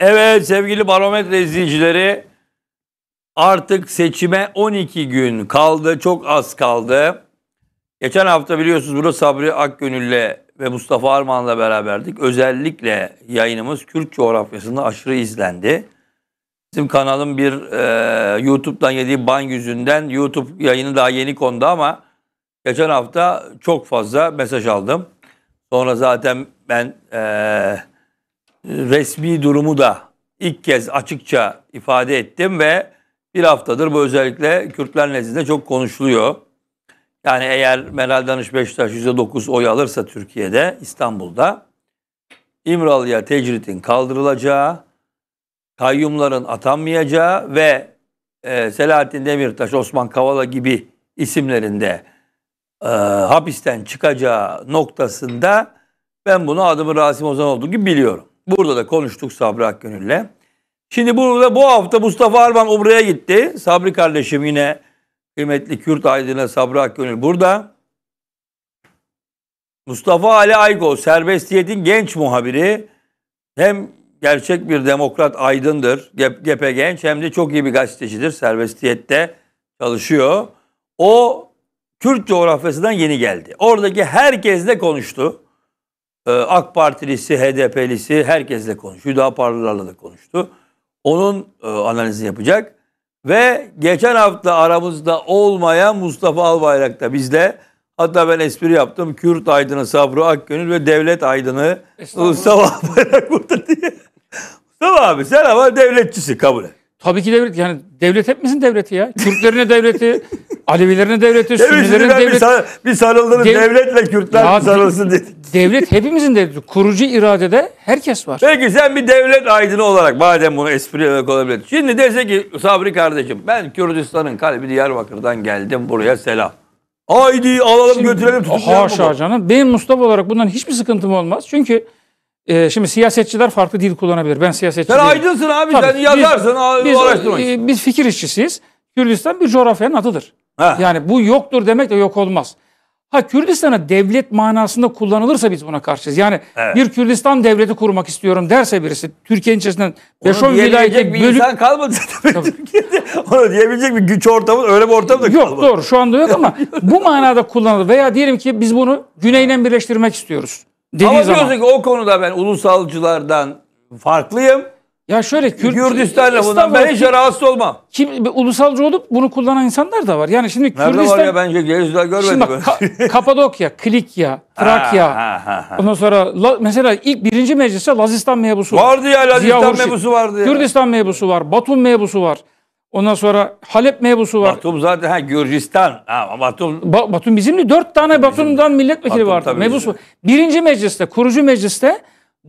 Evet sevgili barometre izleyicileri artık seçime 12 gün kaldı. Çok az kaldı. Geçen hafta biliyorsunuz burada Sabri Akgönül'le ve Mustafa Arman'la beraberdik. Özellikle yayınımız Kürt coğrafyasında aşırı izlendi. Bizim kanalın bir e, YouTube'dan yediği ban yüzünden YouTube yayını daha yeni kondu ama geçen hafta çok fazla mesaj aldım. Sonra zaten ben e, resmi durumu da ilk kez açıkça ifade ettim ve bir haftadır bu özellikle Kürtler nezdinde çok konuşuluyor. Yani eğer Meral Danış Beşiktaş %9 oy alırsa Türkiye'de, İstanbul'da İmralı'ya tecritin kaldırılacağı, kayyumların atanmayacağı ve e, Selahattin Demirtaş, Osman Kavala gibi isimlerinde e, hapisten çıkacağı noktasında ben bunu adımı Rasim Ozan olduğu gibi biliyorum. Burada da konuştuk Sabri Akgönül'le. Şimdi burada bu hafta Mustafa Arman Umre'ye gitti. Sabri kardeşim yine kıymetli Kürt aydını Sabri Akgönül burada. Mustafa Ali Aygo, serbestiyet'in genç muhabiri. Hem gerçek bir demokrat aydındır, gepe genç hem de çok iyi bir gazetecidir. Serbestiyet'te çalışıyor. O Kürt coğrafyasından yeni geldi. Oradaki herkesle konuştu. Ee, AK Partilisi, HDP'lisi herkesle konuştu. Daha parlalarla da konuştu. Onun e, analizini yapacak. Ve geçen hafta aramızda olmayan Mustafa Albayrak da bizde. Hatta ben espri yaptım. Kürt aydını Sabri Akgönül ve devlet aydını Mustafa Albayrak burada diye. Mustafa abi sen ama devletçisi kabul et. Tabii ki devlet. Yani devlet hepimizin devleti ya. Kürtlerine devleti, Alevilerine devleti, Sünnilerin devleti. Bir, sar, bir dev... devletle Kürtler ya, sarılsın dedik. Devlet hepimizin devleti. Kurucu iradede herkes var. Peki sen bir devlet aydını olarak madem bunu espri olabilir. Şimdi dese ki Sabri kardeşim ben Kürdistan'ın kalbi Diyarbakır'dan geldim buraya selam. Haydi alalım Şimdi, götürelim tutacağım. Haşa canım. Benim Mustafa olarak bundan hiçbir sıkıntım olmaz. Çünkü e, şimdi siyasetçiler farklı dil kullanabilir. Ben siyasetçi Sen değilim. aydınsın abi Tabii, sen yazarsın biz, araştırmayız. Biz, e, biz fikir işçisiyiz. Kürdistan bir coğrafyanın adıdır. Ha. Yani bu yoktur demek de yok olmaz. Ha Kürdistan'a devlet manasında kullanılırsa biz buna karşıyız. Yani evet. bir Kürdistan devleti kurmak istiyorum derse birisi Türkiye'nin içerisinden 5-10 vilayete bir insan kalmadı zaten Türkiye'de. Onu diyebilecek bir güç ortamı, öyle bir ortam da kalmadı. Yok doğru şu anda yok ama bu manada kullanılır. Veya diyelim ki biz bunu güneyle birleştirmek istiyoruz dediği Ama zaman. ki o konuda ben ulusalcılardan farklıyım. Ya şöyle Kürt, Kürdistan lafından ben hiç rahatsız olmam. Kim ulusalcı olup bunu kullanan insanlar da var. Yani şimdi Nerede Kürdistan var ya bence şey gerizler görmedim. Şimdi bak, Ka- Kapadokya, Kilikya, Trakya. Ha, Ondan sonra La- mesela ilk birinci mecliste Lazistan mebusu var. Vardı ya Lazistan mebusu vardı ya. Kürdistan mebusu var, Batum mebusu var. Ondan sonra Halep mebusu var. Batum zaten ha Gürcistan. Ha, Batum. Ba Batum bizimdi. Dört tane Batum'dan milletvekili Batum, vardı. Mebusu. Birinci mecliste, kurucu mecliste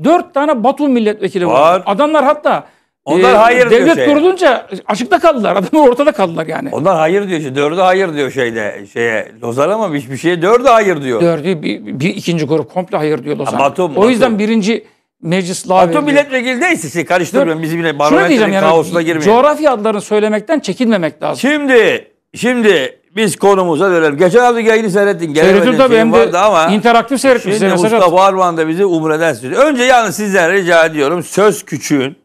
dört tane Batum milletvekili var. vardı. Adamlar hatta onlar e, hayır devlet diyor şey. kurulunca şeye. açıkta kaldılar. Adamı ortada kaldılar yani. Onlar hayır diyor. Şey, dördü hayır diyor şeyde. şeye Lozan ama hiçbir şeye dördü hayır diyor. Dördü bir, bir ikinci grup komple hayır diyor Lozan. Ha, Batum, o Batum. yüzden birinci meclis lav Atom milletvekili neyse sizi karıştırmıyorum. Bizim yine barometrenin yani, kaosuna girmeyin. Coğrafya adlarını söylemekten çekinmemek lazım. Şimdi şimdi biz konumuza dönelim. Geçen hafta yayını seyrettin. Seyrettim tabii hem de ama interaktif seyrettim. Şimdi Mustafa Arman da bizi Umre'den söylüyor. Önce yalnız sizden rica ediyorum söz küçüğün.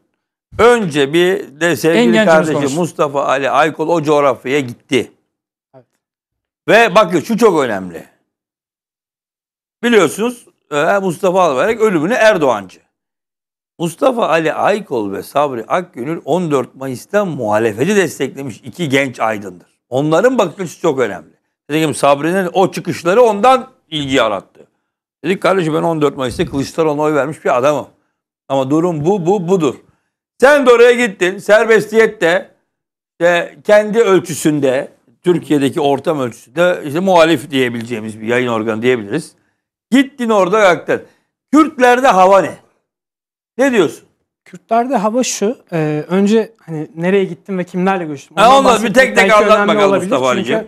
Önce bir de sevgili en kardeşim konuşur. Mustafa Ali Aykol o coğrafyaya gitti. Evet. Ve bakın şu çok önemli. Biliyorsunuz ee, Mustafa Albayrak ölümüne Erdoğancı. Mustafa Ali Aykol ve Sabri Akgönül 14 Mayıs'ta muhalefeti desteklemiş iki genç aydındır. Onların bakış açısı çok önemli. Dediğim Sabri'nin o çıkışları ondan ilgi yarattı. Dedik kardeşim ben 14 Mayıs'ta Kılıçdaroğlu'na oy vermiş bir adamım. Ama durum bu, bu, budur. Sen de oraya gittin. Serbestiyette işte kendi ölçüsünde, Türkiye'deki ortam ölçüsünde işte muhalif diyebileceğimiz bir yayın organı diyebiliriz. Gittin orada kalktın. Kürtlerde hava ne? Ne diyorsun? Kürtlerde hava şu. E, önce hani nereye gittim ve kimlerle görüştüm? Ha, onları bir tek tek anlat bakalım Mustafa Ali'ciğim.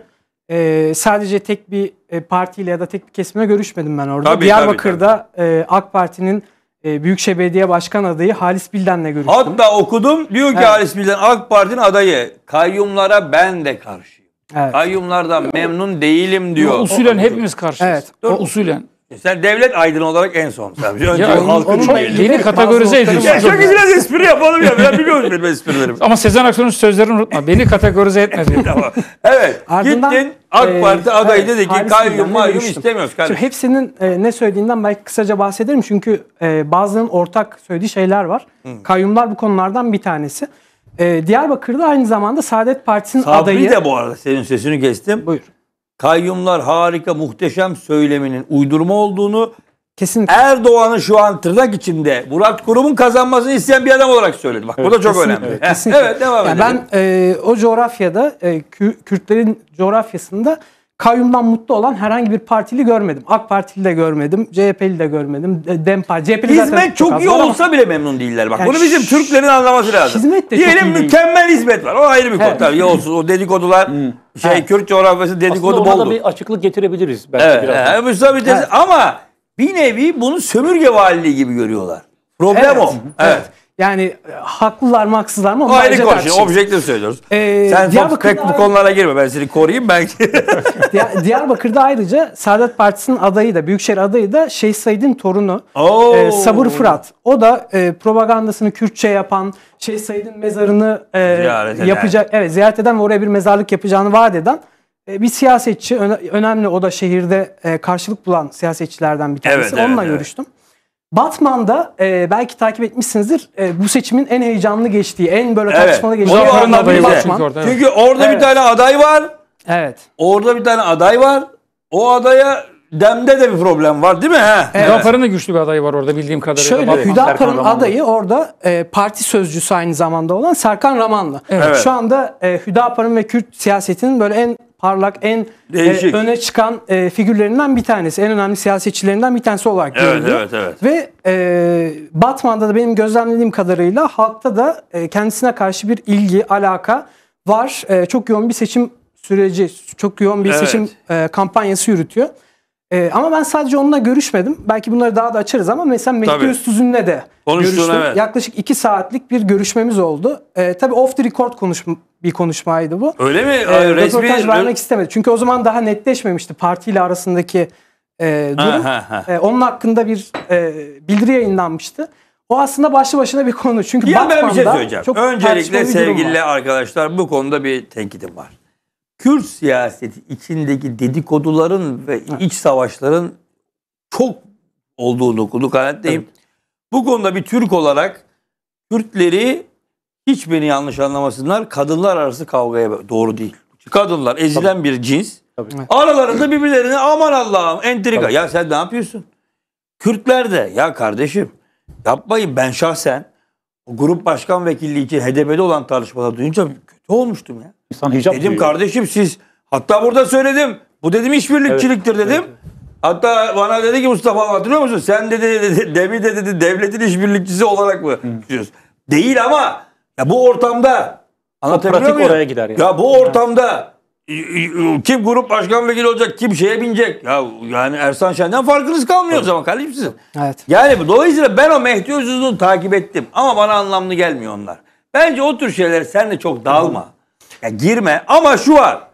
E, sadece tek bir e, partiyle ya da tek bir kesime görüşmedim ben orada. Tabii, Diyarbakır'da tabii, tabii. E, AK Parti'nin e, Büyükşehir Belediye Başkan adayı Halis Bilden'le görüştüm. Hatta okudum diyor ki evet. Halis Bilden AK Parti'nin adayı. Kayyumlara ben de karşıyım. Evet. Kayyumlardan memnun değilim diyor. usulen hepimiz karşıyız. Evet. O, usulen. E sen devlet aydını olarak en son. Sen önce ya, halkın onunla ilgili beni kategorize ediyorsun. Ya çok biraz espri yapalım ya. Ben biliyoruz benim esprilerimi. Ama Sezen Aksu'nun sözlerini unutma. Beni kategorize etme diyor. tamam. Evet. Ardından, gittin AK e, Parti e, adayı evet, dedi ki kayyum mayyum istemiyoruz. Kardeşim. Şimdi hepsinin e, ne söylediğinden belki kısaca bahsederim. Çünkü e, bazılarının ortak söylediği şeyler var. Hı. Kayyumlar bu konulardan bir tanesi. E, Diyarbakır'da aynı zamanda Saadet Partisi'nin adayı. Sabri de bu arada senin sesini kestim. Buyur kayyumlar harika, muhteşem söyleminin uydurma olduğunu kesin. Erdoğan'ın şu an tırnak içinde Murat Kurum'un kazanmasını isteyen bir adam olarak söyledi. Bak evet, bu da çok kesinlikle, önemli. Kesinlikle. evet devam yani edelim. Ben e, o coğrafyada e, Kürtlerin coğrafyasında kayyumdan mutlu olan herhangi bir partili görmedim. AK Partili de görmedim, CHP'li de görmedim, DEMPA, CHP'li Hizmet zaten çok, çok iyi olsa bile memnun değiller bak. Yani bunu bizim Türklerin anlaması lazım. Hizmet de Diyelim çok iyi mükemmel değil. hizmet var. O ayrı bir konu tabii. olsun, o dedikodular hmm. şey ha. Kürt coğrafyası dedikodu Aslında boldu. Aslında bir açıklık getirebiliriz belki evet, biraz. Evet, evet. ama bir nevi bunu sömürge valiliği gibi görüyorlar. Problem evet. o. Evet. evet. Yani e, haklılar mı haksızlar mı? O ayrı konu. Objektif söylüyoruz. Ee, Sen çok pek bu konulara girme. Ben seni koruyayım belki. Diyarbakır'da ayrıca Saadet Partisi'nin adayı da, Büyükşehir adayı da Şeyh Said'in torunu Oo. e, Sabır Fırat. O da e, propagandasını Kürtçe yapan, Şeyh Said'in mezarını e, yapacak, evet ziyaret eden ve oraya bir mezarlık yapacağını vaat eden e, bir siyasetçi. Önemli o da şehirde e, karşılık bulan siyasetçilerden bir tanesi. Evet, evet, Onunla evet. görüştüm. Evet. Batman'da e, belki takip etmişsinizdir. E, bu seçimin en heyecanlı geçtiği, en böyle tartışmalı geçtiği Onu Batman. Çünkü orada, evet. Çünkü orada Evet. bir tane aday var. Evet. Orada bir tane aday var. O adaya Demde de bir problem var değil mi? He? Evet. Hüdapar'ın da güçlü bir adayı var orada bildiğim kadarıyla. Şöyle Bakın, Hüdapar'ın adayı orada e, parti sözcüsü aynı zamanda olan Serkan Ramanlı. Evet. evet. Şu anda e, Hüdapar'ın ve Kürt siyasetinin böyle en parlak, en e, öne çıkan e, figürlerinden bir tanesi. En önemli siyasetçilerinden bir tanesi olarak evet, görülüyor. Evet, evet. Ve e, Batman'da da benim gözlemlediğim kadarıyla halkta da e, kendisine karşı bir ilgi, alaka var. E, çok yoğun bir seçim süreci, çok yoğun bir evet. seçim e, kampanyası yürütüyor. Ee, ama ben sadece onunla görüşmedim. Belki bunları daha da açarız ama mesela Mehdi Üstüzünle de Konuştun, görüştüm. Evet. Yaklaşık iki saatlik bir görüşmemiz oldu. Ee, tabii off the record konuş bir konuşmaydı bu. Öyle mi? Ee, Resmi... Röportaj vermek istemedi. Çünkü o zaman daha netleşmemişti partiyle arasındaki e, durum. Ha, ha, ha. E, onun hakkında bir e, bildiri yayınlanmıştı. O aslında başlı başına bir konu. Çünkü ya ben bir şey söyleyeceğim. Çok Öncelikle sevgili arkadaşlar bu konuda bir tenkidim var. Kürt siyaseti içindeki dedikoduların ve iç savaşların çok olduğunu kulu kanaatteyim. Evet. Bu konuda bir Türk olarak Kürtleri hiç beni yanlış anlamasınlar. Kadınlar arası kavgaya doğru değil. Kadınlar ezilen Tabii. bir cins. Tabii. Aralarında birbirlerine aman Allah'ım entrika. Tabii. Ya sen ne yapıyorsun? Kürtler de ya kardeşim yapmayın ben şahsen o grup başkan vekilliği için HDP'de olan tartışmada duyunca kötü olmuştum ya. İnsan hicap Dedim duyuyor. kardeşim siz hatta burada söyledim. Bu dedim işbirlikçiliktir dedim. Evet. Hatta bana dedi ki Mustafa hatırlıyor musun? Sen dedi, dedi Demi dedi dedi devletin işbirlikçisi olarak mı düşünüyorsun? Değil ama ya bu ortamda anlatabiliyor pratik muyum? oraya gider yani. Ya bu ortamda kim grup başkan vekili olacak, kim şeye binecek? Ya yani Ersan Şen'den farkınız kalmıyor o zaman kardeşim sizin. Evet. Yani dolayısıyla ben o Mehdi Özüz'ü takip ettim ama bana anlamlı gelmiyor onlar. Bence o tür şeyler sen de çok dalma. Ya girme ama şu var.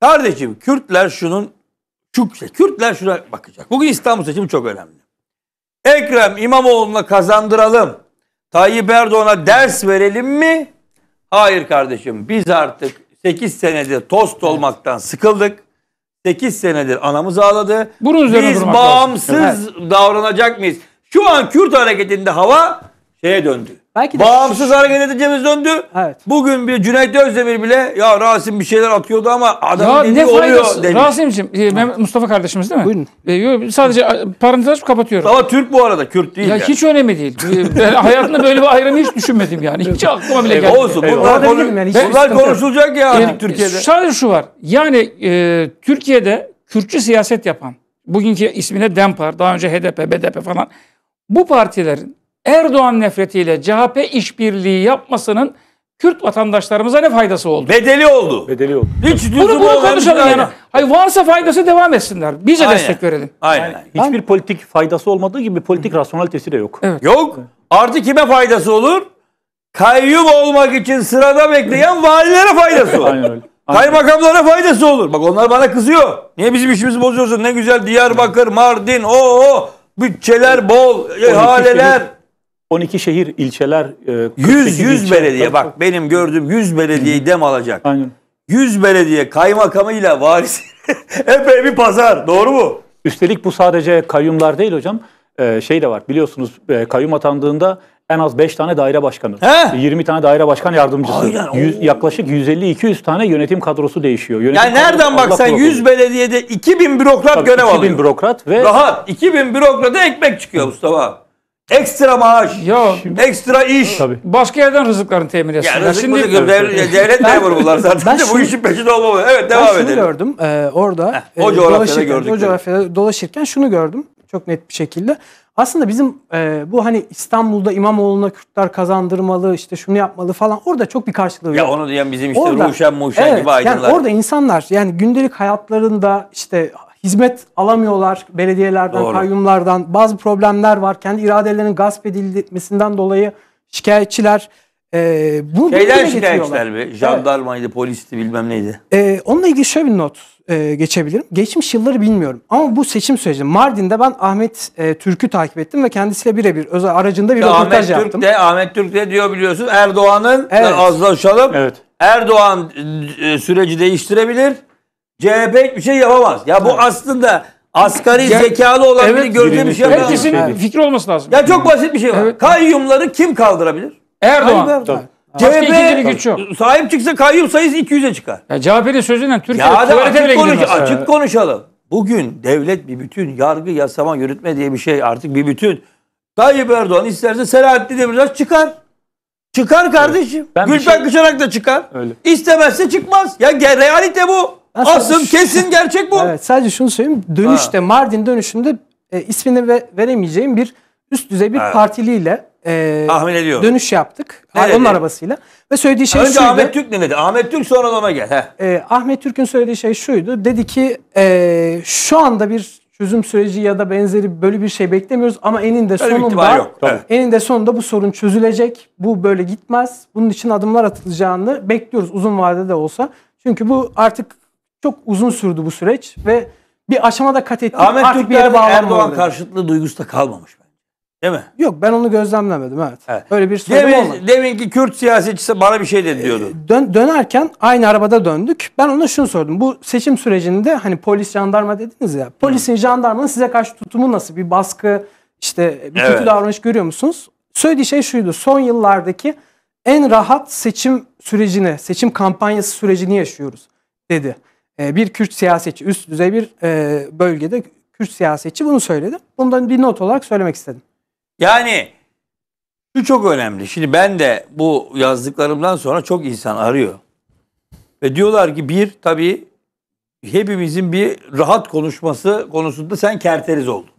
Kardeşim Kürtler şunun şu Kürtler şuna bakacak. Bugün İstanbul seçimi çok önemli. Ekrem İmamoğlu'na kazandıralım. Tayyip Erdoğan'a ders verelim mi? Hayır kardeşim. Biz artık 8 senedir tost olmaktan sıkıldık. 8 senedir anamız ağladı. Bunun üzerine Biz durmak lazım. bağımsız davranacak mıyız? Şu an Kürt hareketinde hava şeye döndü. Belki de Bağımsız hareket edeceğimiz döndü. Evet. Bugün bir Cüneyt Özdemir bile ya Rasim bir şeyler atıyordu ama Ya adam ne ne oluyor faydası? demiş. Rasim'cim, e, Mustafa kardeşimiz değil mi? Buyurun. E, yok, sadece e, parantez açıp kapatıyorum. Ama Türk bu arada Kürt değil. Ya yani. hiç önemli değil. E, Ben hayatımda böyle bir ayrımı hiç düşünmedim yani. Hiç aklıma bile gelmedi. Olsun. Bunlar, Olabilir konu- yani? bunlar sıkıntı yok. konuşulacak ya artık Yani e, Türkiye'de. Sadece şu var. Yani e, Türkiye'de Kürtçü siyaset yapan, bugünkü ismine Dempar, daha önce HDP, BDP falan bu partilerin Erdoğan nefretiyle CHP işbirliği yapmasının Kürt vatandaşlarımıza ne faydası oldu? Bedeli oldu. Bedeli oldu. Hiç bunu, bunu konuşalım yani. yani. Hayır varsa faydası devam etsinler. Bize Aynen. destek verelim. Aynen. Yani hiçbir politik faydası olmadığı gibi politik rasyonalitesi de yok. Evet. Yok. Artı kime faydası olur? Kayyum olmak için sırada bekleyen valilere faydası olur. Aynen öyle. Kaymakamlara faydası olur. Bak onlar bana kızıyor. Niye bizim işimizi bozuyorsun? Ne güzel Diyarbakır, Mardin, o o bütçeler bol, ihaleler. 12 şehir, ilçeler. 100 e, 100 ilçe, belediye tabii. bak benim gördüğüm 100 belediyeyi dem alacak. Aynen. 100 belediye kaymakamıyla varis epey bir pazar doğru mu? Üstelik bu sadece kayyumlar değil hocam. Ee, şey de var biliyorsunuz e, kayyum atandığında en az 5 tane daire başkanı, He? 20 tane daire başkan yardımcısı, Aynen, 100, yaklaşık 150-200 tane yönetim kadrosu değişiyor. Yönetim yani nereden baksan 100 belediyede 2000 bürokrat Tabii görev 2000 alıyor. 2000 bürokrat ve... Rahat 2000 bürokrata ekmek çıkıyor Mustafa. Ekstra maaş, Yok. ekstra iş. Tabii. Başka yerden rızıkların temin etsinler. Yani rızık şimdi, mızık, devlet, devlet memuru bunlar zaten. Ben de bu işin peşinde olmamalı. Evet devam ben şunu edelim. gördüm e, orada. Heh, e, o coğrafyada dolaşırken- gördükleri. O coğrafyada dolaşırken şunu gördüm çok net bir şekilde. Aslında bizim e, bu hani İstanbul'da İmamoğlu'na Kürtler kazandırmalı işte şunu yapmalı falan orada çok bir karşılığı Ya yok. onu diyen bizim işte Ruşen Muşen evet, gibi aydınlar. Yani orada insanlar yani gündelik hayatlarında işte hizmet alamıyorlar belediyelerden, Doğru. kayyumlardan. Bazı problemler var. Kendi iradelerinin gasp edilmesinden dolayı şikayetçiler. E, bunu Şeyler şikayetçiler mi? Jandarmaydı, evet. polisti bilmem neydi. E, onunla ilgili şöyle bir not e, geçebilirim. Geçmiş yılları bilmiyorum ama bu seçim süreci Mardin'de ben Ahmet e, Türk'ü takip ettim ve kendisiyle birebir özel aracında bir röportaj Ahmet Türk yaptım. De, Ahmet Türk de diyor biliyorsun Erdoğan'ın evet. azlaşalım. Evet. Erdoğan e, süreci değiştirebilir. CHP hiçbir şey yapamaz. Ya bu aslında asgari Ya- zekalı olan Evet. biri gördüğü bir şey yapamaz. Herkesin Evet. fikri olması lazım. Ya çok basit bir şey var. Evet. Kayyumları kim kaldırabilir? Erdoğan. Erdoğan. Başka ikinci bir yok. sahip çıksa kayyum sayısı 200'e çıkar. Ya CHP'nin sözünden Türkiye Ya da tuvalete bile konuş, gidilmez. açık konuşalım. Bugün devlet bir bütün, yargı, yasama, yürütme diye bir şey artık bir bütün. Tayyip Erdoğan isterse Selahattin Demirtaş çıkar. Çıkar kardeşim. Ben bir Gülten şey- Kışanak da çıkar. Öyle. İstemezse çıkmaz. Ya ge- realite bu. Asım kesin gerçek bu. Evet, sadece şunu söyleyeyim. Dönüşte ha. Mardin dönüşünde e, ismini ve, veremeyeceğim bir üst düzey bir evet. partiliyle e, Tahmin ediyorum. dönüş yaptık. Ne Onun arabasıyla. Ve söylediği şey Önce şuydu. Önce Ahmet Türk ne dedi? Ahmet Türk sonra ona gel. E, Ahmet Türk'ün söylediği şey şuydu. Dedi ki e, şu anda bir çözüm süreci ya da benzeri böyle bir şey beklemiyoruz ama eninde böyle sonunda yok. eninde sonunda bu sorun çözülecek. Bu böyle gitmez. Bunun için adımlar atılacağını bekliyoruz uzun vadede olsa. Çünkü bu artık çok uzun sürdü bu süreç ve bir aşamada kat ettik. Ahmet Artık bir yere bağlanmadı. Erdoğan karşıtlığı duygusu da kalmamış. Değil mi? Yok ben onu gözlemlemedim evet. evet. Öyle bir soru demin, olmadı. Demin ki Kürt siyasetçisi bana bir şey dedi ee, diyordu. E, dön, dönerken aynı arabada döndük. Ben ona şunu sordum. Bu seçim sürecinde hani polis jandarma dediniz ya. Polisin Hı. jandarmanın size karşı tutumu nasıl? Bir baskı işte bir evet. kötü davranış görüyor musunuz? Söylediği şey şuydu. Son yıllardaki en rahat seçim sürecini, seçim kampanyası sürecini yaşıyoruz dedi. Ee, bir Kürt siyasetçi, üst düzey bir e, bölgede Kürt siyasetçi bunu söyledi. Bundan bir not olarak söylemek istedim. Yani şu çok önemli. Şimdi ben de bu yazdıklarımdan sonra çok insan arıyor. Ve diyorlar ki bir tabii hepimizin bir rahat konuşması konusunda sen kerteriz oldun.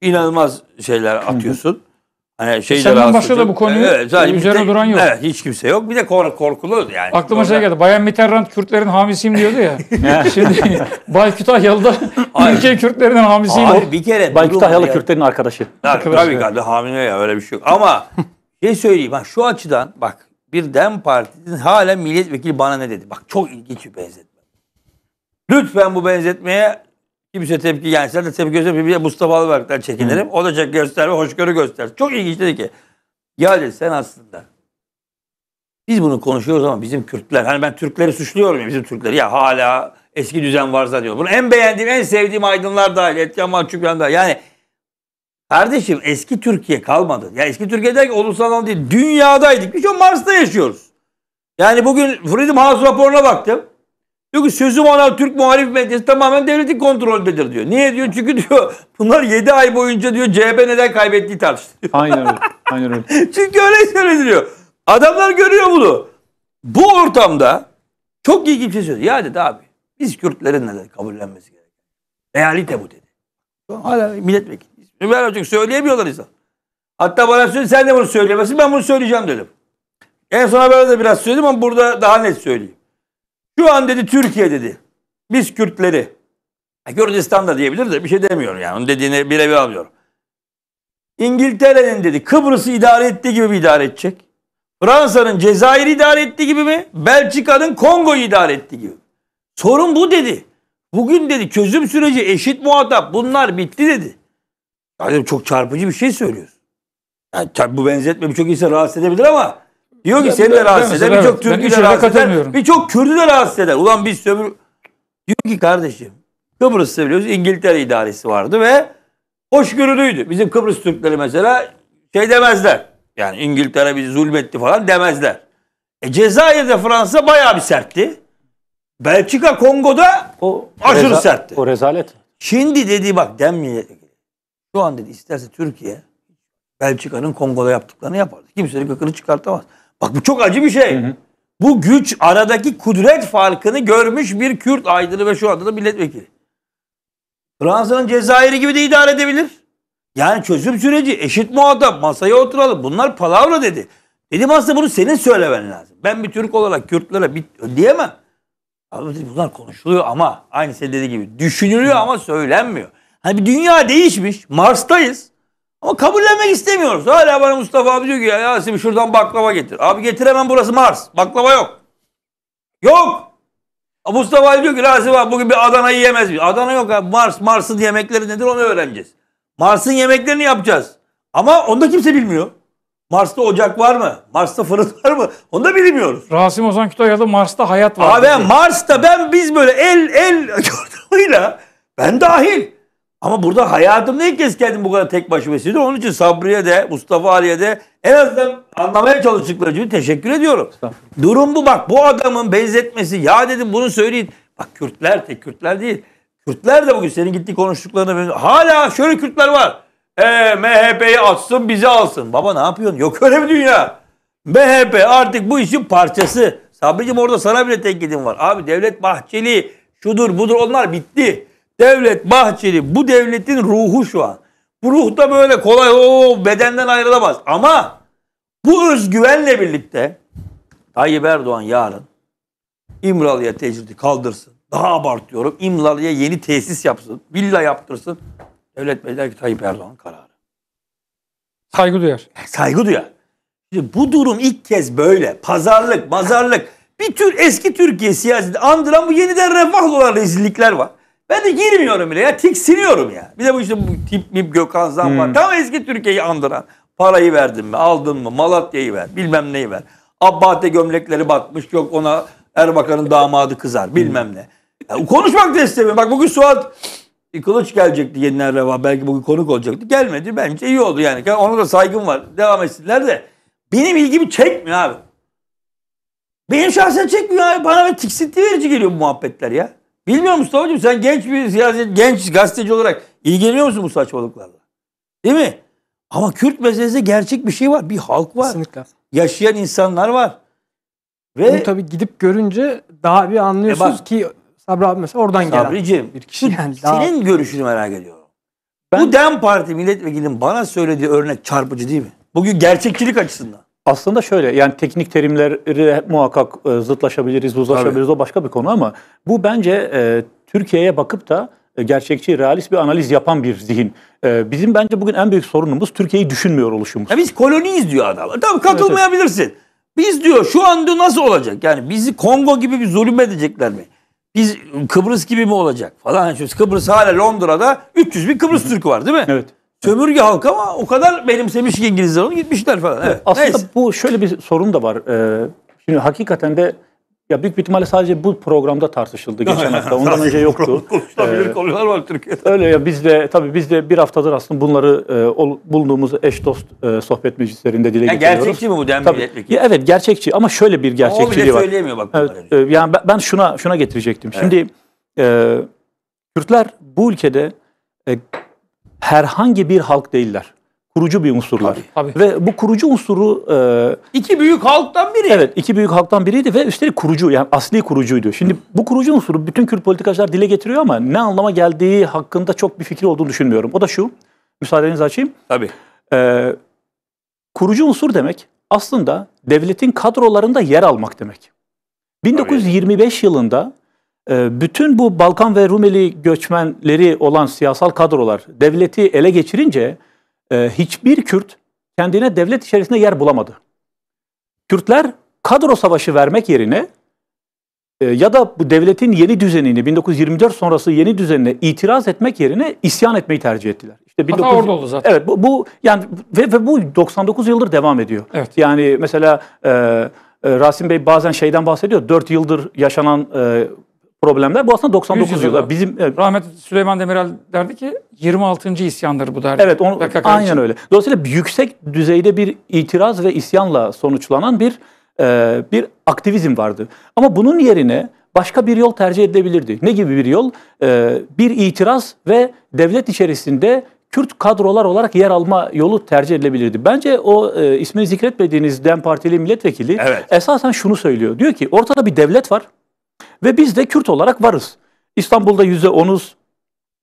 İnanılmaz şeyler atıyorsun. Hani şey e, Senden rahatsız başka da bu konuyu evet, üzerine duran yok. Evet, hiç kimse yok. Bir de kork korkulu yani. Aklıma şey geldi. Bayan Mitterrand Kürtlerin hamisiyim diyordu ya. Şimdi Bay da Türkiye Kürtlerinden hamisiyim. Hayır bir kere. Bay Kütahyalı yani. Kürtlerin arkadaşı. Tabii, tabii ki hamile ya öyle bir şey yok. Ama şey söyleyeyim bak şu açıdan bak bir Dem Partisi'nin hala milletvekili bana ne dedi? Bak çok ilginç bir benzetme. Lütfen bu benzetmeye Kimse tepki yani sen de tepki göstermiyor. Bir Mustafa Albayrak'tan çekinirim. Hı. O da çek göster ve hoşgörü göster. Çok ilginç dedi ki. Ya dedi sen aslında biz bunu konuşuyoruz ama bizim Kürtler hani ben Türkleri suçluyorum ya bizim Türkleri ya hala eski düzen varsa diyor. Bunu en beğendiğim en sevdiğim aydınlar dahil Etken Mahçupyan da yani kardeşim eski Türkiye kalmadı. Ya eski Türkiye derken ulusal değil dünyadaydık. Biz şu Mars'ta yaşıyoruz. Yani bugün Freedom House raporuna baktım. Diyor ki sözüm ona Türk muhalif medyası tamamen devletin kontrolündedir diyor. Niye diyor? Çünkü diyor bunlar 7 ay boyunca diyor CHP neden kaybettiği tartışılıyor. Aynen öyle. Aynen öyle. Çünkü öyle söyleniliyor. Adamlar görüyor bunu. Bu ortamda çok ilginç bir şey söyledi. Ya dedi abi biz Kürtlerin neden kabullenmesi gerek. Realite bu dedi. Hala milletvekili. Ömer Hocam söyleyemiyorlar insan. Hatta bana söyledi sen de bunu söyleyemezsin ben bunu söyleyeceğim dedim. En sona böyle de biraz söyledim ama burada daha net söyleyeyim. Şu an dedi Türkiye dedi. Biz Kürtleri. E, Kürdistan da diyebilir de bir şey demiyorum yani. Onun dediğini birebir alıyorum. İngiltere'nin dedi Kıbrıs'ı idare ettiği gibi bir idare edecek? Fransa'nın Cezayir'i idare ettiği gibi mi? Belçika'nın Kongo'yu idare ettiği gibi. Sorun bu dedi. Bugün dedi çözüm süreci eşit muhatap bunlar bitti dedi. Yani çok çarpıcı bir şey söylüyorsun. Yani bu benzetme birçok insan rahatsız edebilir ama Diyor ki seni de rahatsız eder. Birçok Türk'ü de rahatsız eder. Birçok Kürt'ü de rahatsız eder. Ulan biz sömür... Diyor ki kardeşim Kıbrıs'ta biliyoruz İngiltere idaresi vardı ve hoşgörülüydü. Bizim Kıbrıs Türkleri mesela şey demezler. Yani İngiltere bizi zulmetti falan demezler. E Cezayir'de Fransa bayağı bir sertti. Belçika Kongo'da o aşırı reza, sertti. O rezalet. Şimdi dedi bak denmeye şu an dedi isterse Türkiye Belçika'nın Kongo'da yaptıklarını yapar. Kimse Kimsenin gıkını çıkartamaz. Bak bu çok acı bir şey. Hı hı. Bu güç aradaki kudret farkını görmüş bir Kürt aydını ve şu anda da milletvekili. Fransa'nın Cezayir'i gibi de idare edebilir. Yani çözüm süreci eşit muhatap masaya oturalım. Bunlar palavra dedi. Dedim aslında bunu senin söylemen lazım. Ben bir Türk olarak Kürtlere bir, diyemem. Abi bunlar konuşuluyor ama aynı senin dediği gibi düşünülüyor ama söylenmiyor. Hani bir dünya değişmiş. Mars'tayız. Ama kabullenmek istemiyoruz. Hala bana Mustafa abi diyor ki ya Yasin şuradan baklava getir. Abi getiremem burası Mars. Baklava yok. Yok. Mustafa abi diyor ki Rasim abi bugün bir Adana yemez mi? Adana yok abi. Mars, Mars'ın yemekleri nedir onu öğreneceğiz. Mars'ın yemeklerini yapacağız. Ama onda kimse bilmiyor. Mars'ta ocak var mı? Mars'ta fırın var mı? Onu da bilmiyoruz. Rasim Ozan Kütahyalı Mars'ta hayat var. Abi ben Mars'ta ben biz böyle el el yordamıyla ben dahil ama burada hayatımda ilk kez kendim bu kadar tek başıma hissediyorum. Onun için Sabri'ye de, Mustafa Ali'ye de en azından anlamaya çalıştıkları için teşekkür ediyorum. Durum bu bak. Bu adamın benzetmesi. Ya dedim bunu söyleyin. Bak Kürtler tek Kürtler değil. Kürtler de bugün senin gitti benziyor. hala şöyle Kürtler var. E, MHP'yi atsın bizi alsın. Baba ne yapıyorsun? Yok öyle bir dünya. MHP artık bu işin parçası. Sabricim orada sana bile tek tenkidin var. Abi Devlet Bahçeli şudur budur onlar bitti. Devlet Bahçeli bu devletin ruhu şu an. Bu ruh da böyle kolay o bedenden ayrılamaz. Ama bu özgüvenle birlikte Tayyip Erdoğan yarın İmralı'ya tecridi kaldırsın. Daha abartıyorum. İmralı'ya yeni tesis yapsın. Villa yaptırsın. Devlet Bey ki Tayyip Erdoğan kararı. Saygı duyar. Saygı duyar. Şimdi bu durum ilk kez böyle. Pazarlık, mazarlık. Bir tür eski Türkiye siyaseti andıran bu yeniden refahlı olan rezillikler var. Ben de girmiyorum bile ya tiksiniyorum ya. Bir de bu işte bu tip mip Gökhan Zan var. Hmm. Tam eski Türkiye'yi andıran. Parayı verdin mi aldın mı Malatya'yı ver bilmem neyi ver. Abbate gömlekleri batmış yok ona Erbakan'ın damadı kızar hmm. bilmem ne. Ya, konuşmak da istemiyorum. Bak bugün Suat Kılıç gelecekti yeniden reva. Belki bugün konuk olacaktı. Gelmedi. Bence iyi oldu yani. Ona da saygım var. Devam etsinler de. Benim ilgimi çekmiyor abi. Benim şahsen çekmiyor abi. Bana bir tiksinti verici geliyor bu muhabbetler ya. Bilmiyor musun Mustafa'cığım sen genç bir siyaset, genç gazeteci olarak ilgileniyor musun bu saçmalıklarla? Değil mi? Ama Kürt meselesi gerçek bir şey var. Bir halk var. Kesinlikle. Yaşayan insanlar var. Ve Bunu tabii gidip görünce daha bir anlıyorsunuz e bak, ki Sabri abi mesela oradan Sabricim, gelen bir kişi. Yani daha... Senin görüşünü merak ediyorum. Ben... Bu DEM Parti milletvekilinin bana söylediği örnek çarpıcı değil mi? Bugün gerçekçilik açısından. Aslında şöyle yani teknik terimleri muhakkak e, zıtlaşabiliriz, uzlaşabiliriz Tabii. o başka bir konu ama bu bence e, Türkiye'ye bakıp da e, gerçekçi, realist bir analiz yapan bir zihin. E, bizim bence bugün en büyük sorunumuz Türkiye'yi düşünmüyor oluşumuz. Ya biz koloniyiz diyor adam. E, tamam katılmayabilirsin. Evet, evet. Biz diyor şu anda nasıl olacak? Yani bizi Kongo gibi bir zulüm edecekler mi? Biz Kıbrıs gibi mi olacak falan. Yani Kıbrıs hala Londra'da 300 bin Kıbrıs Türk var değil mi? Evet sömürge halk ama o kadar benimsemiş ki İngilizler onu gitmişler falan. Evet. Aslında Neyse. bu şöyle bir sorun da var. Ee, şimdi hakikaten de ya büyük bir ihtimalle sadece bu programda tartışıldı geçen hafta. Ondan önce yoktu. Konuşulabilir ee, konular var Türkiye'de. Öyle ya biz de tabii biz de bir haftadır aslında bunları e, ol, bulduğumuz eş dost e, sohbet meclislerinde dile ya getiriyoruz. Gerçekçi mi bu demliyetlik? Ya, evet gerçekçi ama şöyle bir gerçekçiliği var. O bile söyleyemiyor bak. Evet, e, yani ben, ben şuna şuna getirecektim. Evet. Şimdi e, Kürtler bu ülkede e, herhangi bir halk değiller. Kurucu bir unsurlar. Tabii, tabii. Ve bu kurucu unsuru... E, iki büyük halktan biri. Evet, iki büyük halktan biriydi ve üstelik kurucu, yani asli kurucuydu. Şimdi bu kurucu unsuru bütün Kürt politikacılar dile getiriyor ama ne anlama geldiği hakkında çok bir fikir olduğunu düşünmüyorum. O da şu, müsaadenizi açayım. Tabii. E, kurucu unsur demek aslında devletin kadrolarında yer almak demek. 1925 Tabii. yılında ee, bütün bu Balkan ve Rumeli göçmenleri olan siyasal kadrolar devleti ele geçirince e, hiçbir Kürt kendine devlet içerisinde yer bulamadı. Kürtler kadro savaşı vermek yerine e, ya da bu devletin yeni düzenini 1924 sonrası yeni düzenine itiraz etmek yerine isyan etmeyi tercih ettiler. İşte 19... orada oldu zaten. Evet bu, bu yani ve, ve bu 99 yıldır devam ediyor. Evet. Yani mesela e, e Rasim Bey bazen şeyden bahsediyor. 4 yıldır yaşanan e, problemler. Bu aslında 99 yılda bizim evet. rahmetli Süleyman Demirel derdi ki 26. isyandır bu derdi. Evet, onu, aynen için. öyle. Dolayısıyla yüksek düzeyde bir itiraz ve isyanla sonuçlanan bir e, bir aktivizm vardı. Ama bunun yerine başka bir yol tercih edilebilirdi. Ne gibi bir yol? E, bir itiraz ve devlet içerisinde Kürt kadrolar olarak yer alma yolu tercih edilebilirdi. Bence o e, ismini zikretmediğiniz DEM Partili milletvekili evet. esasen şunu söylüyor. Diyor ki ortada bir devlet var. Ve biz de Kürt olarak varız. İstanbul'da yüzde onuz,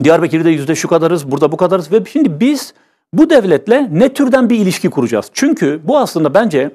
Diyarbakır'da yüzde şu kadarız, burada bu kadarız. Ve şimdi biz bu devletle ne türden bir ilişki kuracağız? Çünkü bu aslında bence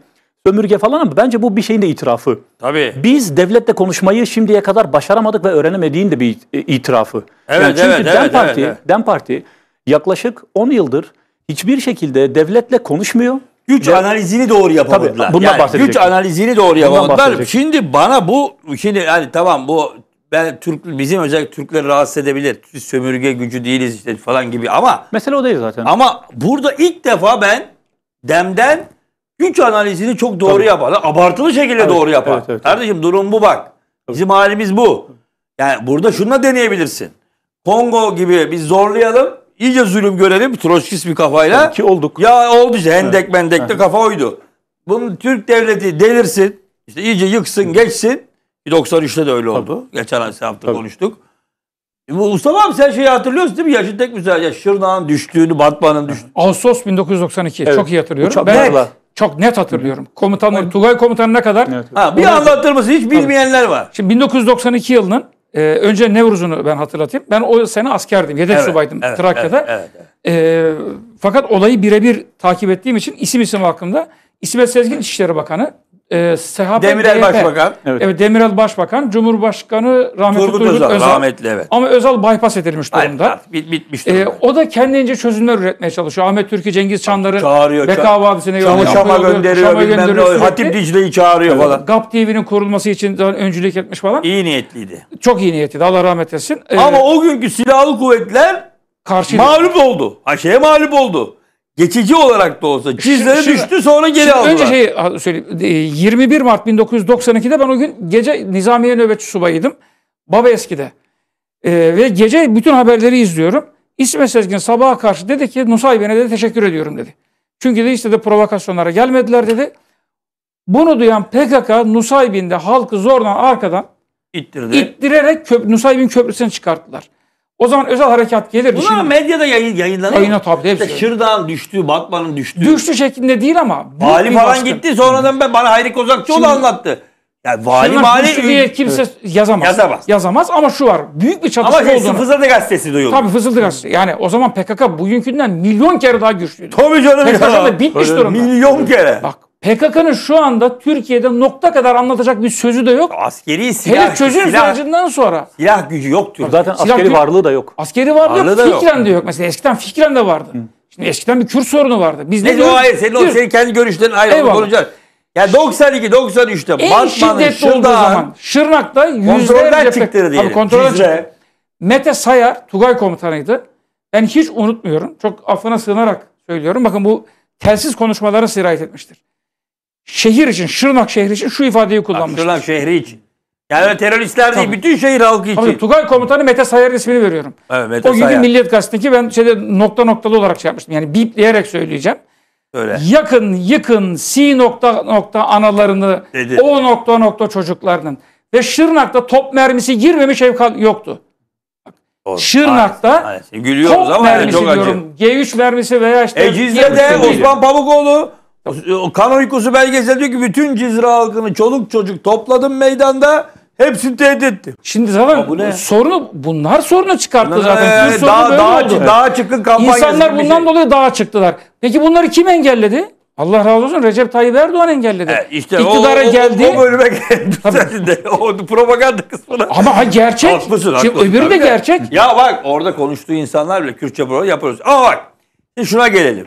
sömürge falan ama bence bu bir şeyin de itirafı. Tabii. Biz devletle konuşmayı şimdiye kadar başaramadık ve öğrenemediğin de bir itirafı. Evet, yani çünkü evet, Dem evet, Parti, evet, evet. Dem Parti yaklaşık 10 yıldır hiçbir şekilde devletle konuşmuyor Güç ya, analizini doğru yapamadılar. Tabii, bundan yani bahsedecektim. güç analizini doğru yapamadılar. Şimdi bana bu şimdi yani tamam bu ben Türk bizim özellikle Türkleri rahatsız edebilir. Biz sömürge gücü değiliz işte falan gibi ama mesele o değil zaten. Ama burada ilk defa ben demden güç analizini çok doğru Tabii. yapar. Abartılı şekilde evet, doğru yapar. Evet, evet, Kardeşim evet. durum bu bak. Bizim halimiz bu. Yani burada şunu da deneyebilirsin. Kongo gibi biz zorlayalım. İyice zulüm görelim Troçkist bir kafayla. Ki olduk. Ya oldu işte hendek evet. mendekte kafa oydu. Bunun Türk devleti delirsin. işte iyice yıksın geçsin. 93'te de öyle oldu. Tabii. Geçen hafta Tabii. konuştuk. E bu Mustafa abi sen şeyi hatırlıyorsun değil mi? Yaşın tek güzel ya Şırnağın düştüğünü, Batman'ın düştüğünü. Ağustos 1992. Evet. Çok iyi hatırlıyorum. Uçak ben net. çok net hatırlıyorum. Komutanlar, Tugay ne kadar. Evet, evet. Ha, bir Ondan... anlatır mısın? Hiç bilmeyenler var. Şimdi 1992 yılının ee, önce Nevruz'unu ben hatırlatayım. Ben o sene askerdim. Yedek evet, subaydım evet, Trakya'da. Evet, evet. Ee, fakat olayı birebir takip ettiğim için isim isim hakkında İsmet Sezgin İçişleri Bakanı e, ee, Sehabe Demirel DYP. Başbakan. Evet. evet. Demirel Başbakan, Cumhurbaşkanı rahmetli Turgut, Turgut Özal, Özal. Rahmetli evet. Ama Özal bypass edilmiş durumda. Hayır, bitmiş ee, durumda. E, o da kendince çözümler üretmeye çalışıyor. Ahmet Türk'ü, Cengiz Çanları, çağırıyor, Beka ça Vadisi'ne Şam'a Şam'a gönderiyor, Şam'a gönderiyor. Sürekli. Hatip Dicle'yi çağırıyor evet. falan. GAP TV'nin kurulması için öncülük etmiş falan. İyi niyetliydi. Çok iyi niyetliydi. Allah rahmet etsin. Ee, Ama o günkü silahlı kuvvetler Karşıydı. mağlup oldu. Ha şeye mağlup oldu geçici olarak da olsa cizlere şimdi, düştü sonra geri aldılar. Önce şeyi söyleyeyim. 21 e, Mart 1992'de ben o gün gece Nizamiye nöbetçi subayıydım. Baba eskide. Ee, ve gece bütün haberleri izliyorum. İsmet Sezgin sabaha karşı dedi ki Nusay Bey'e de teşekkür ediyorum dedi. Çünkü de işte de provokasyonlara gelmediler dedi. Bunu duyan PKK Nusaybin'de halkı zorla arkadan ittirdi. ittirerek köp Nusaybin köprüsünü çıkarttılar. O zaman özel harekat gelir. Bunlar Şimdi, medyada yayın, yayınlanıyor. Yayına tabi hepsi. İşte Şırdan düştü, Batman'ın düştü. Düştü şeklinde değil ama. Vali falan baskın. gitti sonradan ben, bana Hayri Kozakçıoğlu anlattı. Yani vali mali düştü diye kimse evet. yazamaz. yazamaz. Yazamaz ama şu var. Büyük bir çatışma ama şey, olduğunu. Ama Fızıldı gazetesi duyuldu. Tabii Fızıldı gazetesi. Yani o zaman PKK bugünkünden milyon kere daha güçlüydü. Tabii canım PKK da bitmiş durumda. Milyon kere. Bak PKK'nın şu anda Türkiye'de nokta kadar anlatacak bir sözü de yok. Askeri silah. Hele çözüm silah, sürecinden sonra. Silah gücü yok Türk. Zaten silah askeri gücü, varlığı da yok. Askeri varlığı, varlığı yok. Da fikren yok. de yok. Mesela eskiden fikren de vardı. Hı. Şimdi eskiden bir Kürt sorunu vardı. Biz ne, ne diyoruz? Hayır senin, senin kendi görüşlerin ayrı. Konuşacağız. Ya 92 93'te en Batman'ın şiddetli Şırdağ, olduğu zaman Şırnak'ta yüzlerce çıktı diyelim. Abi kontrolden çıktı. Mete Sayar Tugay komutanıydı. Ben hiç unutmuyorum. Çok affına sığınarak söylüyorum. Bakın bu telsiz konuşmalara sirayet etmiştir şehir için, Şırnak şehri için şu ifadeyi kullanmış. Şırnak şehri için. Yani evet. teröristler değil, bütün şehir halkı için. Tabii, Tugay komutanı Mete Sayar'ın ismini veriyorum. Evet, Mete o gün Sayar. Milliyet Gazetesi'ndeki ben şeyde nokta noktalı olarak şey yapmıştım. Yani bipleyerek söyleyeceğim. Öyle. Yakın, yıkın, si nokta nokta analarını, Dedi. o nokta nokta çocuklarının. Ve Şırnak'ta top mermisi girmemiş ev yoktu. Doğru. Şırnak'ta maalesef, maalesef. top ama mermisi yani çok diyorum. G3 mermisi veya işte... Eciz'de de Osman Pamuk Pamukoğlu Kan uykusu belgesel diyor ki bütün Cizre halkını çoluk çocuk topladım meydanda. Hepsini tehdit etti. Şimdi zaten bu ne? sorunu bunlar sorunu çıkarttı ne, zaten. Ne, daha, böyle daha, oldu. daha çıkın kampanyası. İnsanlar bundan şey. dolayı daha çıktılar. Peki bunları kim engelledi? Allah razı olsun Recep Tayyip Erdoğan engelledi. E işte İktidara o, o, geldi. O bölüme geldi. o propaganda kısmına. Ama ha gerçek. Haklısın, haklısın. Şimdi öbürü de gerçek. Ya bak orada konuştuğu insanlar bile Kürtçe programı yapıyoruz. Ama bak şuna gelelim.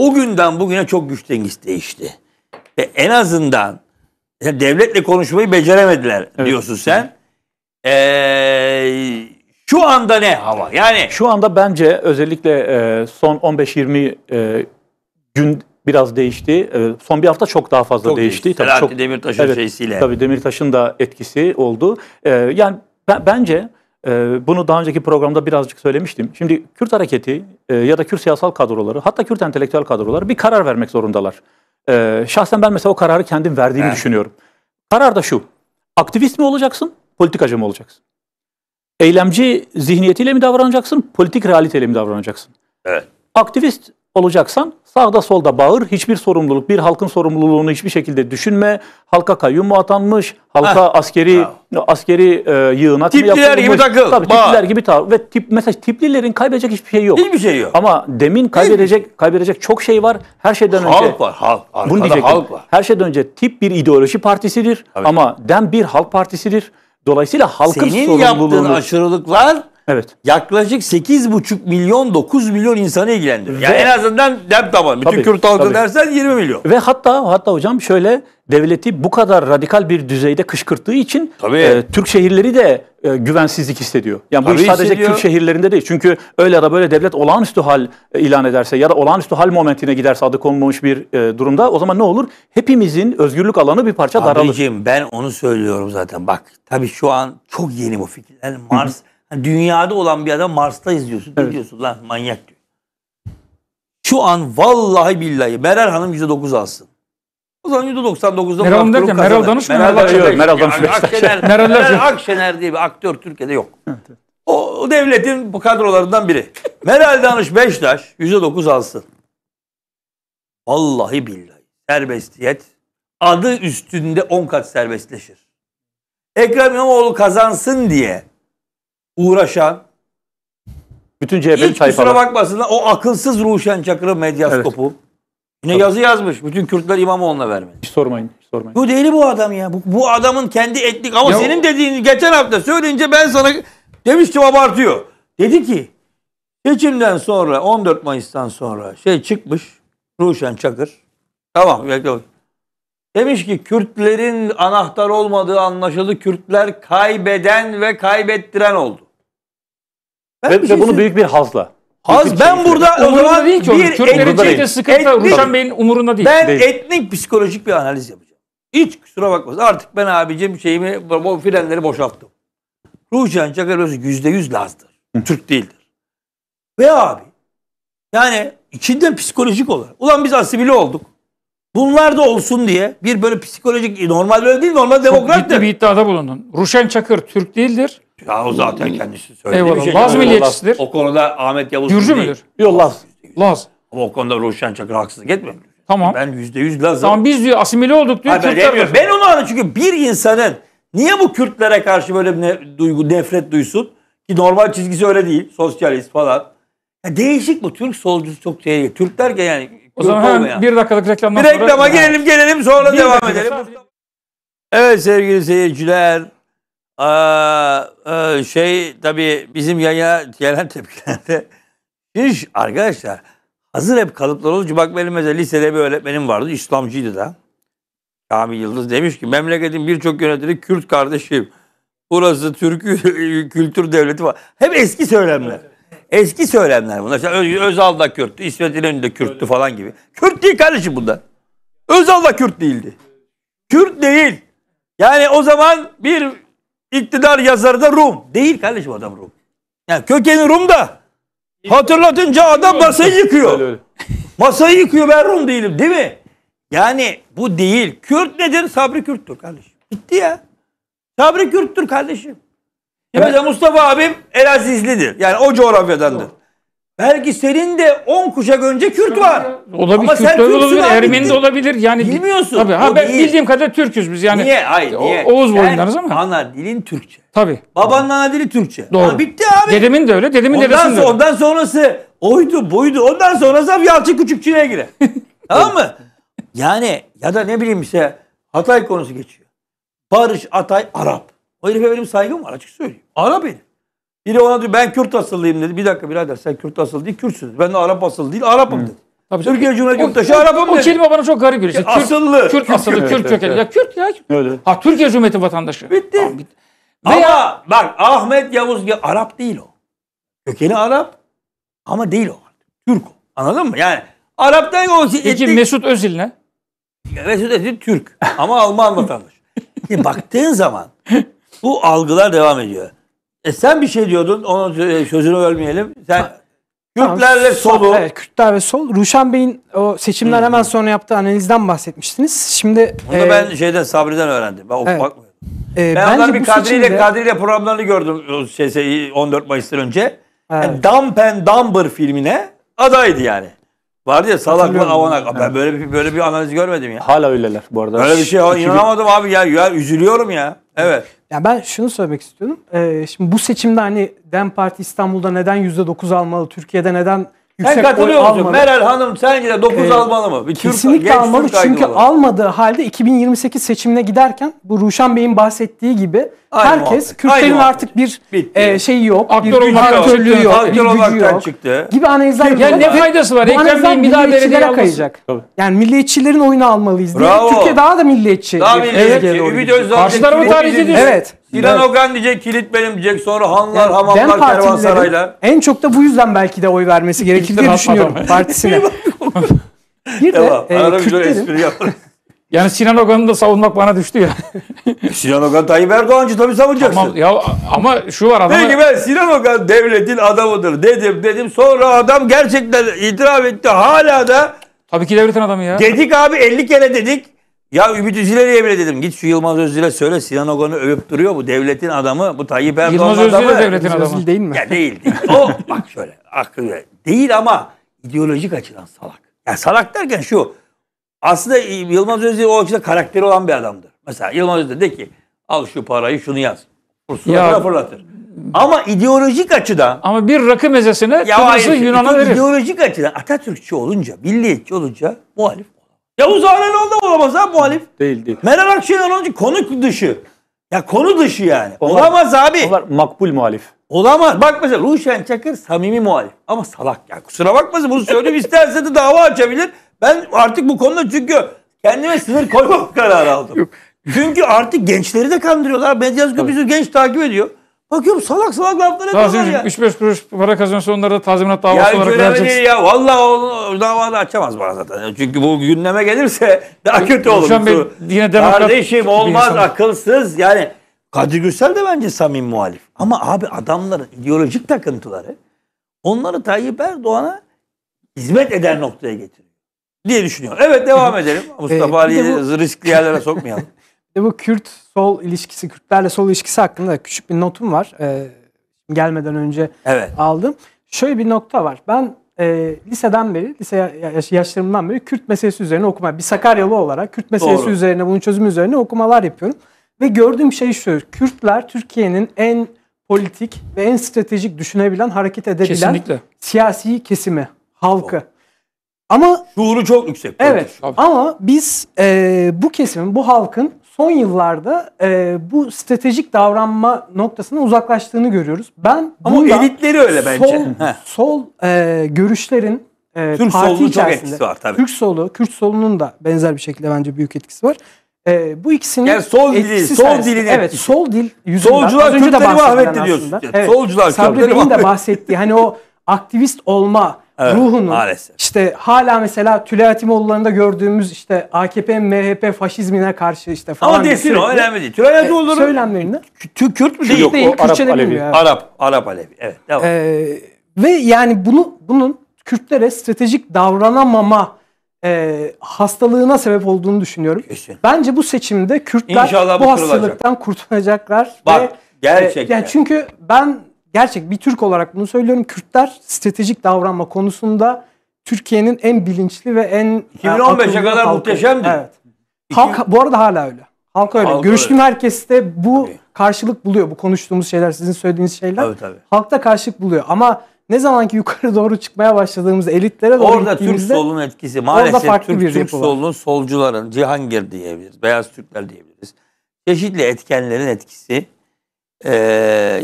O günden bugüne çok güç dengesi değişti. Ve en azından devletle konuşmayı beceremediler evet. diyorsun sen. Ee, şu anda ne hava? Yani şu anda bence özellikle e, son 15-20 e, gün biraz değişti. E, son bir hafta çok daha fazla çok değişti. değişti. Tabii Selahattin çok, Demirtaş'ın evet, şeysiyle. Tabii Demirtaş'ın da etkisi oldu. Yani bence ee, bunu daha önceki programda birazcık söylemiştim. Şimdi Kürt hareketi e, ya da Kürt siyasal kadroları hatta Kürt entelektüel kadroları bir karar vermek zorundalar. Ee, şahsen ben mesela o kararı kendim verdiğimi evet. düşünüyorum. Karar da şu. Aktivist mi olacaksın, politikacı mı olacaksın? Eylemci zihniyetiyle mi davranacaksın, politik realiteyle mi davranacaksın? Evet. Aktivist olacaksan sağda solda bağır. Hiçbir sorumluluk, bir halkın sorumluluğunu hiçbir şekilde düşünme. Halka kayyum mu atanmış? Halka Heh, askeri bravo. askeri e, yığınak tipliler mı yapılmış? Gibi takıl, Tabii, bağır. tipliler gibi takıl. Ve tip, mesela tiplilerin kaybedecek hiçbir şey yok. Hiçbir şey yok. Ama demin kaybedecek kaybedecek çok şey var. Her şeyden halk önce... Halk var, halk. bunu diyecektim. halk var. Her şeyden önce tip bir ideoloji partisidir. Tabii. Ama dem bir halk partisidir. Dolayısıyla halkın Senin sorumluluğunu... Senin yaptığın aşırılıklar Evet. Yaklaşık 8,5 milyon 9 milyon insanı ilgilendiriyor. Yani en azından dem taban, Bütün Tabii, Kürt halkı dersen 20 milyon. Ve hatta hatta hocam şöyle devleti bu kadar radikal bir düzeyde kışkırttığı için Tabii. E, Türk şehirleri de e, güvensizlik hissediyor. Yani bu iş sadece hissediyor. Kürt şehirlerinde değil. Çünkü öyle ya da böyle devlet olağanüstü hal e, ilan ederse ya da olağanüstü hal momentine giderse adı konulmamış bir e, durumda o zaman ne olur? Hepimizin özgürlük alanı bir parça daralır. Abicim ben onu söylüyorum zaten. Bak tabii şu an çok yeni bu fikirler. Mars Hani dünyada olan bir adam Mars'ta izliyorsun. Evet. Ne diyorsun lan manyak diyor. Şu an vallahi billahi Meral Hanım %9 alsın. O zaman %99'da Meral Hanım derken Meral Danış mı? Meral Akşener. Meral Danış Akşener, Meral Akşener diye bir aktör Türkiye'de yok. O, o devletin bu kadrolarından biri. Meral Danış Beştaş %9 alsın. Vallahi billahi. Serbestiyet adı üstünde 10 kat serbestleşir. Ekrem İmamoğlu kazansın diye uğraşan Bütün CHP'li hiç kusura tayfalar. bakmasınlar o akılsız Ruşen Çakır'ın medyaskopu. Yine ne yazı yazmış. Bütün Kürtler İmamoğlu'na vermedi. Hiç sormayın. sormayın. Bu değil bu adam ya. Bu, bu adamın kendi etnik ama Ya- senin dediğin geçen hafta söyleyince ben sana demiştim abartıyor. Dedi ki seçimden sonra 14 Mayıs'tan sonra şey çıkmış Ruşen Çakır. Tamam bekle. Demiş ki Kürtlerin anahtar olmadığı anlaşıldı. Kürtler kaybeden ve kaybettiren oldu. Ben ve, bir şey ve bunu büyük bir hazla. Haz ben şey burada o zaman değil ki bir Türklerin sıkıntı etnik, Ruşen Bey'in umurunda değil. Ben değil. etnik psikolojik bir analiz yapacağım. Hiç kusura bakmasın. Artık ben abicim şeyimi bu frenleri boşalttım. Ruşen Çakar Özü yüzde yüz Laz'dır. Türk değildir. Ve abi yani içinden psikolojik olarak. Ulan biz asimile olduk. Bunlar da olsun diye bir böyle psikolojik normal öyle değil normal Çok demokrat Çok ciddi bir iddiada bulundun. Ruşen Çakır Türk değildir. Ya o zaten kendisi söyledi. Eyvallah. Şey. Laz milliyetçisidir. O konuda Ahmet Yavuz Gürcü müdür? Yok Laz. Laz. Ama o konuda Ruşen Çakır haksızlık etmiyor. Tamam. Ben yüzde yüz Laz'ım. Tamam biz diyor asimile olduk diyor. Hayır, ben, ben onu anlıyorum çünkü bir insanın niye bu Kürtlere karşı böyle bir ne, duygu, nefret duysun? Ki normal çizgisi öyle değil. Sosyalist falan. Ya değişik bu. Türk solcusu çok şey. Türkler yani o zaman hemen bir dakikalık reklamdan bir sonra... Bir reklama gelelim gelelim sonra bir devam edelim. Sadece... Evet sevgili seyirciler. Ee, şey tabii bizim yaya gelen tepkilerde bir arkadaşlar hazır hep kalıplar olunca bak benim mesela lisede bir öğretmenim vardı İslamcıydı da. Kamil Yıldız demiş ki memleketin birçok yönetimi Kürt kardeşim. Burası Türk kültür devleti var. Hep eski söylemler. Eski söylemler bunlar. İşte Öz, Özal da Kürttü, İsmet İnönü de Kürttü falan gibi. Kürt değil kardeşim bunlar. Özal da Kürt değildi. Kürt değil. Yani o zaman bir İktidar yazarı da Rum. Değil kardeşim adam Rum. Yani kökeni Rum da. Hatırlatınca adam masayı yıkıyor. masayı yıkıyor ben Rum değilim değil mi? Yani bu değil. Kürt nedir? Sabri Kürt'tür kardeşim. Bitti ya. Sabri Kürt'tür kardeşim. Şimdi evet. Mustafa abim Elazizlidir. Yani o coğrafyadandır. Belki senin de 10 kuşak önce Kürt var. Olabilir. Ama Kürtler sen Türksün olabilir, abi. Ermeni de olabilir. Yani Bilmiyorsun. Tabii. Ha, ben bildiğim kadar Türküz biz yani. Niye? Hayır niye? Oğuz boyundanız ama. Ana dilin Türkçe. Tabii. Babanın ana dili Türkçe. Doğru. Ya bitti abi. Dedemin de öyle, dedemin dedesinin ondan, de öyle. ondan sonrası oydu boydu. Ondan sonrası hep Yalçın Küçükçü'ye girer. tamam mı? Yani ya da ne bileyim işte Hatay konusu geçiyor. Barış Atay Arap. O herife benim saygım var açık söyleyeyim. Arap herif. Biri ona diyor ben Kürt asıllıyım dedi. Bir dakika birader sen Kürt asıllı değil Kürtsün. Ben de Arap asıllı değil Arap'ım dedi. Tabii canım. Türkiye Cumhuriyeti Yurttaşı Arap'ım O dedi. kelime bana çok garip geliyor. İşte asıllı. Kürt, asıllı, Kürt kökenli. Ya Kürt ya. Öyle. Ha Türkiye Cumhuriyeti vatandaşı. Bitti. Tamam, bitti. Veya, Ama bak Ahmet Yavuz ya, Arap değil o. Kökeni Arap ama değil o. Türk o. Anladın mı? Yani Arap'tan o etnik. Peki Mesut Özil ne? Mesut Özil Türk ama Alman vatandaşı. Şimdi baktığın zaman bu algılar devam ediyor. E sen bir şey diyordun. Onun e, sözünü ölmeyelim. Sen Kürtlerle solu. Evet, Kürtler ve sol. Ruşen Bey'in o seçimden hemen sonra yaptığı analizden bahsetmiştiniz. Şimdi Bunu e, ben şeyden Sabri'den öğrendim. Ben evet. bakmıyorum. E, ben onların bir Kadri ile Kadri ile programlarını gördüm o şey, 14 Mayıs'tan önce. E, evet. Yani Dump and Dumber filmine adaydı yani. Vardı ya mı avanak. Evet. böyle bir böyle bir analiz görmedim ya. Hala öyleler bu arada. Böyle bir şey inanamadım abi ya. ya üzülüyorum ya. Evet. Yani ben şunu söylemek istiyorum. Ee, şimdi bu seçimde hani DEM Parti İstanbul'da neden %9 almalı, Türkiye'de neden yüksek ben katılıyor musun? Meral Hanım sence de 9 ee, almalı mı? Bir Türk, almalı çünkü olmalı. almadığı halde 2028 seçimine giderken bu Ruşan Bey'in bahsettiği gibi Aynı herkes muhabbet. Kürtlerin artık bir Bitti. e, şeyi yok, Aktör bir aktörlüğü yok, aktör bir gücü yok çıktı. gibi analizler Ya ne faydası var? Ekrem Bey'in bir daha belediyeye kayacak. Yani milliyetçilerin oyunu almalıyız. Bravo. Türkiye daha da milliyetçi. Daha milliyetçi. Ümit Özdağ. Karşılarımı tarih ediyorsun. Evet. İlan evet. Okan diyecek, kilit benim diyecek. Sonra hanlar, yani hamamlar, kervansaraylar. En çok da bu yüzden belki de oy vermesi gerekir diye düşünüyorum partisine. Bir de e, Arada Kürtlerin... Yani Sinan Okan'ı da savunmak bana düştü ya. E, Sinan Okan Tayyip Erdoğan'cı tabii savunacaksın. Tamam, ya, ama şu var adamı... Peki ben Sinan Okan devletin adamıdır dedim dedim. Sonra adam gerçekten itiraf etti. Hala da... Tabii ki devletin adamı ya. Dedik abi 50 kere dedik. Ya Ümit Üzüleri'ye bile dedim git şu Yılmaz Özdil'e söyle Sinan Ogan'ı övüp duruyor bu devletin adamı bu Tayyip Erdoğan Yılmaz adamı. Özdil devletin adamı. Özil değil mi? Ya değil değil. O bak şöyle aklı değil ama ideolojik açıdan salak. Yani salak derken şu aslında Yılmaz Özdil o açıda karakteri olan bir adamdır. Mesela Yılmaz Özdil de ki al şu parayı şunu yaz. Suratına fırlatır. Ama ideolojik açıdan... Ama bir rakı mezesine Kıbrıs'ı Yunan'a verir. İdeolojik açıdan Atatürkçü olunca, milliyetçi olunca muhalif Yavuz Ağrenoğlu da olamaz ha muhalif. Değil değil. Meral Akşener olunca konu dışı. Ya konu dışı yani. Onlar, olamaz abi. Onlar makbul muhalif. Olamaz. Bak mesela Ruşen Çakır samimi muhalif. Ama salak ya. Kusura bakmasın bunu söyleyeyim. isterse de dava açabilir. Ben artık bu konuda çünkü kendime sınır koymak kararı aldım. Çünkü artık gençleri de kandırıyorlar. medya özgürlüğü genç takip ediyor. Bakıyorum salak salak laflar ediyorlar ya. 3-5 kuruş para kazanıyorsa onlara da tazminat davası ya olarak vereceksin. Şey ya değil ya. Valla o davada açamaz bana zaten. Çünkü bu gündeme gelirse daha kötü olur. Hüseyin Bey yine demokrat Kardeşim olmaz akılsız. Yani Kadir Gürsel de bence samim muhalif. Ama abi adamların ideolojik takıntıları onları Tayyip Erdoğan'a hizmet eder noktaya getiriyor diye düşünüyorum. Evet devam edelim. Ee, Mustafa ee, Ali'yi riskli yerlere sokmayalım. de bu Kürt-Sol ilişkisi, Kürtlerle sol ilişkisi hakkında küçük bir notum var. Ee, gelmeden önce evet. aldım. Şöyle bir nokta var. Ben e, liseden beri, lise yaş, yaşlarımdan beri Kürt meselesi üzerine okuma, bir Sakaryalı olarak Kürt meselesi Doğru. üzerine, bunun çözümü üzerine okumalar yapıyorum. Ve gördüğüm şey şu, Kürtler Türkiye'nin en politik ve en stratejik düşünebilen, hareket edebilen Kesinlikle. siyasi kesimi, halkı. Doğru. Ama şuuru çok yüksek. Evet. Tabii. Ama biz e, bu kesimin, bu halkın son yıllarda e, bu stratejik davranma noktasına uzaklaştığını görüyoruz. Ben ama bu elitleri öyle bence. Sol, sol e, görüşlerin e, Türk parti içerisinde çok etkisi var tabii. Türk solu, Kürt solunun da benzer bir şekilde bence büyük etkisi var. E, bu ikisinin yani sol dili, sol sayesinde, dilin evet, sol dil yüzünden. Solcular Kürtleri mahvetti diyorsun. Evet, Solcular Sabri Bey'in de bahsettiği hani o aktivist olma Evet, ruhunun maalesef. işte hala mesela Tülay Atimoğulları'nda gördüğümüz işte AKP, MHP faşizmine karşı işte falan. Ama desin o önemli değil. Tülay Atimoğulları. E, söylemlerinde. Kürt, mü? Şey yok, değil, o Arap Alevi. Yani. Arap, Arap Alevi. Evet, devam. Ee, ve yani bunu bunun Kürtlere stratejik davranamama e, hastalığına sebep olduğunu düşünüyorum. Kesin. Bence bu seçimde Kürtler İnşallah bu, bu hastalıktan kurtulacaklar. Bak, ve, gerçekten. E, yani çünkü ben gerçek bir Türk olarak bunu söylüyorum. Kürtler stratejik davranma konusunda Türkiye'nin en bilinçli ve en 2015'e kadar halkı. muhteşemdi. Evet. Halk bu arada hala öyle. Halk öyle. Halk Görüştüğüm öyle. herkeste bu tabii. karşılık buluyor. Bu konuştuğumuz şeyler, sizin söylediğiniz şeyler. Tabii, tabii. Halkta karşılık buluyor. Ama ne zaman ki yukarı doğru çıkmaya başladığımız elitlere doğru Orada Türk solun etkisi maalesef farklı Türk, bir Türk solunun solcuların, Cihangir diyebiliriz, Beyaz Türkler diyebiliriz. Çeşitli etkenlerin etkisi ee,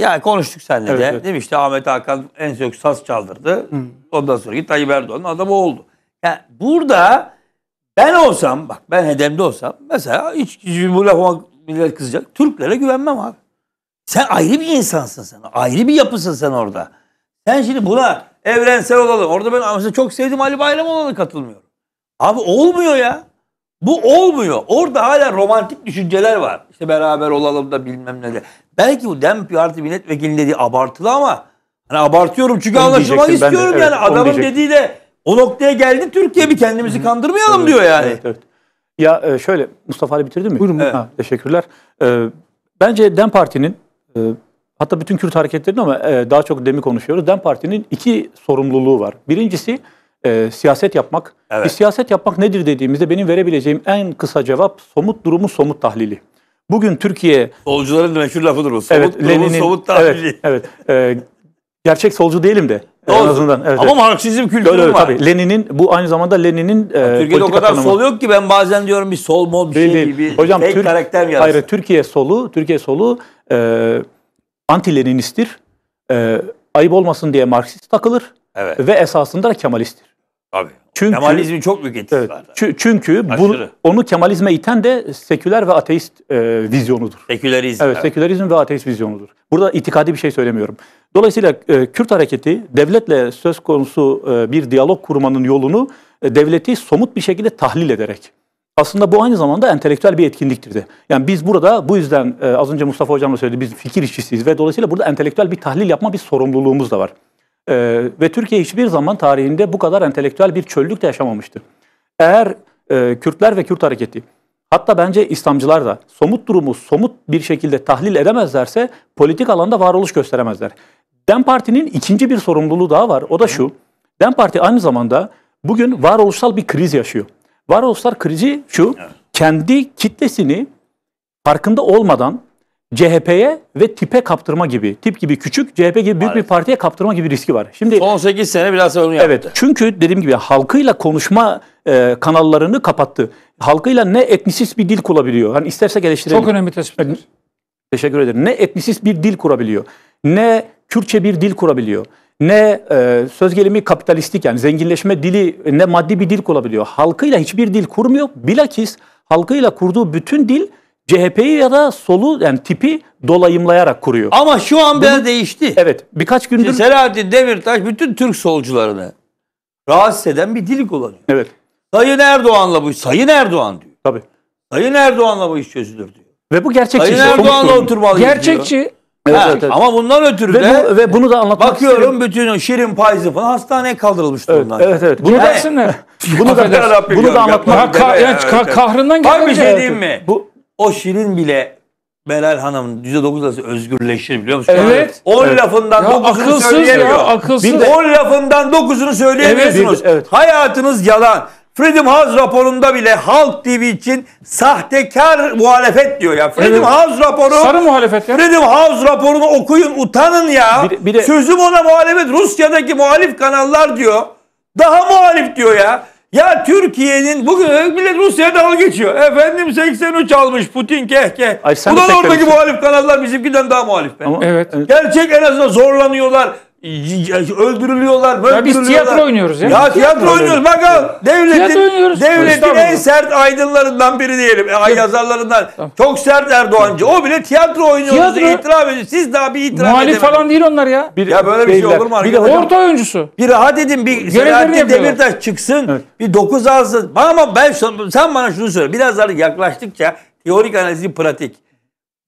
yani konuştuk seninle evet, de. Evet. Değil mi? İşte Ahmet Hakan en çok sas çaldırdı. Hı. Hmm. Ondan sonra Tayyip Erdoğan'ın adamı oldu. Yani burada ben olsam bak ben hedemde olsam mesela hiç bu lafıma millet kızacak. Türklere güvenmem abi. Sen ayrı bir insansın sen. Ayrı bir yapısın sen orada. Sen şimdi buna evrensel olalım. Orada ben mesela çok sevdiğim Ali Bayramoğlu'na katılmıyorum. Abi olmuyor ya. Bu olmuyor. Orada hala romantik düşünceler var. İşte beraber olalım da bilmem ne de. Belki bu DEM artı milletvekili dediği abartılı ama hani abartıyorum çünkü anlaşılmak istiyorum de, yani. Adamın dediği de o noktaya geldi Türkiye bir kendimizi kandırmayalım evet, diyor yani. Evet, evet. Ya e, şöyle Mustafa Ali bitirdin mi? Buyurun. Evet. Ha, teşekkürler. Ee, bence DEM Parti'nin e, hatta bütün Kürt hareketlerinin ama e, daha çok DEM'i konuşuyoruz. DEM Parti'nin iki sorumluluğu var. Birincisi e, siyaset yapmak. Evet. Bir siyaset yapmak nedir dediğimizde benim verebileceğim en kısa cevap somut durumu somut tahlili. Bugün Türkiye... Solcuların meşhur lafıdır bu. Somut evet, Lenin'in, somut evet, evet, e, gerçek solcu değilim de. Doğru. En azından. Evet, Ama evet. Marksizm kültürü öyle, öyle, var. Tabii. Lenin'in bu aynı zamanda Lenin'in e, Türkiye'de o kadar tanımı. sol yok ki ben bazen diyorum bir sol mol bir değil, şey değil. gibi. Hocam, tek Türk, karakter yarısı. Hayır Türkiye solu, Türkiye solu e, anti Leninistir. E, ayıp olmasın diye Marksist takılır. Evet. Ve esasında da Kemalisttir. Tabii. Çünkü, Kemalizmin çok büyük etkisi evet, var. Çünkü bu, onu Kemalizme iten de seküler ve ateist e, vizyonudur. Sekülerizm. evet, sekülerizm ve ateist vizyonudur. Burada itikadi bir şey söylemiyorum. Dolayısıyla e, Kürt hareketi devletle söz konusu e, bir diyalog kurmanın yolunu e, devleti somut bir şekilde tahlil ederek aslında bu aynı zamanda entelektüel bir etkinliktir de. Yani biz burada bu yüzden e, az önce Mustafa Hocam da söyledi biz fikir işçisiyiz ve dolayısıyla burada entelektüel bir tahlil yapma bir sorumluluğumuz da var. Ee, ve Türkiye hiçbir zaman tarihinde bu kadar entelektüel bir çöllük de yaşamamıştı. Eğer e, Kürtler ve Kürt hareketi hatta bence İslamcılar da somut durumu somut bir şekilde tahlil edemezlerse politik alanda varoluş gösteremezler. DEM Parti'nin ikinci bir sorumluluğu daha var. O da şu. DEM Parti aynı zamanda bugün varoluşsal bir kriz yaşıyor. Varoluşsal krizi şu. Kendi kitlesini farkında olmadan CHP'ye ve tipe kaptırma gibi, tip gibi küçük, CHP gibi büyük Maalesef. bir partiye kaptırma gibi riski var. Şimdi son 8 sene biraz onu yaptı. Evet. Çünkü dediğim gibi halkıyla konuşma e, kanallarını kapattı. Halkıyla ne etnisist bir dil kurabiliyor. Hani istersek eleştirelim. Çok önemli tespit. Teşekkür ederim. Ne etnisist bir dil kurabiliyor. Ne Kürtçe bir dil kurabiliyor. Ne e, söz gelimi kapitalistik yani zenginleşme dili e, ne maddi bir dil kurabiliyor. Halkıyla hiçbir dil kurmuyor. Bilakis halkıyla kurduğu bütün dil CHP'yi ya da solu yani tipi dolayımlayarak kuruyor. Ama şu an bel değişti. Evet. Birkaç gündür... Şimdi Selahattin Demirtaş bütün Türk solcularını rahatsız eden bir dil kullanıyor. Evet. Sayın Erdoğan'la bu iş, Sayın Erdoğan diyor. Tabii. Sayın Erdoğan'la bu iş çözülür diyor. Ve bu gerçekçi. Sayın şey. Erdoğan'la oturmalıyız Gerçekçi. Evet, evet, evet. Ama bundan ötürü ve de bu, ve bunu da anlatmak bakıyorum isterim. bütün şirin payızı falan hastaneye kaldırılmış evet, Evet evet. Bunu yani, dersin ne? bunu da bunu da anlatmak. Ha, ka, yani, evet, şey kahrından geldi. bir şey diyeyim mi? Bu o şirin bile Meral Hanım'ın %9'lası özgürleşir biliyor musun? Evet. 10 evet. lafından dokuzunu 9'unu akılsız söyleyemiyor. Ya, akılsız. 10 lafından dokuzunu söyleyemiyorsunuz. Evet, evet. Hayatınız yalan. Freedom House raporunda bile Halk TV için sahtekar muhalefet diyor ya. Freedom evet. House raporu. Sarı muhalefet ya. Freedom House raporunu okuyun utanın ya. Bir, bir de, Sözüm ona muhalefet. Rusya'daki muhalif kanallar diyor. Daha muhalif diyor ya. Ya Türkiye'nin bugün millet Rusya'ya dalga geçiyor. Efendim 83 almış Putin keh keh. Ay, sen Ulan oradaki şey- muhalif kanallar bizimkinden daha muhalif Ama, evet. Gerçek en azından zorlanıyorlar öldürülüyorlar, öldürülüyorlar. Ya biz tiyatro oynuyoruz ya. Ya tiyatro, tiyatro oynuyoruz. Bak Devletin, oynuyoruz. devletin en sert aydınlarından biri diyelim. E, ay yazarlarından. Tamam. Çok sert Erdoğancı. O bile tiyatro oynuyoruz tiyatro, itiraf ediyor. Siz daha bir itiraf Muhalif edemediniz. falan değil onlar ya. Bir, ya böyle bir şey olur mu Bir orta oyuncusu. Bir rahat edin. Bir Selahattin Demirtaş çıksın. Evet. Bir dokuz alsın. Ama ben sen bana şunu söyle. Biraz daha yaklaştıkça teorik analizi pratik.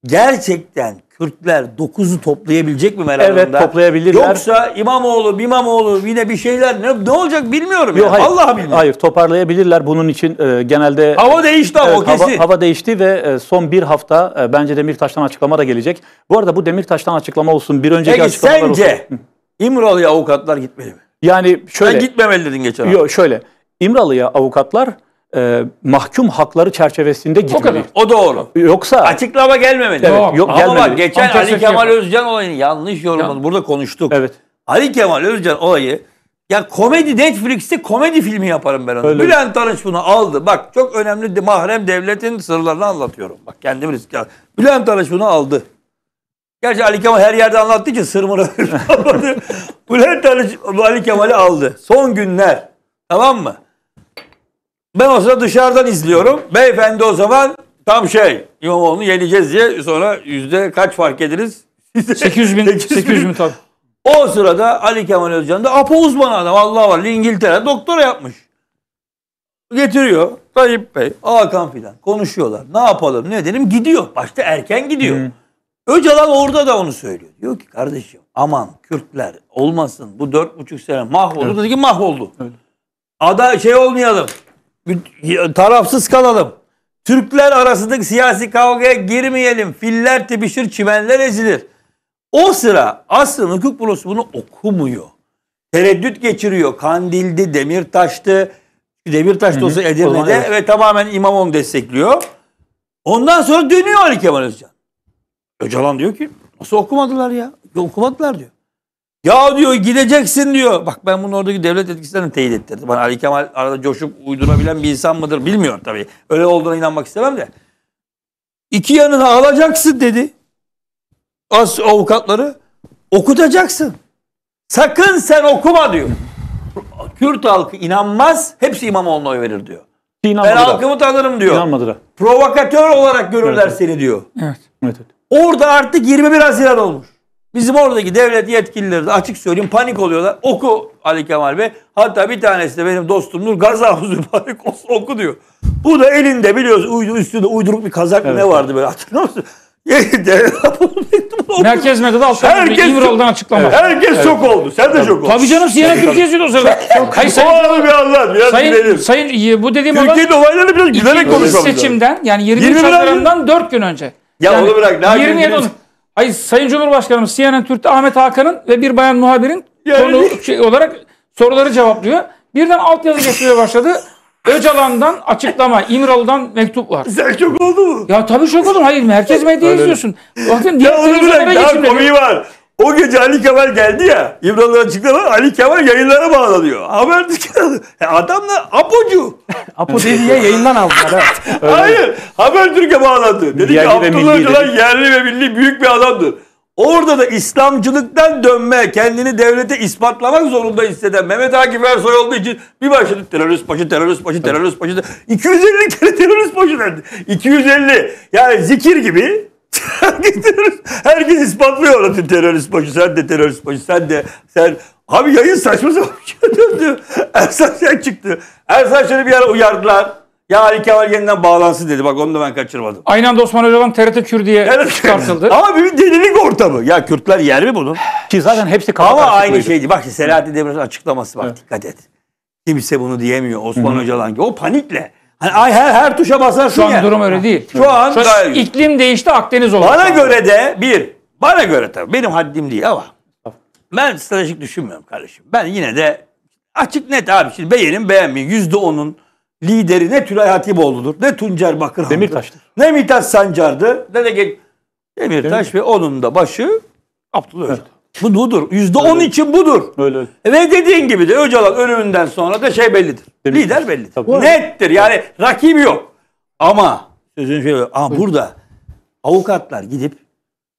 Gerçekten Kürtler 9'u toplayabilecek mi merakımdan? Evet toplayabilirler. Yoksa İmamoğlu, İmamoğlu yine bir şeyler ne, ne olacak bilmiyorum. Yok, yani. hayır, Vallahi bilmiyorum. Hayır toparlayabilirler bunun için e, genelde. Hava değişti ama evet, o kesin. Hava, hava değişti ve e, son bir hafta e, bence Demirtaş'tan açıklama da gelecek. Bu arada bu Demirtaş'tan açıklama olsun bir önceki Peki, açıklamalar sence, olsun. sence İmralı'ya avukatlar gitmeli mi? Yani şöyle. Ben gitmemeli dedin geçen Yok şöyle İmralı'ya avukatlar e, mahkum hakları çerçevesinde gitmeli. O kadar. O doğru. Yoksa açıklama gelmemeli. Evet, yok, yok Ama gelmedi. bak geçen Ali Kemal yok. Özcan olayını yanlış yorumladı. Burada konuştuk. Evet. Ali Kemal Özcan olayı ya komedi Netflix'te komedi filmi yaparım ben onu. Öyle. Bülent Arınç bunu aldı. Bak çok önemli de, mahrem devletin sırlarını anlatıyorum. Bak kendim risk al. Bülent Arınç bunu aldı. Gerçi Ali Kemal her yerde anlattığı için sırmını Bülent Arınç Ali Kemal'i aldı. Son günler. Tamam mı? Ben o sırada dışarıdan izliyorum. Beyefendi o zaman tam şey İmamoğlu'nu yeneceğiz diye sonra yüzde kaç fark ediniz? 800 bin. 800, 800 bin tabii. O sırada Ali Kemal Özcan da apo uzmanı adam Allah var. İngiltere doktora yapmış. Getiriyor Tayyip Bey, Hakan filan konuşuyorlar. Ne yapalım ne edelim gidiyor. Başta erken gidiyor. Hı. Hmm. Öcalan orada da onu söylüyor. Diyor ki kardeşim aman Kürtler olmasın bu dört buçuk sene mahvoldu. Evet. Dedi ki mahvoldu. Evet. Ada şey olmayalım tarafsız kalalım. Türkler arasındaki siyasi kavgaya girmeyelim. Filler tepişir, çimenler ezilir. O sıra aslında hukuk bürosu bunu okumuyor. Tereddüt geçiriyor. Kandildi, Demirtaş'tı. Demirtaş da olsa Edirne'de evet. ve tamamen İmamoğlu destekliyor. Ondan sonra dönüyor Ali Kemal Özcan. Öcalan diyor ki nasıl okumadılar ya? Okumadılar diyor. Ya diyor gideceksin diyor. Bak ben bunu oradaki devlet etkisinden teyit ettirdim. Bana Ali Kemal arada coşup uydurabilen bir insan mıdır bilmiyorum tabii. Öyle olduğuna inanmak istemem de. İki yanına alacaksın dedi. As avukatları okutacaksın. Sakın sen okuma diyor. Kürt halkı inanmaz. Hepsi İmamoğlu'na oy verir diyor. İnanmadı ben da. halkımı tanırım diyor. İnanmadı da. Provokatör olarak görürler evet. seni diyor. Evet. evet. Orada artık 21 Haziran olmuş. Bizim oradaki devlet yetkilileri de açık söyleyeyim panik oluyorlar. Oku Ali Kemal Bey. Hatta bir tanesi de benim dostum Nur Gaza Huzurbarik oku diyor. Bu da elinde biliyoruz uydu, üstünde uyduruk bir kazak evet, ne vardı böyle hatırlıyor musun? Merkez medyada altta herkes İmralı'dan açıklama. Evet, herkes evet. şok oldu. Sen de çok şok oldun. Tabii canım CNN Türkiye'si de o sırada. Hayır, sayın, o bir anlar Biraz sayın, gidelim. sayın e, bu dediğim Türkiye'nin olan... Türkiye'nin olaylarını biraz gülerek konuşmamız lazım. seçimden yani 23 Haziran'dan 4 gün önce. Ya yani, onu bırak. Ne 27 Haziran? Hayır Sayın Cumhurbaşkanımız CNN Türk'te Ahmet Hakan'ın ve bir bayan muhabirin yani. konu şey olarak soruları cevaplıyor. Birden altyazı geçmeye başladı. Öcalan'dan açıklama, İmralı'dan mektup var. Sen şok oldu mu? Ya tabii şok oldum. Hayır merkez medyayı izliyorsun. Bakın ya onu bırak daha komiği var. O gece Ali Kemal geldi ya. İmralı'nın açıklaması Ali Kemal yayınlara bağlanıyor. Haber dükkanı. E, Adamla Apocu. Apo diye yayından aldılar. Evet. Hayır. Haber Türkiye bağlandı. Dedi ki Yerli ve Abdullah Öcalan yerli ve milli büyük bir adamdır. Orada da İslamcılıktan dönme, kendini devlete ispatlamak zorunda hisseden Mehmet Akif Ersoy olduğu için bir başladı terörist başı, terörist başı, terörist başı. 250 kere terörist başı dedi. 250. Yani zikir gibi Herkes ispatlıyor orası terörist başı, sen de terörist başı, sen de sen. Abi yayın saçma sapan bir şey döndü. Ersan Şen çıktı. Ersan şöyle bir ara uyardılar. Ya Ali Kemal yeniden bağlansın dedi. Bak onu da ben kaçırmadım. aynen anda Osman Öcalan TRT Kür diye evet. çıkartıldı. Ama bir delilik ortamı. Ya Kürtler yer mi bunu? Ki zaten hepsi kafa Ama aynı şeydi. Bak Selahattin Demirtaş'ın açıklaması bak Evet. Dikkat et. Kimse bunu diyemiyor Osman Hı-hı. Öcalan gibi. O panikle. Hani ay her her tuşa basarsın Şu an ya. durum öyle değil. Şu an Şu iklim değişti Akdeniz oldu. Bana göre de bir, bana göre tabii benim haddim değil ama ben stratejik düşünmüyorum kardeşim. Ben yine de açık net abi şimdi beğenin beğenmeyin. Yüzde onun lideri ne Tülay Hatipoğlu'dur, ne Tuncer Bakırhan'dır. Demirtaş'tır. Ne Mithat Sancar'dı, ne de Demirtaş Demirtaş. ve onun da başı Abdullah Öcalan. Bu budur. Yüzde on iki budur. Öyle, Ve dediğin gibi de Öcalan ölümünden sonra da şey bellidir. Belli. Lider bellidir. Nettir yani rakibi yok. Ama sözün şöyle ama burada avukatlar gidip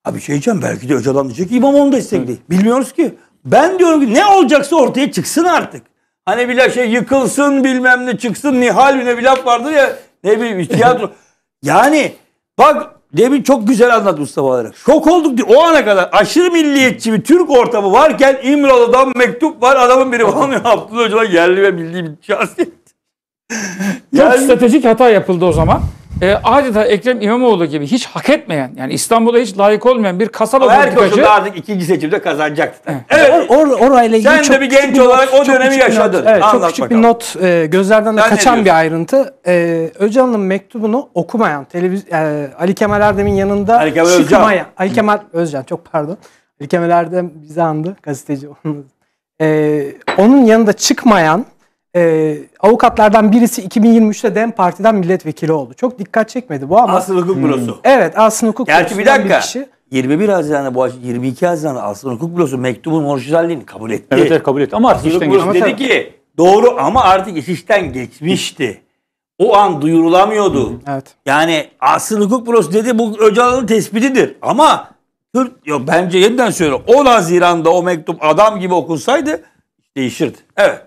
abi şey diyeceğim belki de Öcalan diyecek İmamoğlu destekli. Bilmiyoruz ki. Ben diyorum ki ne olacaksa ortaya çıksın artık. Hani bir şey yıkılsın bilmem ne çıksın Nihal bir ne bir laf vardır ya ne bileyim tiyatro. yani bak Demin çok güzel anlattı Mustafa olarak. Şok olduk diyor. O ana kadar aşırı milliyetçi bir Türk ortamı varken İmralı'dan mektup var. Adamın biri almıyor. Abdullah Hoca'dan yerli ve milli bir şahsiyet. Çok yani... stratejik hata yapıldı o zaman e, adeta Ekrem İmamoğlu gibi hiç hak etmeyen yani İstanbul'a hiç layık olmayan bir kasaba politikacı. Her politikacı. koşulda artık ikinci seçimde kazanacaktı. Evet. evet. Or, orayla ilgili Sen çok de bir genç bir olarak not, o dönemi yaşadın. evet, Anlat çok küçük bakalım. bir not e, gözlerden de kaçan bir ayrıntı. E, Öcalan'ın mektubunu okumayan televiz e, Ali Kemal Erdem'in yanında Ali Kemal Özcan. Ali Kemal Özcan çok pardon. Ali Kemal Erdem bizi andı gazeteci. e, onun yanında çıkmayan e, avukatlardan birisi 2023'te DEM Parti'den milletvekili oldu. Çok dikkat çekmedi bu ama. Aslı hukuk hmm. Evet aslı hukuk Gerçi bir dakika. Bir kişi, 21 Haziran'da bu 22 Haziran'da Asıl hukuk bürosu mektubun orijinalliğini kabul etti. Evet, evet kabul etti ama artık işten geçti. Dedi ki doğru ama artık iş işten geçmişti. O an duyurulamıyordu. evet. Yani Asıl hukuk bürosu dedi bu Öcalan'ın tespitidir ama Türk, yo, bence yeniden söylüyorum 10 Haziran'da o mektup adam gibi okunsaydı değişirdi. Evet.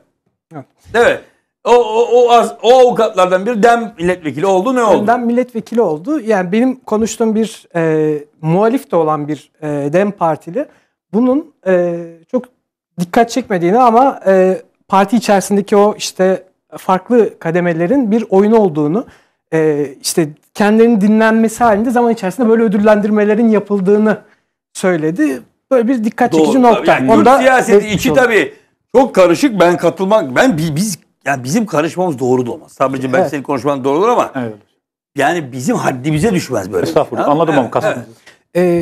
Evet. O, o, o, az, o avukatlardan biri DEM milletvekili oldu ne oldu? DEM milletvekili oldu. Yani benim konuştuğum bir e, muhalif de olan bir e, DEM partili bunun e, çok dikkat çekmediğini ama e, parti içerisindeki o işte farklı kademelerin bir oyun olduğunu e, işte kendilerinin dinlenmesi halinde zaman içerisinde böyle ödüllendirmelerin yapıldığını söyledi. Böyle bir dikkat çekici Doğru, nokta. Yani Onda siyaseti içi tabii çok karışık. Ben katılmak ben biz yani bizim karışmamız doğru da olmaz. tabii evet. belki senin konuşman doğrudur ama evet. yani bizim haddimize düşmez böyle. Estağfurullah. Anladım evet. ama kastınızı. Evet.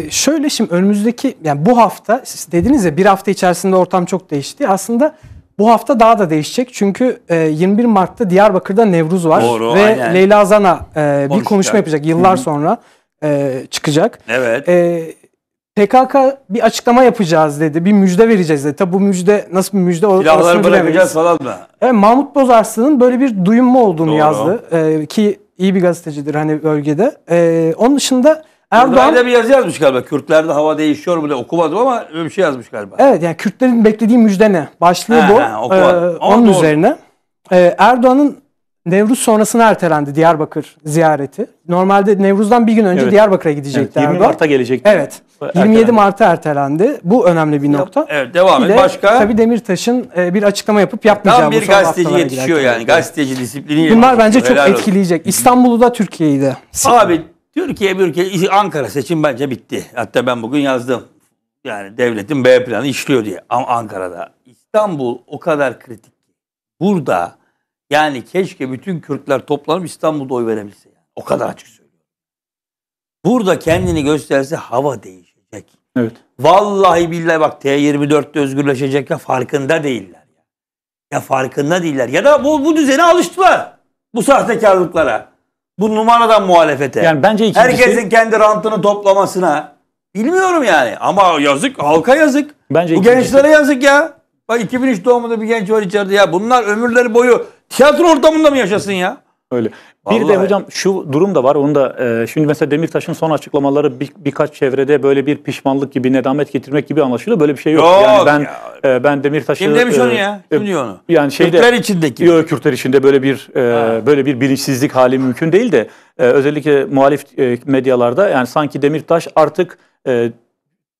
Ee, şöyle şimdi önümüzdeki yani bu hafta siz dediniz ya bir hafta içerisinde ortam çok değişti. Aslında bu hafta daha da değişecek çünkü e, 21 Mart'ta Diyarbakır'da Nevruz var Doğru, ve aynen. Leyla Zana e, bir konuşma yapacak yıllar Hı-hı. sonra e, çıkacak. Evet. E, PKK bir açıklama yapacağız dedi. Bir müjde vereceğiz dedi. Tabi bu müjde nasıl bir müjde orasını Silahları bırakacağız bilemeyiz. falan mı? Evet, Mahmut Bozarslı'nın böyle bir duyunma olduğunu Doğru. yazdı. Ee, ki iyi bir gazetecidir hani bölgede. Ee, onun dışında Erdoğan... Burada bir yazı yazmış galiba. Kürtlerde hava değişiyor mu diye okumadım ama öyle bir şey yazmış galiba. Evet yani Kürtlerin beklediği müjde ne? Başlığı he, bu. He, ee, onun doğru. üzerine. Ee, Erdoğan'ın Nevruz sonrasına ertelendi Diyarbakır ziyareti. Normalde Nevruz'dan bir gün önce evet. Diyarbakır'a gidecekti evet, 20 Erdoğan. Mart'a gelecekti. Evet. 27 Mart'a ertelendi. Bu önemli bir nokta. Evet devam bir et. Başka? Tabii Demirtaş'ın e, bir açıklama yapıp yapmayacağı Tam bir gazeteci yetişiyor yani. Gazeteci disiplini Bunlar bence çok etkileyecek. Olsun. İstanbul'u da Türkiye'yi de. Abi Türkiye bir ülke Ankara seçim bence bitti. Hatta ben bugün yazdım. Yani devletin B planı işliyor diye ama Ankara'da. İstanbul o kadar kritik. Burada yani keşke bütün Kürtler toplanıp İstanbul'da oy verebilse. Yani. O kadar açık söylüyorum. Burada kendini gösterse hava değişecek. Evet. Vallahi billahi bak T24'te özgürleşecek ya farkında değiller. Ya, ya farkında değiller. Ya da bu, bu düzene alıştılar. Bu sahtekarlıklara. Bu numaradan muhalefete. Yani bence ikincisi... Herkesin kendi rantını toplamasına. Bilmiyorum yani. Ama yazık. Halka yazık. Bence ikincisi. bu gençlere yazık ya. Bak 2003 doğumunda bir genç var içeride ya. Bunlar ömürleri boyu Tiyatro ortamında mı yaşasın ya? Öyle. Bir de hocam şu durum da var. Onu da e, şimdi mesela Demirtaş'ın son açıklamaları bir, birkaç çevrede böyle bir pişmanlık gibi nedamet getirmek gibi anlaşılıyor. Böyle bir şey yok. yani Yok ben e, ben Demirtaş'ı Kim demiş e, onu ya? Kim e, diyor onu? Yani şeyde Türkler içindeki. Yok Kürtler içinde böyle bir e, böyle bir bilinçsizlik hali mümkün değil de e, özellikle muhalif e, medyalarda yani sanki Demirtaş artık e,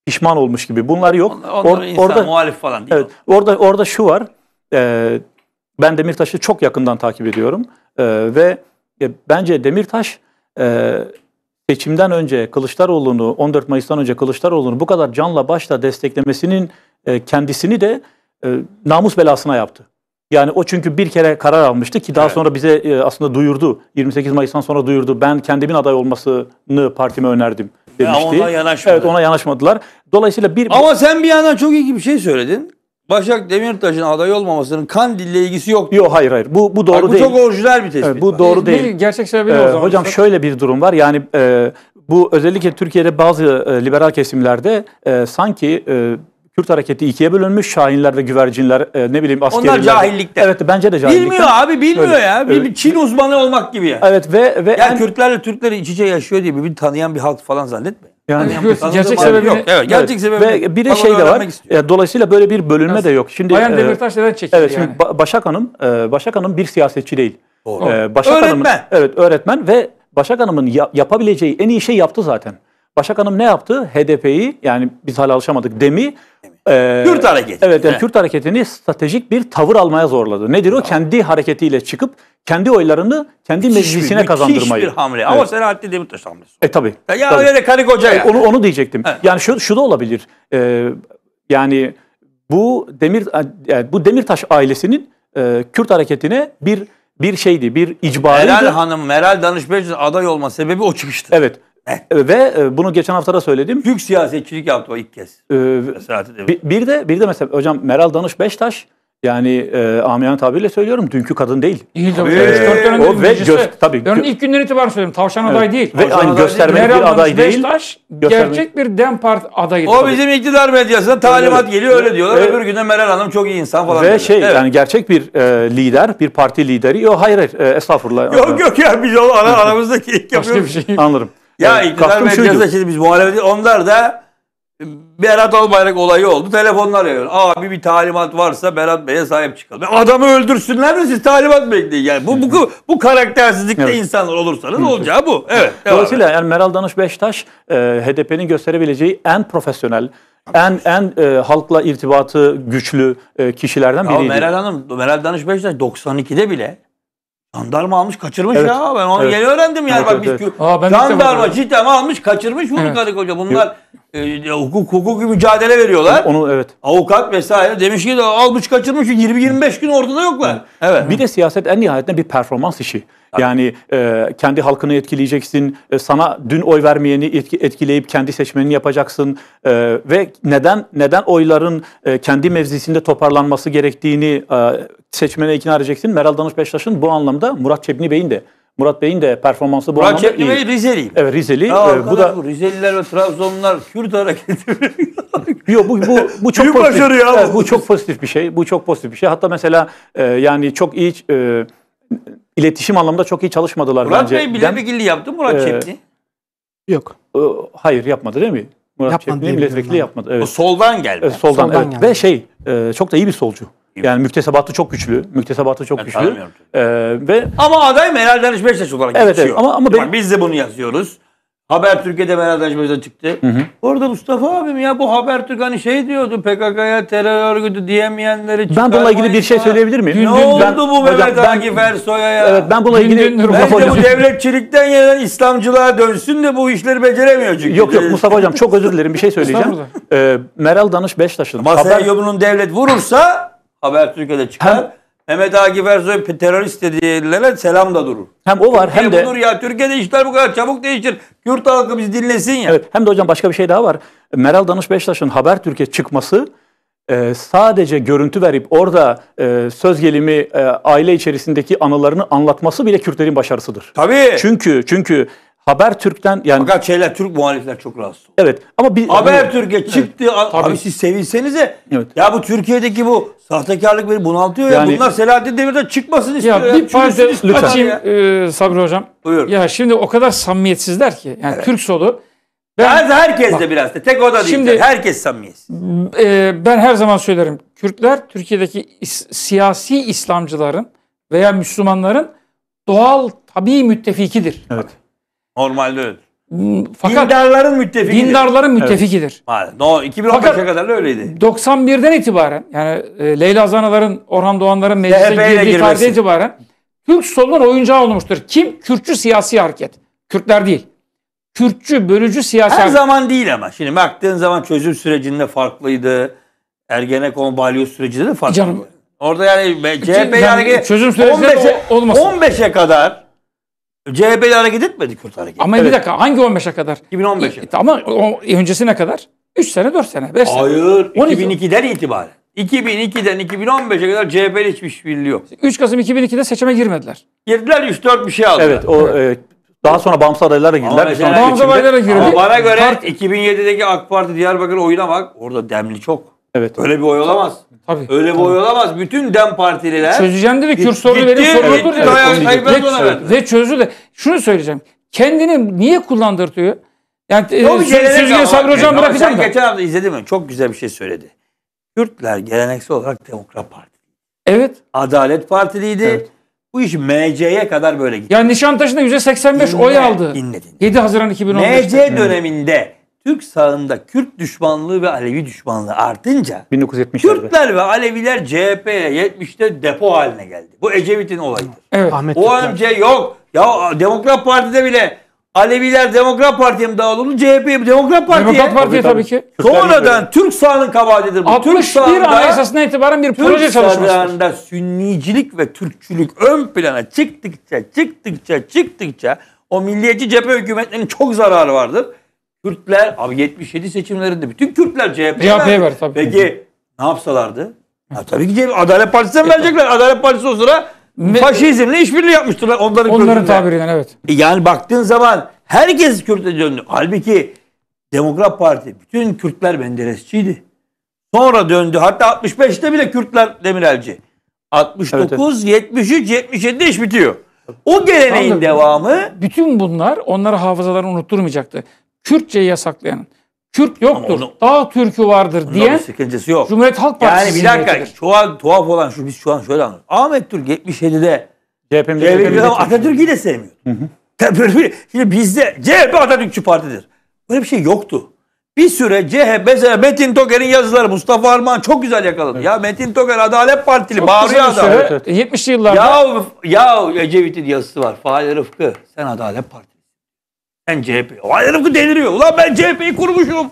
pişman olmuş gibi. Bunlar yok. Onlar, onlar Or- insan muhalif falan değil. Evet, orada orada şu var. e, ben Demirtaş'ı çok yakından takip ediyorum e, ve e, bence Demirtaş e, seçimden önce Kılıçdaroğlu'nu 14 Mayıs'tan önce Kılıçdaroğlu'nu bu kadar canla başla desteklemesinin e, kendisini de e, namus belasına yaptı. Yani o çünkü bir kere karar almıştı ki daha evet. sonra bize e, aslında duyurdu. 28 Mayıs'tan sonra duyurdu. Ben kendimin aday olmasını partime önerdim demişti. Ya ona yanaşmadı. Evet ona yanaşmadılar. Dolayısıyla bir Ama sen bir yandan çok iyi bir şey söyledin. Başak Demirtaş'ın aday olmamasının Kandil'le ilgisi yok. Yok hayır hayır. Bu bu doğru hayır, bu değil. Bu çok orijinal bir tespit. Evet, bu doğru e, değil. Bir gerçek sebebi ee, o zaman. Hocam şöyle bir durum var. Yani e, bu özellikle Türkiye'de bazı e, liberal kesimlerde e, sanki e, Kürt hareketi ikiye bölünmüş. Şahinler ve güvercinler e, ne bileyim askerler. Onlar cahillikte. Evet bence de cahillikte. Bilmiyor abi bilmiyor öyle, ya. Bir, bir Çin uzmanı olmak gibi ya. Evet ve... ve yani en... Kürtlerle Türkleri iç içe yaşıyor diye bir tanıyan bir halk falan zannetme. Yani Biliyorsun, gerçek sebebi yok. Evet, gerçek evet. sebebi. Ve bir de şey de var. Istiyor. E, dolayısıyla böyle bir bölünme Nasıl? de yok. Şimdi Bayan e, Demirtaş neden çekildi Evet, yani? şimdi Başak Hanım, e, Başak Hanım bir siyasetçi değil. Doğru. Ee, Başak öğretmen. Hanım'ın, evet, öğretmen ve Başak Hanım'ın ya, yapabileceği en iyi şey yaptı zaten. Başak Hanım ne yaptı? HDP'yi yani biz hala alışamadık demi e, Kürt hareketi. Evet, yani Kürt hareketini stratejik bir tavır almaya zorladı. Nedir o? Kendi hareketiyle çıkıp kendi oylarını kendi müthiş meclisine bir, kazandırmayı. Müthiş bir hamle. Evet. Ama Selahattin Demirtaş hamlesi. E tabi. Ya tabii. öyle de karı koca. E, yani. Onu, onu diyecektim. Evet. Yani şu, şu da olabilir. Ee, yani bu Demir e, yani bu Demirtaş ailesinin e, Kürt hareketine bir bir şeydi, bir icbarıydı. Meral Hanım, Meral Danışberç'in aday olma sebebi o çıkıştı. Evet. Eh. Ve e, bunu geçen hafta da söyledim. Büyük siyasetçilik yaptı o ilk kez. Ee, bir, de bir de mesela hocam Meral Danış Beştaş yani e, amiyane tabirle söylüyorum dünkü kadın değil. İyi tabii. Ee, o ve göz, tabii. Gö- ilk günden itibaren söylüyorum tavşan evet. aday değil. Ve tavşan hani göstermelik değil. bir aday değil. Beştaş gerçek bir Dem Part adayı. O tabii. bizim iktidar medyasında talimat evet. geliyor öyle diyorlar. Evet. Öbür günde Meral Hanım çok iyi insan falan. Ve diyorlar. şey evet. yani gerçek bir e, lider, bir parti lideri. Yok hayır hayır e, estağfurullah. Yok yok ya biz o ara, aramızdaki ilk yapıyoruz. Başka bir şey. Anlarım. Ya yani iktidar medyası şimdi biz muhalefet onlar da e, Berat Albayrak olayı oldu. Telefonlar arıyor. Abi bir talimat varsa Berat Bey'e sahip çıkalım. E, adamı öldürsünler de siz talimat bekleyin. Yani bu bu, bu karaktersizlikte evet. insanlar olursanız olacağı bu. Evet. Dolayısıyla yani Meral Danış Beştaş e, HDP'nin gösterebileceği en profesyonel en en e, halkla irtibatı güçlü e, kişilerden biriydi. Ama Meral Hanım, Meral Danış Beştaş 92'de bile Jandarma almış kaçırmış Evet. ya. Ben onu Evet. yeni öğrendim yani. Evet, Bak evet, biz evet. Aa, ben jandarma cidden almış kaçırmış bunu Evet. karı koca. Bunlar e, hukuk, hukuki mücadele veriyorlar. Onu evet. Avukat vesaire demiş ki almış kaçırmış 20-25 gün ortada yoklar. Evet. Bir de siyaset en nihayetinde bir performans işi. Yani e, kendi halkını etkileyeceksin. E, sana dün oy vermeyeni etki, etkileyip kendi seçmenini yapacaksın. E, ve neden neden oyların e, kendi mevzisinde toparlanması gerektiğini e, seçmene ikna edeceksin. Meral Danış Beştaş'ın bu anlamda Murat Çebni Bey'in de Murat Bey'in de performansı bu Murat anlamda Çebni iyi. Bey Rizeliyim. Evet Rizeli. Aa, e, bu da bu Rizeliler ve Trabzonlular Kürt hareketi. Yok bu bu bu çok Büyük pozitif. Ya. Evet, bu çok pozitif bir şey. Bu çok pozitif bir şey. Hatta mesela e, yani çok iyi e, iletişim anlamında çok iyi çalışmadılar Murat bence. Murat Bey milletvekili yaptı Murat ee, Çepni. Yok. E, hayır yapmadı değil mi? Murat yapmadı Çepni milletvekili yapmadı. Evet. O soldan geldi. soldan, soldan evet. geldi. Ve şey e, çok da iyi bir solcu. Yani müktesebatı çok güçlü. Müktesebatı çok ben güçlü. Ee, ve ama aday Meral Danış Beşiktaş olarak evet, geçiyor. Evet, ama ama ben... biz de bunu yazıyoruz. Haber Türkiye'de de mesajımıza çıktı. Hı hı. Orada Mustafa abim ya bu Habertürk hani şey diyordu PKK'ya terör örgütü diyemeyenleri Ben bununla ilgili bir şey söyleyebilir miyim? Ne oldu ben, bu Mehmet ben, Akif Ersoy'a ya? Evet ben bununla ilgili... Bence hocam. bu devletçilikten gelen İslamcılığa dönsün de bu işleri beceremiyor çünkü. Yok yok Mustafa Hocam çok özür dilerim bir şey söyleyeceğim. ee, Meral Danış Beştaş'ın... Masaya Haber... yobunun devlet vurursa Haber Türkiye'de çıkar. Hem, Mehmet Akif Ersoy terörist dediğilerine selam da durur. Hem o var hem Türkiye de... Budur ya Türkiye'de işler bu kadar çabuk değişir. Kürt halkı biz dinlesin ya. Evet, hem de hocam başka bir şey daha var. Meral Danış Beştaş'ın Haber Türkiye çıkması e, sadece görüntü verip orada e, söz gelimi e, aile içerisindeki anılarını anlatması bile Kürtlerin başarısıdır. Tabii. Çünkü çünkü Haber Türk'ten yani Fakat şeyler Türk muhalifler çok rahatsız oldu. Evet ama bir Türkiye hani, çıktı evet, abi tabii. siz sevinsenize. Evet. Ya bu Türkiye'deki bu sahtekarlık beni bunaltıyor yani, ya. Bunlar Selahattin Demirtaş çıkmasın istiyor. Ya, bir parça açayım ya. e, Sabri hocam. Buyur. Ya şimdi o kadar samimiyetsizler ki yani evet. Türk solu ben, ben herkes de biraz da tek o da şimdi, değil. Herkes samimiyetsiz. E, ben her zaman söylerim. Kürtler Türkiye'deki is, siyasi İslamcıların veya Müslümanların doğal tabii müttefikidir. Evet. Normalde öyle. Hmm, fakat dindarların müttefikidir. Dindarların müttefikidir. Evet. No, 2015'e kadar da öyleydi. 91'den itibaren yani e, Leyla Zanaların, Orhan Doğanların meclise girdiği tarihte itibaren Türk solunun oyuncağı olmuştur. Kim? Kürtçü siyasi hareket. Kürtler değil. Kürtçü, bölücü siyasi Her hareket. zaman değil ama. Şimdi baktığın zaman çözüm sürecinde farklıydı. Ergenekon, balyoz sürecinde de farklıydı. E canım, Orada yani e CHP yani çözüm sürecinde 15'e 15'e kadar CHP ile hareket etmedi Kürt hareketi. Ama bir dakika hangi 15'e kadar? 2015'e. İ- Ama o öncesine kadar 3 sene 4 sene 5 sene. Hayır. 2002'den itibaren. 2002'den 2015'e kadar CHP'li hiçbir işbirliği şey yok. 3 Kasım 2002'de seçime girmediler. Girdiler 3-4 bir şey aldılar. Evet o e, daha sonra bağımsız adaylara girdiler. Bağımsız adaylara girdi. Ama bana göre Parti- 2007'deki AK Parti Diyarbakır oyuna bak. Orada demli çok. Evet. Öyle bir oy olamaz. Tabii. Öyle boy olamaz. Bütün DEM partililer Çözeceğim dedi. Kürt sorunu benim sorunum gitti, dedi. dayak kaybet ona Ve çözdü de. Şunu söyleyeceğim. Kendini niye kullandırtıyor? Yani e, Tabii sö- gelenek Sabri Hocam bırakacağım da. geçen hafta izledim. mi? Çok güzel bir şey söyledi. Kürtler geleneksel olarak Demokrat Parti. Evet. Adalet Partiliydi. Evet. Bu iş MC'ye kadar böyle gitti. Yani Nişantaşı'nda %85 oy aldı. İnledin. 7 Haziran 2015'te. MC döneminde Türk sağında Kürt düşmanlığı ve Alevi düşmanlığı artınca 1970'lerde. Kürtler ve Aleviler CHP'ye 70'te depo haline geldi. Bu Ecevit'in olayıdır. Evet. Ahmet o önce yok. Ya Demokrat Parti'de bile Aleviler Demokrat Parti'ye mi dağılıyordu? CHP Demokrat Parti'ye. Demokrat Parti'ye tabii ki. Sonradan Türk sahanın kabahatidir bu. 61 Türk sağında, anayasasına itibaren bir proje çalışması. Türk sağında sünnicilik ve Türkçülük ön plana çıktıkça, çıktıkça, çıktıkça o milliyetçi cephe hükümetlerinin çok zararı vardır. Kürtler abi 77 seçimlerinde bütün Kürtler CHP'ye CHP verdi. Ver, tabii. Peki ne yapsalardı? Ya tabii ki CHP, Adalet Partisi'ne verecekler. Adalet Partisi o sıra faşizmle işbirliği yapmıştırlar onların Onların gözünde. tabiriyle evet. E yani baktığın zaman herkes Kürt'e döndü. Halbuki Demokrat Parti bütün Kürtler menderesçiydi. Sonra döndü. Hatta 65'te bile Kürtler Demirelci. 69, evet, evet. 73, 77 iş bitiyor. O geleneğin Sandır, devamı... Bütün bunlar onları hafızalarını unutturmayacaktı. Kürtçeyi yasaklayan, Kürt yoktur. Onu, Dağ Türk'ü vardır diye. sıkıntısı yok. Cumhuriyet Halk Partisi. Yani bir dakika şu an tuhaf olan şu biz şu an şöyle anlıyoruz. Ahmet Türk 77'de CHP'nin CHP Atatürk'ü de sevmiyor. Hı hı. şimdi bizde CHP Atatürkçü partidir. Böyle bir şey yoktu. Bir süre CHP mesela Metin Toker'in yazıları Mustafa Armağan çok güzel yakaladı. Evet. Ya Metin Toker Adalet Partili çok bağırıyor adam. Evet, evet. 70'li yıllarda. Ya, ya Ecevit'in yazısı var. Fahri Rıfkı sen Adalet Partili. Sen CHP. Vay herif deliriyor. Ulan ben CHP'yi kurmuşum.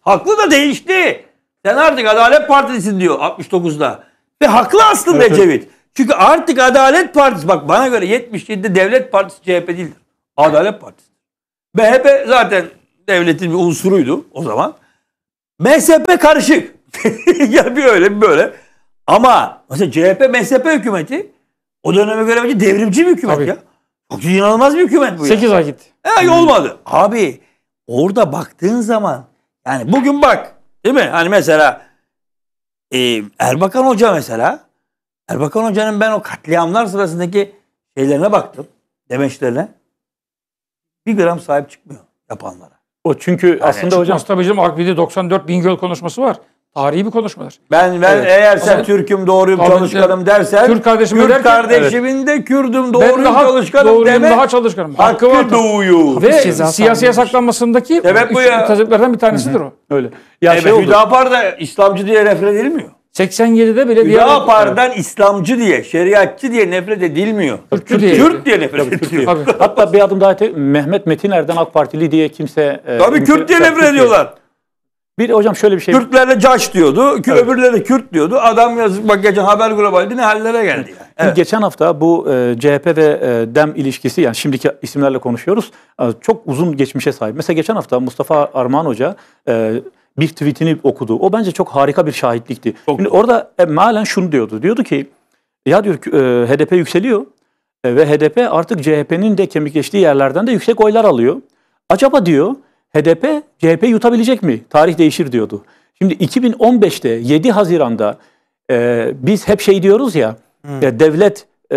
haklı da değişti. Sen artık Adalet Partisi'sin diyor 69'da. Ve haklı aslında evet. Cevit. Çünkü artık Adalet Partisi bak bana göre 77'de Devlet Partisi CHP değildir. Adalet Partisi. BHP zaten devletin bir unsuruydu o zaman. MSP karışık. ya bir öyle bir böyle. Ama mesela CHP MSP hükümeti o döneme göre bence devrimci bir hükümet Tabii. ya inanılmaz bir hükümet bu 8 ya. ay vakit. E, olmadı. Hmm. Abi orada baktığın zaman yani bugün bak değil mi? Hani mesela e, Erbakan Hoca mesela Erbakan Hoca'nın ben o katliamlar sırasındaki şeylerine baktım. Demeçlerine. Bir gram sahip çıkmıyor yapanlara. O çünkü yani aslında hocam. Tabii canım Akbil'de 94 Bingöl konuşması var. Tarihi bir konuşmadır. Ben ben evet. eğer sen zaman, Türk'üm doğruyum tabii, çalışkanım dersen Türk kardeşim Kürt derken, kardeşimin de Kürd'üm doğruyum ben daha, çalışkanım doğruyum, deme. daha çalışkanım. Hakkı, hakkı doğuyu. Ve şey siyasi yasaklanmasındaki Evet bu ya. bir tanesidir Hı-hı. o. Öyle. Ya e, şey Hüdapar da İslamcı diye nefret edilmiyor. 87'de bile diğer... Hüdapar'dan evet. İslamcı diye, şeriatçı diye nefret edilmiyor. Türk Kürt, diye. Kürt diye nefret ediliyor. Hatta bir adım daha Mehmet Metin Erden AK Partili diye kimse... E, tabii e, Kürt diye nefret ediyorlar. Bir hocam şöyle bir şey. Türklerle Caş diyordu, evet. öbürleri Kürt diyordu. Adam yazık, bak geçen Haber Global'de ne hallere geldi yani. Evet. Geçen hafta bu e, CHP ve e, DEM ilişkisi yani şimdiki isimlerle konuşuyoruz. E, çok uzun geçmişe sahip. Mesela geçen hafta Mustafa Armağan Hoca e, bir tweetini okudu. O bence çok harika bir şahitlikti. Çok. Şimdi orada e, malen şunu diyordu. Diyordu ki ya diyor e, HDP yükseliyor e, ve HDP artık CHP'nin de kemikleştiği yerlerden de yüksek oylar alıyor. Acaba diyor HDP CHP yutabilecek mi? Tarih değişir diyordu. Şimdi 2015'te 7 Haziran'da e, biz hep şey diyoruz ya, hmm. E, devlet e,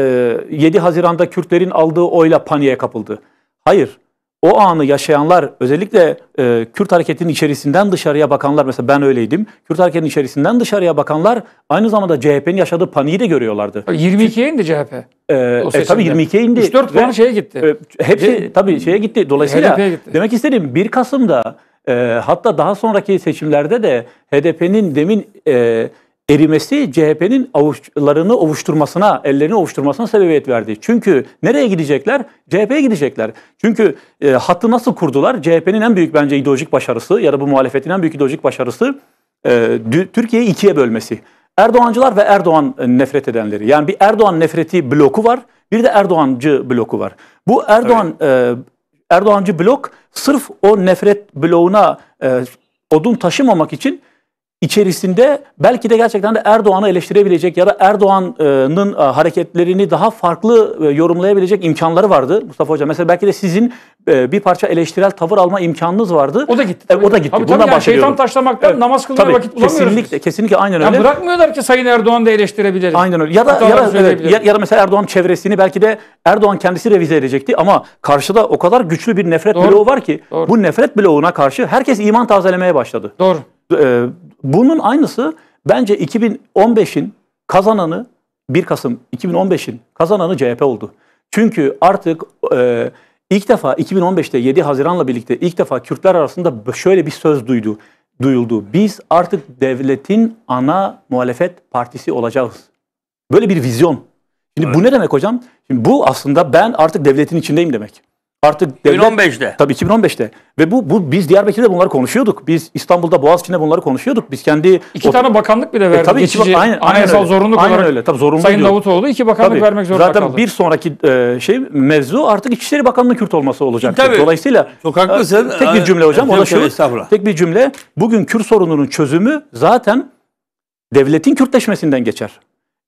7 Haziran'da Kürtlerin aldığı oyla paniğe kapıldı. Hayır o anı yaşayanlar özellikle e, Kürt hareketinin içerisinden dışarıya bakanlar mesela ben öyleydim. Kürt hareketinin içerisinden dışarıya bakanlar aynı zamanda CHP'nin yaşadığı paniği de görüyorlardı. 22'ye indi CHP. E, e, tabii 22'ye indi. 3-4 puan şeye gitti. E, hepsi e, tabii şeye gitti. Dolayısıyla gitti. demek istediğim 1 Kasım'da e, hatta daha sonraki seçimlerde de HDP'nin demin e, erimesi CHP'nin avuçlarını ovuşturmasına, ellerini ovuşturmasına sebebiyet verdi. Çünkü nereye gidecekler? CHP'ye gidecekler. Çünkü e, hattı nasıl kurdular? CHP'nin en büyük bence ideolojik başarısı ya da bu muhalefetin en büyük ideolojik başarısı e, Türkiye'yi ikiye bölmesi. Erdoğancılar ve Erdoğan nefret edenleri. Yani bir Erdoğan nefreti bloku var, bir de Erdoğancı bloku var. Bu Erdoğan evet. e, Erdoğancı blok sırf o nefret bloğuna e, odun taşımamak için içerisinde belki de gerçekten de Erdoğan'ı eleştirebilecek ya da Erdoğan'ın e, hareketlerini daha farklı e, yorumlayabilecek imkanları vardı Mustafa Hoca. Mesela belki de sizin e, bir parça eleştirel tavır alma imkanınız vardı. O da gitti. E, o da gitti. Tabii, Bundan tabii yani şeytan taşlamaktan evet. namaz kılmaya tabii, vakit bulamıyoruz. Kesinlikle, biz. kesinlikle aynen öyle. Yani bırakmıyorlar ki Sayın Erdoğan da eleştirebilir. Aynen öyle. Ya da, ya da, evet, ya, ya da mesela Erdoğan çevresini belki de Erdoğan kendisi revize edecekti ama karşıda o kadar güçlü bir nefret Doğru. bloğu var ki Doğru. bu nefret bloğuna karşı herkes iman tazelemeye başladı. Doğru. E, bunun aynısı bence 2015'in kazananı 1 Kasım 2015'in kazananı CHP oldu. Çünkü artık e, ilk defa 2015'te 7 Haziran'la birlikte ilk defa Kürtler arasında şöyle bir söz duydu, duyuldu. Biz artık devletin ana muhalefet partisi olacağız. Böyle bir vizyon. Şimdi evet. bu ne demek hocam? Şimdi bu aslında ben artık devletin içindeyim demek. Artık devlet, 2015'te. Tabii 2015'te. Ve bu, bu biz Diyarbakır'da bunları konuşuyorduk. Biz İstanbul'da Boğaziçi'nde bunları konuşuyorduk. Biz kendi iki o, tane bakanlık bile e, verdi. E, tabii geçici, iki, aynen, anayasal aynen zorunluluk aynen olarak. Öyle, tabii zorunlu Sayın diyorum. Davutoğlu iki bakanlık tabii, vermek zorunda zaten kaldı. Zaten bir sonraki e, şey mevzu artık İçişleri Bakanlı'nın Kürt olması olacak. Tabii. Dolayısıyla çok haklısın. E, tek bir cümle hocam. Ona şu. Tek bir cümle. Bugün Kürt sorununun çözümü zaten devletin Kürtleşmesinden geçer.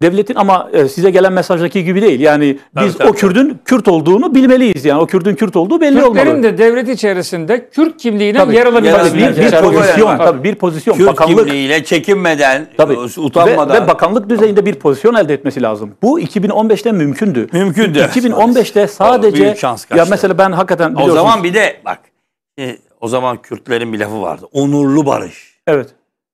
Devletin ama e, size gelen mesajdaki gibi değil. Yani biz tabii, o tabii. Kürdün Kürt olduğunu bilmeliyiz. Yani o Kürdün Kürt olduğu belli Kürtlerin olmalı. Kürtlerin de devlet içerisinde Kürt kimliğine tabii, yer alabilmesi. Bir, bir pozisyon, yani. tabii bir pozisyon. Kürt bakanlık, kimliğiyle çekinmeden, tabii, e, utanmadan. Ve, ve bakanlık düzeyinde bir pozisyon elde etmesi lazım. Bu 2015'te mümkündü. Mümkündü. 2015'te sadece o, ya mesela ben hakikaten O zaman bir de bak e, o zaman Kürtlerin bir lafı vardı. Onurlu barış. Evet.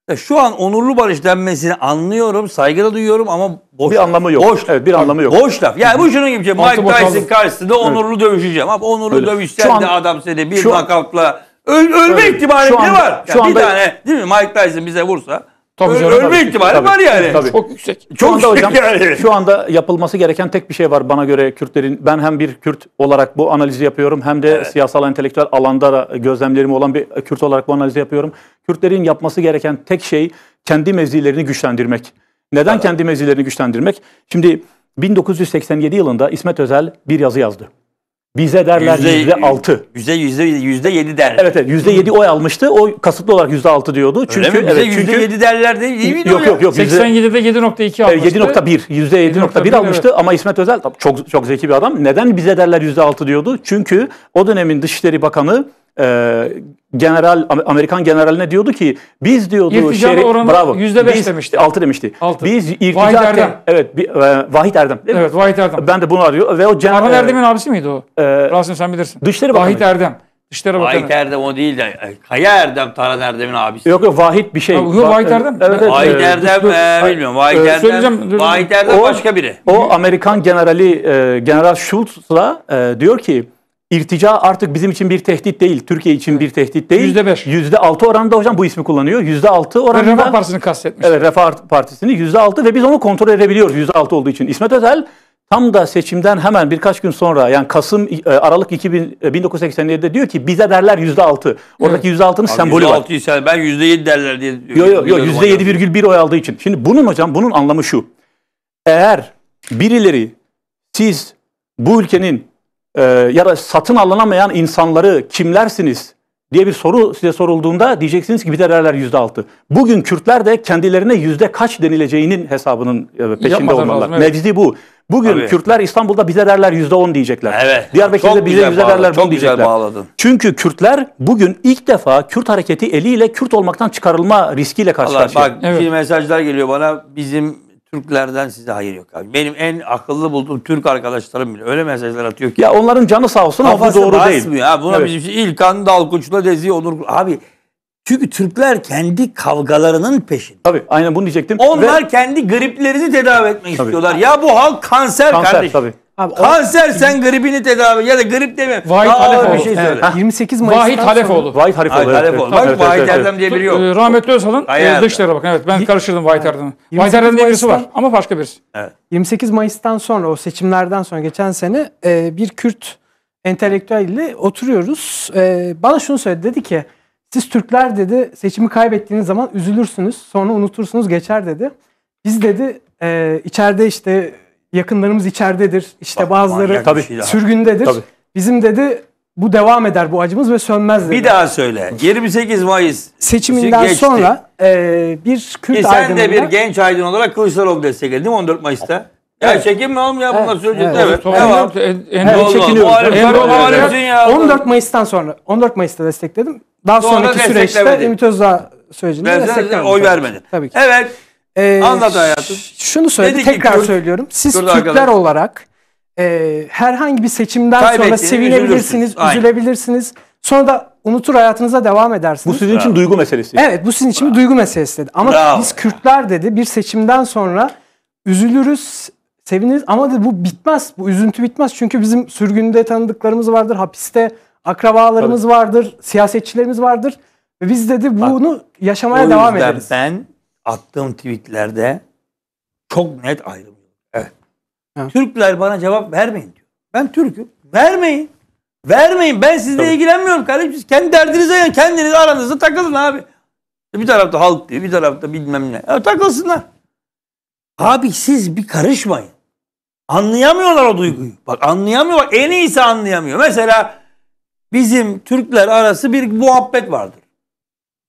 E, şu an onurlu barış denmesini anlıyorum, saygıda duyuyorum ama boş bir laf. anlamı yok. Boş, evet, bir anlamı yok. Boş laf. Yani bu şunun gibi şey. Mike Tyson karşısında onurlu evet. dövüşeceğim. Abi onurlu Öyle. dövüşsen an, de adam seni bir nakavtla öl, ölme evet. ihtimali var. Yani şu anda, bir tane değil mi Mike Tyson bize vursa Tabii canım, ölme tabii. ihtimali tabii. var yani. Tabii. Çok yüksek. Çok şu anda yüksek hocam, yani. Şu anda yapılması gereken tek bir şey var bana göre Kürtlerin. Ben hem bir Kürt olarak bu analizi yapıyorum hem de evet. siyasal entelektüel alanda da gözlemlerim olan bir Kürt olarak bu analizi yapıyorum. Kürtlerin yapması gereken tek şey kendi mevzilerini güçlendirmek. Neden evet. kendi mevzilerini güçlendirmek? Şimdi 1987 yılında İsmet Özel bir yazı yazdı. Bize derler yüzde altı. Yüzde yüzde yüzde yedi derler. Evet evet yüzde yedi oy almıştı. O kasıtlı olarak yüzde altı diyordu. Çünkü Öyle mi? Bize yüzde evet, yedi derler değil, değil miydi yok, yok yok. 87'de 7.2 almıştı. bir. yüzde yedi nokta bir almıştı evet. ama İsmet Özel çok çok zeki bir adam. Neden bize derler yüzde altı diyordu? Çünkü o dönemin Dışişleri Bakanı e, general Amerikan generaline diyordu ki biz diyordu şeri, oranı bravo, yüzde beş demişti. altı demişti. 6. Biz irtica Vahit Erdem. Evet bir, e, Vahit Erdem. Evet, evet Vahit Erdem. Ben de bunu arıyor ve o general Erdem'in e, abisi miydi o? E, Rasim sen bilirsin. Dışişleri Vahit Erdem. Dışişleri Bakanı. Vahit Erdem o değil de e, Kaya Erdem Taran Erdem'in abisi. Yok yok Vahit bir şey. Yok yok Vahit e, Erdem. Evet, evet, Vahit Erdem e, bilmiyorum. Vahit e, Erdem, Vahit Erdem o, başka biri. O Amerikan generali e, General Schultz'la e, diyor ki İrtica artık bizim için bir tehdit değil, Türkiye için bir tehdit değil. Yüzde Yüzde altı oranında hocam bu ismi kullanıyor. Yüzde altı oranında. Refah Partisi'ni kastetmiş. Evet Refah Partisi'ni altı ve biz onu kontrol edebiliyoruz yüzde altı olduğu için. İsmet Özel tam da seçimden hemen birkaç gün sonra yani Kasım e, Aralık 2000, 1987'de e, diyor ki bize derler yüzde altı. Oradaki yüzde altının sembolü var. %6'yı sen ben yüzde yedi derler diye. Yok yok yo, yüzde yedi virgül bir oy aldığı için. Şimdi bunun hocam bunun anlamı şu. Eğer birileri siz bu ülkenin e, ya da satın alınamayan insanları kimlersiniz diye bir soru size sorulduğunda diyeceksiniz ki biterler yüzde altı. Bugün Kürtler de kendilerine yüzde kaç denileceğinin hesabının e, peşinde Yapmadan olmalılar. evet. Mevzi bu. Bugün Tabii. Kürtler İstanbul'da bize derler yüzde on diyecekler. Evet. Diyarbakır'da bize yüzde derler Çok güzel diyecekler. bağladın. Çünkü Kürtler bugün ilk defa Kürt hareketi eliyle Kürt olmaktan çıkarılma riskiyle karşı karşıya. Bak evet. bir mesajlar geliyor bana bizim Türklerden size hayır yok abi. Benim en akıllı bulduğum Türk arkadaşlarım bile öyle mesajlar atıyor ki. Ya onların canı sağ olsun ama doğru değil. Ha, buna evet. bizim şey, İlkan Dalkuç'la Dezi Onur. Abi çünkü Türkler kendi kavgalarının peşinde. Tabii aynen bunu diyecektim. Onlar Ve... kendi griplerini tedavi etmek tabii. istiyorlar. Ya bu halk kanser, kanser kardeşim. Tabii. Abi, Kanser sen gripini tedavi ya da grip deme. Vahit Daha ağır Halefoğlu. bir şey söyle. 28 Mayıs Vahit Halefoğlu. Vahit Harifoğlu. Hayır, Halefoğlu. Bak ee, e, Evet, Vahit evet, Erdem diye biri yok. Rahmetli Özal'ın Ayağı e, da. dışişleri bakın. Evet ben karıştırdım Vahit Erdem'i. Vahit 28 Erdem diye birisi var ama başka birisi. 28 Mayıs'tan sonra o seçimlerden sonra geçen sene e, bir Kürt entelektüel ile oturuyoruz. E, bana şunu söyledi dedi ki siz Türkler dedi seçimi kaybettiğiniz zaman üzülürsünüz sonra unutursunuz geçer dedi. Biz dedi e, içeride işte yakınlarımız içeridedir. İşte Bak, bazıları tabii, şey sürgündedir. Tabii. Bizim dedi bu devam eder bu acımız ve sönmez dedi. Bir daha söyle. 28 Mayıs seçiminden geçti. sonra e, bir Kürt e sen de bir genç aydın olarak Kılıçdaroğlu destekledin 14 Mayıs'ta. Ya evet. çekinme oğlum ya bunlar evet. Evet. evet. Devam. Evet. En, en, evet. Çekiniyorum. 14 Mayıs'tan sonra 14 Mayıs'ta destekledim. Daha sonra sonraki süreçte Ümit Özdağ sürecini destekledim. Oy vermedin. Tabii ki. Evet. Ee, Anladı hayatım. Şunu söyledi Dedi tekrar dur- söylüyorum. Siz Dur Türkler arkadaş. olarak e, herhangi bir seçimden sonra sevinebilirsiniz, üzülürsünüz. Aynen. üzülebilirsiniz. Sonra da unutur hayatınıza devam edersiniz. Bu edersiniz. sizin için duygu meselesi. Evet bu sizin için bir duygu meselesi dedi. Ama Bravo. biz Kürtler dedi bir seçimden sonra üzülürüz, seviniriz ama dedi, bu bitmez. Bu üzüntü bitmez. Çünkü bizim sürgünde tanıdıklarımız vardır, hapiste akrabalarımız vardır, siyasetçilerimiz vardır. Ve biz dedi bunu yaşamaya O devam yüzden ederiz. ben attığım tweetlerde çok net ayrılıyor. Evet. evet. Türkler bana cevap vermeyin diyor. Ben Türk'üm. Vermeyin. Vermeyin. Ben sizle Tabii. ilgilenmiyorum kardeşim. Siz kendi derdinize yani kendiniz aranızda takılın abi. E, bir tarafta halk diyor, bir tarafta bilmem ne. Ya takılsınlar. Abi siz bir karışmayın. Anlayamıyorlar o duyguyu. Bak anlayamıyor. Bak en iyisi anlayamıyor. Mesela bizim Türkler arası bir muhabbet vardır.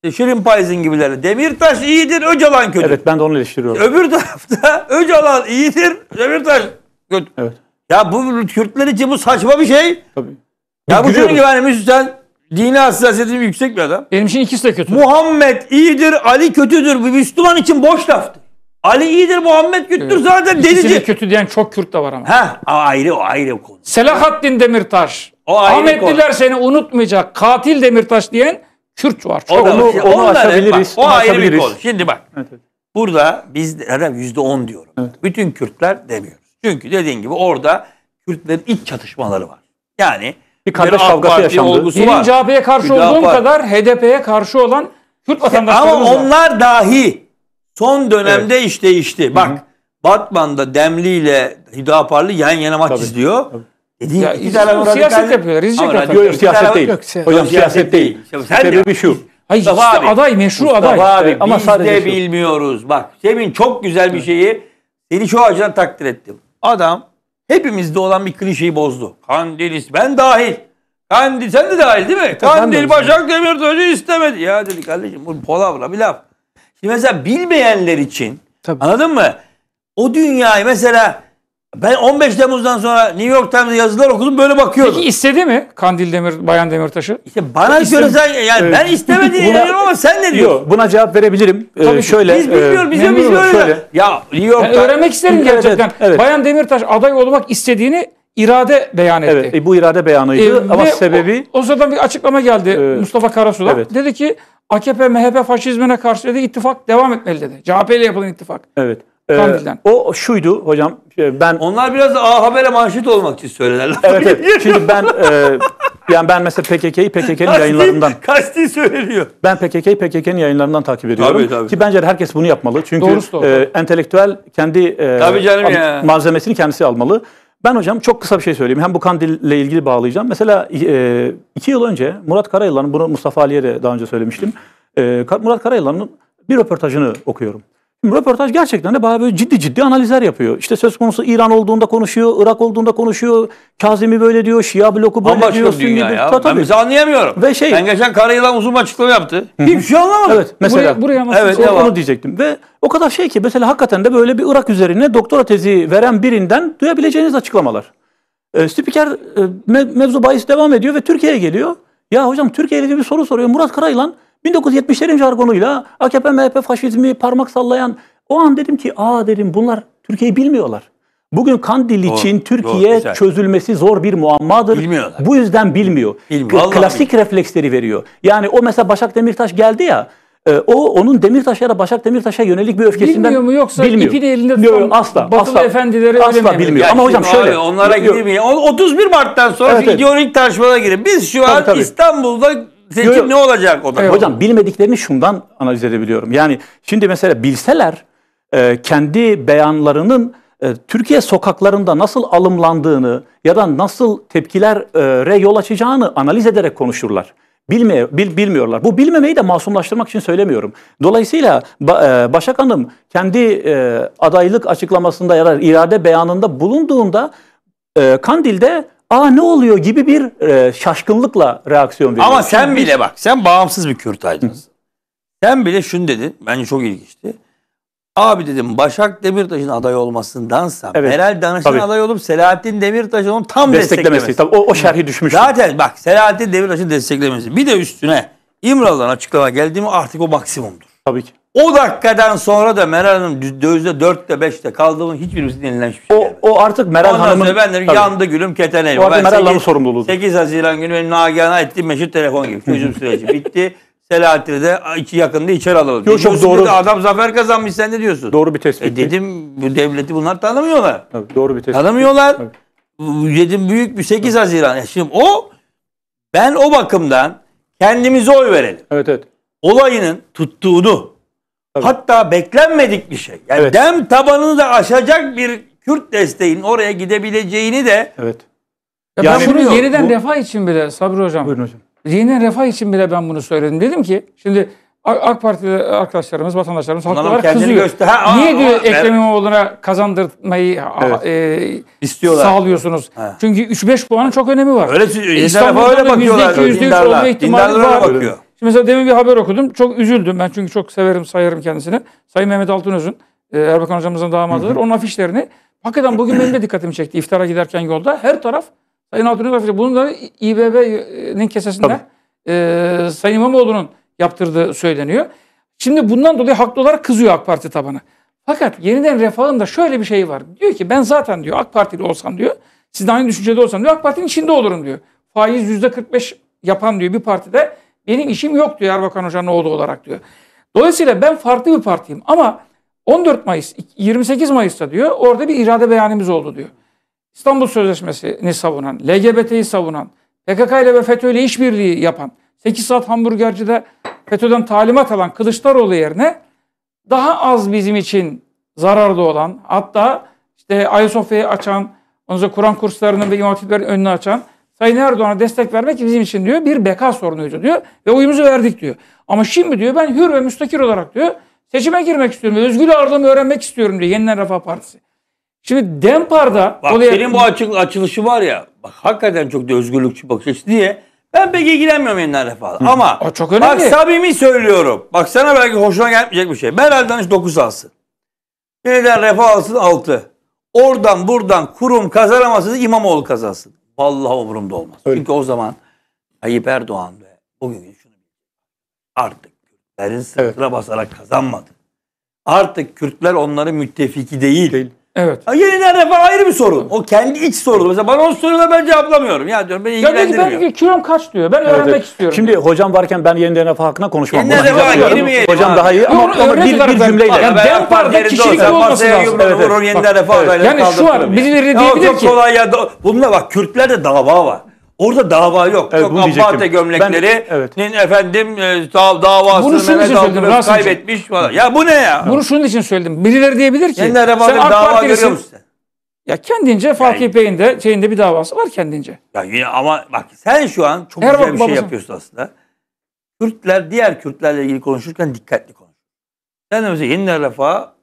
E, şirin Payız'ın gibileri. Demirtaş iyidir, Öcalan kötü. Evet ben de onu eleştiriyorum. Öbür tarafta Öcalan iyidir, Demirtaş kötü. Evet. Ya bu Kürtler için bu saçma bir şey. Tabii. Ya bu bu gibi yani Müslüman dini hassasiyeti yüksek bir adam. Benim için ikisi de kötü. Muhammed iyidir, Ali kötüdür. Bu Müslüman için boş laftı. Ali iyidir, Muhammed kötüdür. Evet. Zaten İkisini delici. kötü diyen çok Kürt de var ama. Ha, ayrı o ayrı o konu. Selahattin Demirtaş. O ayrı Ahmetliler konu. seni unutmayacak. Katil Demirtaş diyen Kürç var. Çok. O da, onu, onu aşabiliriz. Bak, o aşabiliriz. ayrı bir konu. Şimdi bak. Evet, evet. Burada biz herhalde yüzde on diyorum. Evet. Bütün Kürtler demiyoruz. Çünkü dediğin gibi orada Kürtlerin iç çatışmaları var. Yani bir kardeş kavgası yaşandı. Bir Benim CHP'ye karşı Hüdafar. olduğum kadar HDP'ye karşı olan Kürt vatandaşlarımız Ama var. onlar dahi son dönemde evet. iş değişti. Bak Hı-hı. Batman'da Demli ile Hüdaparlı yan yana maç Tabii. izliyor. Tabii. Dediğim ya, iki tane radikal... Siyaset yapıyorlar. İzleyecek radikal... Yok, yok siyaset değil. Yok, siyaset. Hocam siyaset değil. Sen Sebebi şu. Hayır işte abi, aday meşru Mustafa aday. Abi, evet. Ama biz de şu. bilmiyoruz. Bak Semin çok güzel bir şeyi seni çoğu açıdan takdir ettim. Adam hepimizde olan bir klişeyi bozdu. Kandil ben dahil. Kandil sen de dahil değil mi? Evet, Kandil Başak Demirtaş'ı istemedi. Ya dedi kardeşim bu polavra bir laf. Şimdi mesela bilmeyenler için Tabii. anladın mı? O dünyayı mesela ben 15 Temmuz'dan sonra New York Times'da yazılar okudum böyle bakıyordum. Peki istedi mi Kandil Demir, Bayan Demirtaş'ı? İşte bana göre yani evet. ben istemediğini buna, ama sen ne diyorsun? Yok, buna cevap verebilirim. Ee, Tabii şöyle. Biz e, bilmiyoruz, e, biz, biz Şöyle. Ya New York yani öğrenmek isterim gerçekten. Evet, evet. Bayan Demirtaş aday olmak istediğini irade beyan etti. Evet, e, bu irade beyanıydı e, ama sebebi... O, o zaten bir açıklama geldi e, Mustafa Karasu'dan. Evet. Dedi ki AKP, MHP faşizmine karşı dedi ittifak devam etmeli dedi. CHP ile yapılan ittifak. Evet. Ee, o şuydu hocam e, ben... Onlar biraz da A Haber'e manşet olmak için söylerler. Evet, evet. Şimdi ben e, yani ben mesela PKK'yı PKK'nin yayınlarından... Kasti söyleniyor. Ben PKK'yı PKK'nin yayınlarından takip ediyorum. Tabii, tabii. Ki bence herkes bunu yapmalı. Çünkü Doğrusu, e, entelektüel kendi e, tabii canım ya. malzemesini kendisi almalı. Ben hocam çok kısa bir şey söyleyeyim. Hem bu Kandil'le ilgili bağlayacağım. Mesela e, iki yıl önce Murat Karayılan'ın, bunu Mustafa Ali'ye de daha önce söylemiştim. E, Murat Karayılan'ın bir röportajını okuyorum röportaj gerçekten de bayağı böyle ciddi ciddi analizler yapıyor. İşte söz konusu İran olduğunda konuşuyor, Irak olduğunda konuşuyor, Kazimi böyle diyor, Şia bloku böyle Bambaşka diyor. Bambaşka dünya ya. Ben bizi anlayamıyorum. Ve şey, ben geçen Karayılan uzun açıklama yaptı. Hiçbir şey anlamadım. Evet mesela. Buraya, buraya evet, onu, onu diyecektim. Ve o kadar şey ki mesela hakikaten de böyle bir Irak üzerine doktora tezi veren birinden duyabileceğiniz açıklamalar. E, spiker e, mevzu bahis devam ediyor ve Türkiye'ye geliyor. Ya hocam Türkiye'ye bir soru soruyor. Murat Karayılan 1970'lerin jargonuyla AKP, MHP faşizmi parmak sallayan o an dedim ki aa dedim bunlar Türkiye'yi bilmiyorlar. Bugün Kandil doğru, için Türkiye doğru, çözülmesi zor bir muammadır. Bilmiyorlar. Bu yüzden bilmiyor. bilmiyor. Klasik bilmiyor. refleksleri veriyor. Yani o mesela Başak Demirtaş geldi ya e, o onun Demirtaş'a ya da Başak Demirtaş'a yönelik bir öfkesinden bilmiyor mu yoksa bilmiyor. ipi elinde tutan yok, asla, batılı asla, efendileri asla bilmiyor. bilmiyor. Yani Ama hocam şöyle. Abi, onlara gidemeyin. 31 Mart'tan sonra evet, evet. ideolojik tartışmalara girin. Biz şu tabii, an tabii. İstanbul'da zevkim ne olacak o da? Evet. Hocam bilmediklerini şundan analiz edebiliyorum. Yani şimdi mesela bilseler e, kendi beyanlarının e, Türkiye sokaklarında nasıl alımlandığını ya da nasıl tepkilere yol açacağını analiz ederek konuşurlar. Bilmiyor, bil, bilmiyorlar. Bu bilmemeyi de masumlaştırmak için söylemiyorum. Dolayısıyla e, Başak Hanım kendi e, adaylık açıklamasında ya da irade beyanında bulunduğunda e, Kandil'de aa ne oluyor gibi bir e, şaşkınlıkla reaksiyon veriyor. Ama sen Şimdi bile bak sen bağımsız bir Kürtaydınız. sen bile şunu dedin bence çok ilginçti. Abi dedim Başak Demirtaş'ın aday olmasındansa evet. Meral Danış'ın aday olup Selahattin Demirtaş'ın onu tam desteklemesi. desteklemesi. Tabii, o, o şerhi düşmüş. Zaten bak Selahattin Demirtaş'ın desteklemesi. Bir de üstüne İmralı'dan açıklama geldi mi artık o maksimumdur. Tabii ki. O dakikadan sonra da Meral Hanım dövizde dörtte beşte kaldığının hiçbirimizin denilen hiçbir şey. O, o artık Meral Ondan Hanım'ın... Ondan ben yandı gülüm keteneyim. O artık Meral Hanım'ın sorumluluğu. 8 Haziran günü benim nagihana ettiğim meşhur telefon gibi. Çözüm süreci bitti. Selahattin'i de içi yakında içeri alalım. Yok çok doğru. Dedi, adam zafer kazanmış sen ne diyorsun? Doğru bir tespit. E dedim bu devleti bunlar tanımıyorlar. Tabii, doğru bir tespit. Tanımıyorlar. Tabii. Dedim büyük bir 8 Haziran. E şimdi o ben o bakımdan kendimize oy verelim. Evet evet. Olayının tuttuğunu Tabii. Hatta beklenmedik bir şey. Yani Evet. dem tabanını da aşacak bir Kürt desteğin oraya gidebileceğini de Evet. Ya Yani ben bunu bu- yeniden bu- refah için bile Sabri Hocam, Buyurun hocam. yeniden refah için bile ben bunu söyledim. Dedim ki şimdi AK Parti arkadaşlarımız, vatandaşlarımız haklı kızıyor. göster- Ha, aa, Niye diyor aa, Ekrem evet. İmamoğlu'na kazandırmayı Evet. e, istiyorlar. sağlıyorsunuz? Ha. Çünkü 3-5 puanın çok önemi var. Öyle, İstanbul'da da öyle bakıyorlar. yüzde iki, olma ihtimali var. bakıyor. Şimdi mesela demin bir haber okudum. Çok üzüldüm ben çünkü çok severim sayarım kendisini. Sayın Mehmet Altınözün e, Erbakan hocamızın damadıdır. Onun afişlerini hakikaten bugün benim de dikkatimi çekti. iftara giderken yolda her taraf Sayın Altunöz afişi. Bunun da İBB'nin kesesinde Tabii. e, Sayın İmamoğlu'nun yaptırdığı söyleniyor. Şimdi bundan dolayı haklı olarak kızıyor AK Parti tabanı. Fakat yeniden refahın da şöyle bir şey var. Diyor ki ben zaten diyor AK Partili olsam diyor. Siz de aynı düşüncede olsam diyor AK Parti'nin içinde olurum diyor. Faiz %45 yapan diyor bir partide benim işim yok diyor Erbakan Hoca'nın oldu olarak diyor. Dolayısıyla ben farklı bir partiyim ama 14 Mayıs, 28 Mayıs'ta diyor orada bir irade beyanımız oldu diyor. İstanbul Sözleşmesi'ni savunan, LGBT'yi savunan, PKK ile ve FETÖ ile işbirliği yapan, 8 saat hamburgercide FETÖ'den talimat alan Kılıçdaroğlu yerine daha az bizim için zararlı olan, hatta işte Ayasofya'yı açan, onunla Kur'an kurslarının ve imam hatiplerin önünü açan Sayın Erdoğan'a destek vermek bizim için diyor bir beka sorunuydu diyor ve uyumuzu verdik diyor. Ama şimdi diyor ben hür ve müstakil olarak diyor seçime girmek istiyorum. Özgür ağırlığımı öğrenmek istiyorum diyor Yeniden Refah Partisi. Şimdi Dempar'da... Bak olaya... senin bu açık, açılışı var ya bak hakikaten çok da özgürlükçü bakış açısı diye ben pek ilgilenmiyorum Yeniden Refah'la. Ama o çok önemli. bak samimi söylüyorum. Bak sana belki hoşuna gelmeyecek bir şey. Berel'den hiç 9 alsın. Yeniden Refah alsın 6. Oradan buradan kurum kazanamasın İmamoğlu kazansın. Vallahi umurumda olmaz. Öyle. Çünkü o zaman Tayyip Erdoğan ve bugün şunu artık Kürtlerin sırtına evet. basarak kazanmadı. Artık Kürtler onların müttefiki değil. değil. Evet. Ha, yeniden refah ayrı bir sorun. O kendi iç sorunu. Mesela bana o soruları ben cevaplamıyorum. Ya diyorum beni Ya peki ben kilom kaç diyor. Ben öğrenmek istiyorum. Şimdi hocam varken ben yeniden refah hakkında konuşmam. Yeniden Bunu refaha mi? girmeyelim Hocam abi. daha iyi ama, Doğru, ama bir, olarak bir ben- cümleyle. Bak, Yani ben yaparım, parkta yerinde kişilik olması lazım. Evet, evet. yeniden refah adaylarını yani şu var, kaldırtırım ya. birileri ki? çok kolay ya. Do- Bununla bak Kürtlerde dava var. Orada dava yok. Evet, yok Abbate Ben evet. efendim davası e, davasını Bunu şunun Mehmet Altınok kaybetmiş falan. Ya bu ne ya? Bunu şunun için söyledim. Birileri diyebilir ki. Kendi arabanda sen AK dava görüyor musun Ya kendince Fatih Bey'in de şeyinde bir davası var kendince. Ya yine ama bak sen şu an çok Her güzel bir şey babası. şey yapıyorsun aslında. Kürtler diğer Kürtlerle ilgili konuşurken dikkatli konuş. Sen de mesela Yeniler Refah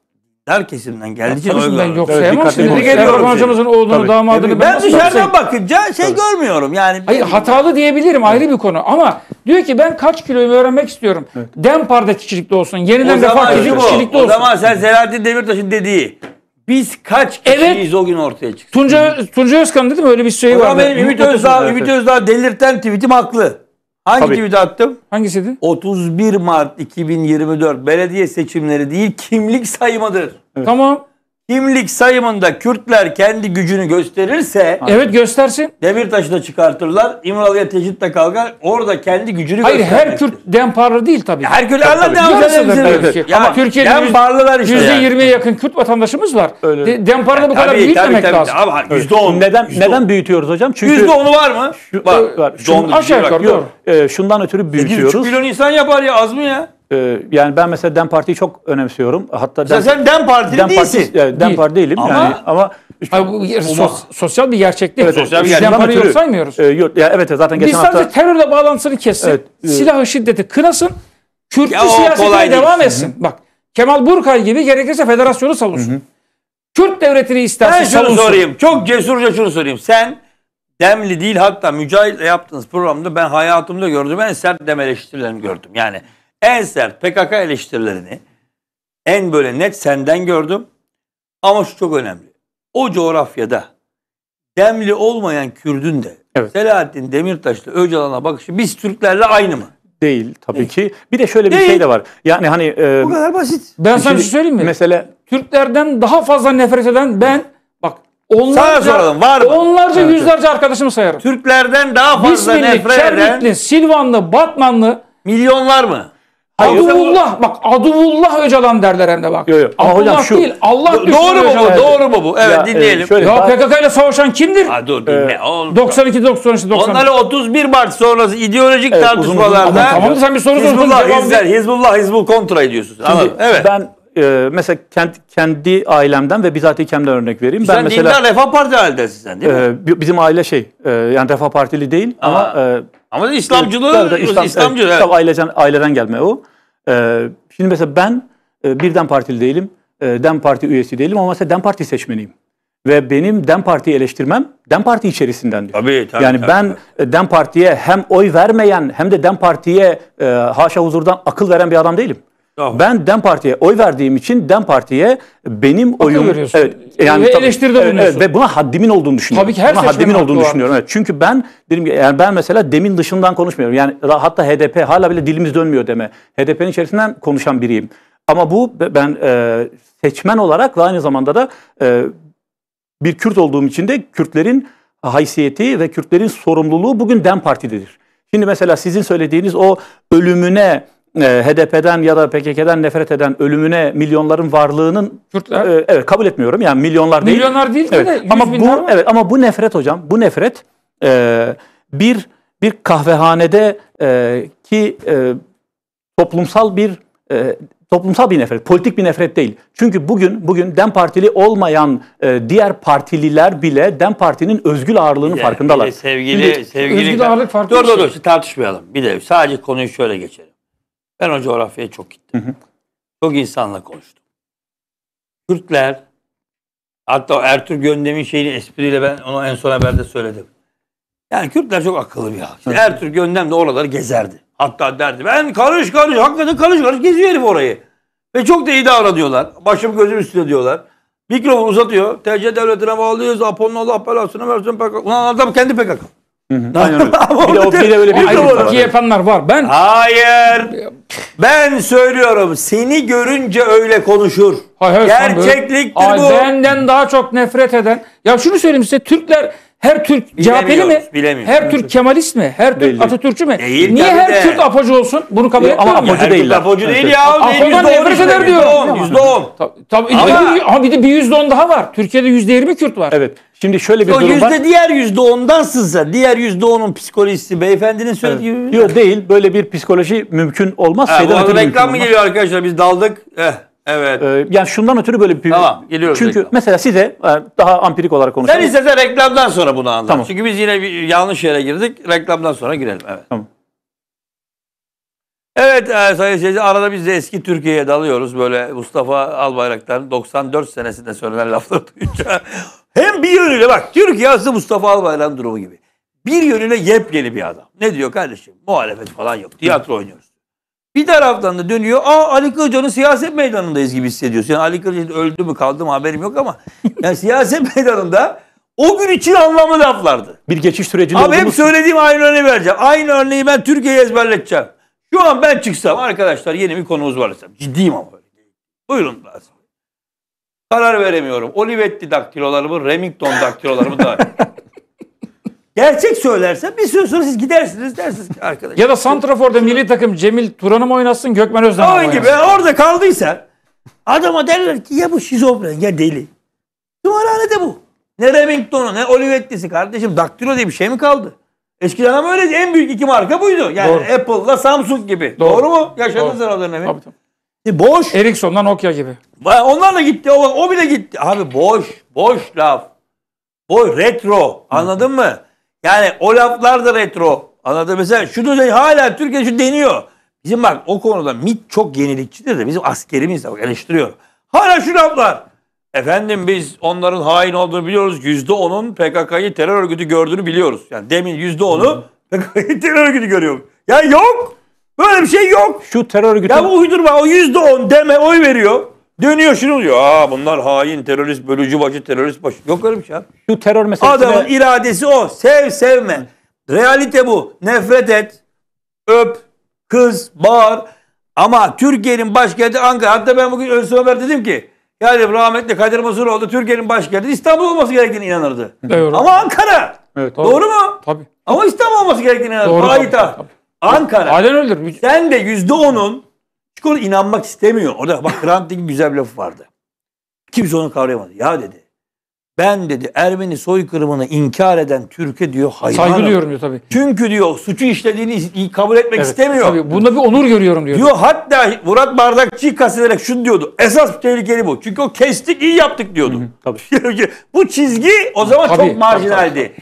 dar kesimden geldiği için oy ben yok Evet, sayamam. Şimdi geliyor Orhan hocamızın oğlunu, Tabii. damadını. Ben nasıl dışarıdan bakınca şey görmüyorum yani. Hayır hatalı diyebilirim ayrı bir konu ama diyor ki ben kaç kiloyu öğrenmek istiyorum. Dempar'da kişilikli olsun. Yeniden Refah şu kişilik- bu. kişilikli O zaman sen Selahattin Demirtaş'ın dediği biz kaç kişiyiz Evet. o gün ortaya çıktı. Tunca, Tunca Özkan dedim öyle bir şey var. Ama benim Ümit Özdağ, Ümit Özdağ delirten tweetim haklı. Hangi Tabii. tweet'i attım? Hangisiydi? 31 Mart 2024 belediye seçimleri değil kimlik sayımıdır. Evet. Tamam kimlik sayımında Kürtler kendi gücünü gösterirse Evet göstersin. Demirtaş'ı da çıkartırlar. İmralı'ya tecrit de kalkar. Orada kendi gücünü Hayır her Kürt demparlı değil tabii. Her Kürt Allah devam Yarısıdır tabii ki. Şey. Ama Türkiye'de demparlılar işte yüzde yirmiye yakın Kürt vatandaşımız var. Öyle. De, demparlı bu kadar büyük demek lazım. Abi, yüzde on. Neden neden büyütüyoruz hocam? Çünkü Yüzde onu var mı? Var. var. Şundan, Aşağı yukarı e, şundan ötürü büyütüyoruz büyütüyoruz. milyon insan yapar ya az mı ya? Ee, yani ben mesela DEM Parti'yi çok önemsiyorum. Hatta Dem, Sen, DEM Partili DEM Parti, değilsin. DEM Parti değilim Ama- yani ama Hayır, bu yer- sos- sosyal bir gerçeklik. Evet, sosyal bir Bizden gerçeklik. parayı yok saymıyoruz. e, yok, ya evet zaten Biz geçen sadece hafta terörle bağlantısını kessin, Evet, e- silahı şiddeti kınasın, Kürtlü Ya siyasetine devam etsin. Bak Kemal Burkay gibi gerekirse federasyonu savunsun. Kürt devletini isterse Ben şunu sorayım. Çok cesurca şunu sorayım. Sen Demli değil hatta Mücahit'le yaptığınız programda ben hayatımda gördüm. Ben sert dem eleştirilerini gördüm. Yani en sert PKK eleştirilerini en böyle net senden gördüm. Ama şu çok önemli. O coğrafyada demli olmayan Kürdün de evet. Selahattin Demirtaş'la Öcalan'a bakışı biz Türklerle aynı mı? Değil tabii Değil. ki. Bir de şöyle Değil. bir şey de var. Yani hani e, bu kadar basit. Ben sana bir şey söyleyeyim mi? Mesela Türklerden daha fazla nefret eden ben bak onlarca Sana soralım, var mı? onlarca evet. yüzlerce arkadaşımı sayarım. Türklerden daha fazla Bismillah, nefret eden Kermitli, Silvanlı, Batmanlı milyonlar mı? Hayır, Aduvullah bak Aduvullah Öcalan derler hem de bak. Yok yok. Ama hocam şu. Değil, Allah do- doğru mu bu? Doğru mu bu? Evet ya, dinleyelim. E, ya PKK ile savaşan kimdir? Ha, dur dinle. Ee, 92 93 90. Onlar 31 Mart sonrası ideolojik evet, tartışmalarda. Tamam, tamam sen bir soru sordun. Hizbullah, Hizbullah, Hizbullah, Hizbul kontra ediyorsun. Şimdi, evet. Ben e, mesela kendi, kendi ailemden ve bizatihi kendimden örnek vereyim. Sen ben mesela, Refah Parti haldesin sen değil mi? E, bizim aile şey e, yani Refah Partili değil ama... Ama, e, ama e, İslamcılığı, da, İslam, İslamcı. E, evet. aileden, aileden gelme o. E, şimdi mesela ben e, bir Partili değilim, e, DEM Parti üyesi değilim ama mesela DEM Parti seçmeniyim ve benim DEM Parti'yi eleştirmem DEM Parti içerisindendir. Tabii, tabii, yani tabii, ben tabii. E, DEM Parti'ye hem oy vermeyen hem de DEM Parti'ye e, haşa huzurdan akıl veren bir adam değilim. Ben Dem Parti'ye oy verdiğim için Dem Parti'ye benim Akıl oyum evet yani ve tabii, eleştiride evet, bulunuyorsun. Evet, ve buna haddimin olduğunu düşünüyorum. Tabii ki her buna haddimin olduğunu var. düşünüyorum. Evet. Çünkü ben dedim yani ben mesela demin dışından konuşmuyorum. Yani hatta HDP hala bile dilimiz dönmüyor deme. HDP'nin içerisinden konuşan biriyim. Ama bu ben e, seçmen olarak ve aynı zamanda da e, bir Kürt olduğum için de Kürtlerin haysiyeti ve Kürtlerin sorumluluğu bugün Dem Parti'dedir. Şimdi mesela sizin söylediğiniz o ölümüne e, HDP'den ya da PKK'den nefret eden ölümüne milyonların varlığının Kürtler. E, evet kabul etmiyorum. Yani milyonlar değil. Milyonlar değil evet. de ama bu var. evet ama bu nefret hocam. Bu nefret e, bir bir kahvehanede e, ki e, toplumsal bir e, toplumsal bir nefret, politik bir nefret değil. Çünkü bugün bugün Dem Partili olmayan e, diğer partililer bile Dem Parti'nin özgül ağırlığının farkındalar. sevgili Şimdi, sevgili özgül ağırlık farklı. Dur dur şey. dur tartışmayalım. Bir de sadece konuyu şöyle geçelim. Ben o coğrafyaya çok gittim. Hı hı. Çok insanla konuştum. Kürtler, hatta Ertuğrul Göndem'in şeyini espriyle ben onu en son haberde söyledim. Yani Kürtler çok akıllı bir halk. İşte Ertürk Göndem de oraları gezerdi. Hatta derdi ben karış karış, hakikaten karış karış geziyorum orayı. Ve çok da iyi davranıyorlar. Başım gözüm üstüne diyorlar. mikrofon uzatıyor. TC devletine bağlıyız. Apollon Allah belasını versin. PKK. Ulan adam kendi PKK. Aynen öyle. bir de, o, bir de böyle bir Hayır, iki yapanlar var. Ben Hayır. Ben söylüyorum seni görünce öyle konuşur. Hayır, hayır, Gerçekliktir bu. Ay, benden daha çok nefret eden. Ya şunu söyleyeyim size Türkler her Türk CHP'li mi? Bilemiyorum. Her Türk Kemalist mi? Her Türk Belli. Atatürkçü mü? Değil Niye her de. Türk apacı olsun? Bunu kabul etmiyor Ama apacı değil. Türk apacı değil ya. Apo'dan nefret eder diyorum. Yüzde on. Tabii. Ama bir de bir yüzde on daha var. Türkiye'de yüzde yirmi Kürt var. Evet. Şimdi şöyle bir o durum yüzde var. diğer yüzde ondan sızsa, diğer yüzde onun psikolojisi beyefendinin söylediği evet. gibi. Yok değil. Böyle bir psikoloji mümkün olmaz. Ha, bu arada reklam mı geliyor arkadaşlar? Biz daldık. Eh. Evet. Ee, yani şundan ötürü böyle bir... Tamam geliyoruz. Çünkü reklam. mesela size e, daha ampirik olarak konuşalım. Sen istese reklamdan sonra bunu anlat. Tamam. Çünkü biz yine bir yanlış yere girdik. Reklamdan sonra girelim. Evet. Tamam. Evet e, sayın seyirci, arada biz de eski Türkiye'ye dalıyoruz. Böyle Mustafa Albayrak'tan 94 senesinde söylenen laflar duyunca. Hem bir yönüyle bak Türkiye aslında Mustafa Albayrak'ın durumu gibi. Bir yönüyle yepyeni bir adam. Ne diyor kardeşim? Muhalefet falan yok. Tiyatro oynuyoruz. Bir taraftan da dönüyor. Aa Ali Kılıçdaroğlu siyaset meydanındayız gibi hissediyorsun. Yani Ali Kılıçdaroğlu öldü mü kaldı mı haberim yok ama yani siyaset meydanında o gün için anlamlı laflardı. Bir geçiş sürecinde Abi hep söylediğim aynı örneği vereceğim. Aynı örneği ben Türkiye'ye ezberleteceğim. Şu an ben çıksam arkadaşlar yeni bir konumuz var desem. Ciddiyim ama. Buyurun lazım. Karar veremiyorum. Olivetti daktilolarımı, Remington daktilolarımı da Gerçek söylerse bir süre sonra siz gidersiniz dersiniz ki arkadaş. Ya da Santrafor'da milli takım Cemil Turan'ı mı oynasın Gökmen Özdemir mi oynasın? gibi orada kaldıysa adama derler ki ya bu şizofren ya deli. Numarhanede bu. Ne Remington'u ne Olivetti'si kardeşim daktilo diye bir şey mi kaldı? Eskiden ama öyle en büyük iki marka buydu. Yani Doğru. Apple'la Samsung gibi. Doğru, Doğru mu? Yaşadın sen o dönemi. Tabii, tabii. E boş. Ericsson'la Nokia gibi. Onlar da gitti. O, o bile gitti. Abi boş. Boş laf. Boş retro. Anladın Hı. mı? Yani o laflar da retro. Anladın mesela şunu da hala Türkiye'de şu deniyor. Bizim bak o konuda MIT çok yenilikçidir de bizim askerimiz de bak eleştiriyor. Hala şu laflar. Efendim biz onların hain olduğunu biliyoruz. Yüzde onun PKK'yı terör örgütü gördüğünü biliyoruz. Yani demin yüzde onu PKK'yı terör örgütü görüyor. Ya yok. Böyle bir şey yok. Şu terör örgütü... Ya bu uydurma o yüzde on deme oy veriyor. Dönüyor şunu diyor. Aa bunlar hain, terörist, bölücü başı, terörist başı. Yok öyle bir şey abi. Şu terör meselesine... Adamın iradesi o. Sev, sevme. Realite bu. Nefret et, öp, kız, bağır. Ama Türkiye'nin başkenti Ankara. Hatta ben bugün Ölsü Ömer dedim ki yani rahmetli Kadir Masuroğlu Türkiye'nin başkenti İstanbul olması gerektiğine inanırdı. Doğru. Ama Ankara. Evet, doğru. doğru mu? Tabii. Ama İstanbul olması gerektiğine inanırdı. Doğru. Payitaht. Ankara. Aynen öyle. Sen de yüzde onun Psikolog inanmak istemiyor. Orada bak Grant'ın güzel bir lafı vardı. Kimse onu kavrayamadı. Ya dedi. Ben dedi Ermeni soykırımını inkar eden Türkiye diyor hayvan. Saygılıyorum diyor tabii. Çünkü diyor suçu işlediğini kabul etmek evet, istemiyor. Tabii bunda bir onur görüyorum diyor. Diyor hatta Murat Bardakçı'yı kastederek şunu diyordu. Esas tehlikeli bu. Çünkü o kestik iyi yaptık diyordu. Hı hı, tabii. bu çizgi o zaman tabii, çok marjinaldi. Tabii, tabii.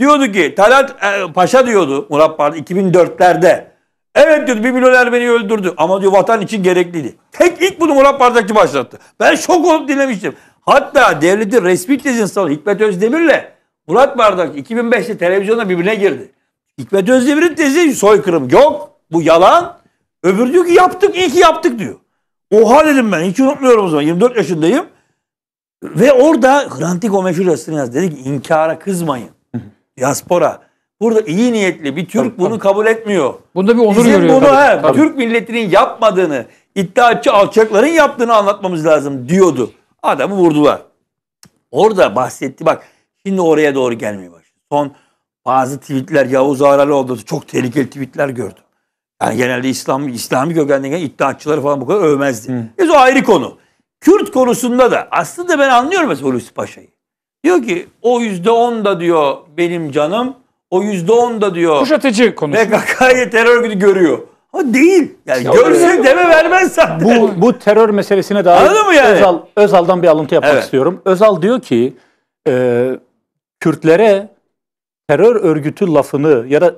Diyordu ki Talat e, Paşa diyordu Murat Bardak 2004'lerde. Evet diyor, bir milyoner beni öldürdü ama diyor vatan için gerekliydi. Tek ilk bunu Murat Bardakçı başlattı. Ben şok olup dinlemiştim. Hatta devletin resmi tezin salı Hikmet Özdemir'le Murat Bardak 2005'te televizyonda birbirine girdi. Hikmet Özdemir'in tezi soykırım yok bu yalan. Öbür diyor ki yaptık iyi ki yaptık diyor. Oha dedim ben hiç unutmuyorum o zaman 24 yaşındayım. Ve orada Hrant o meşhur yazısını yazdı. Dedi ki inkara kızmayın. Diaspora Burada iyi niyetli bir Türk tabii, bunu tabii. kabul etmiyor. Bunda bir onur Bizim görüyor. bunu tabii, he, tabii. Türk milletinin yapmadığını, iddiaçı alçakların yaptığını anlatmamız lazım diyordu. Adamı vurdular. Orada bahsetti bak şimdi oraya doğru gelmeye başladı. Son bazı tweetler Yavuz oldu çok tehlikeli tweetler gördüm. Yani genelde İslam, İslami kökenli iddiaçıları falan bu kadar övmezdi. Biz o ayrı konu. Kürt konusunda da aslında ben anlıyorum mesela Hulusi Paşa'yı. Diyor ki o yüzde on da diyor benim canım o yüzde on da diyor. Kuşatıcı konusu. PKK'yı terör örgütü görüyor. O değil. Yani ya görse deme vermez zaten. Bu, bu terör meselesine dair Anladın mı yani? Özal, Özal'dan bir alıntı yapmak evet. istiyorum. Özal diyor ki e, Kürtlere terör örgütü lafını ya da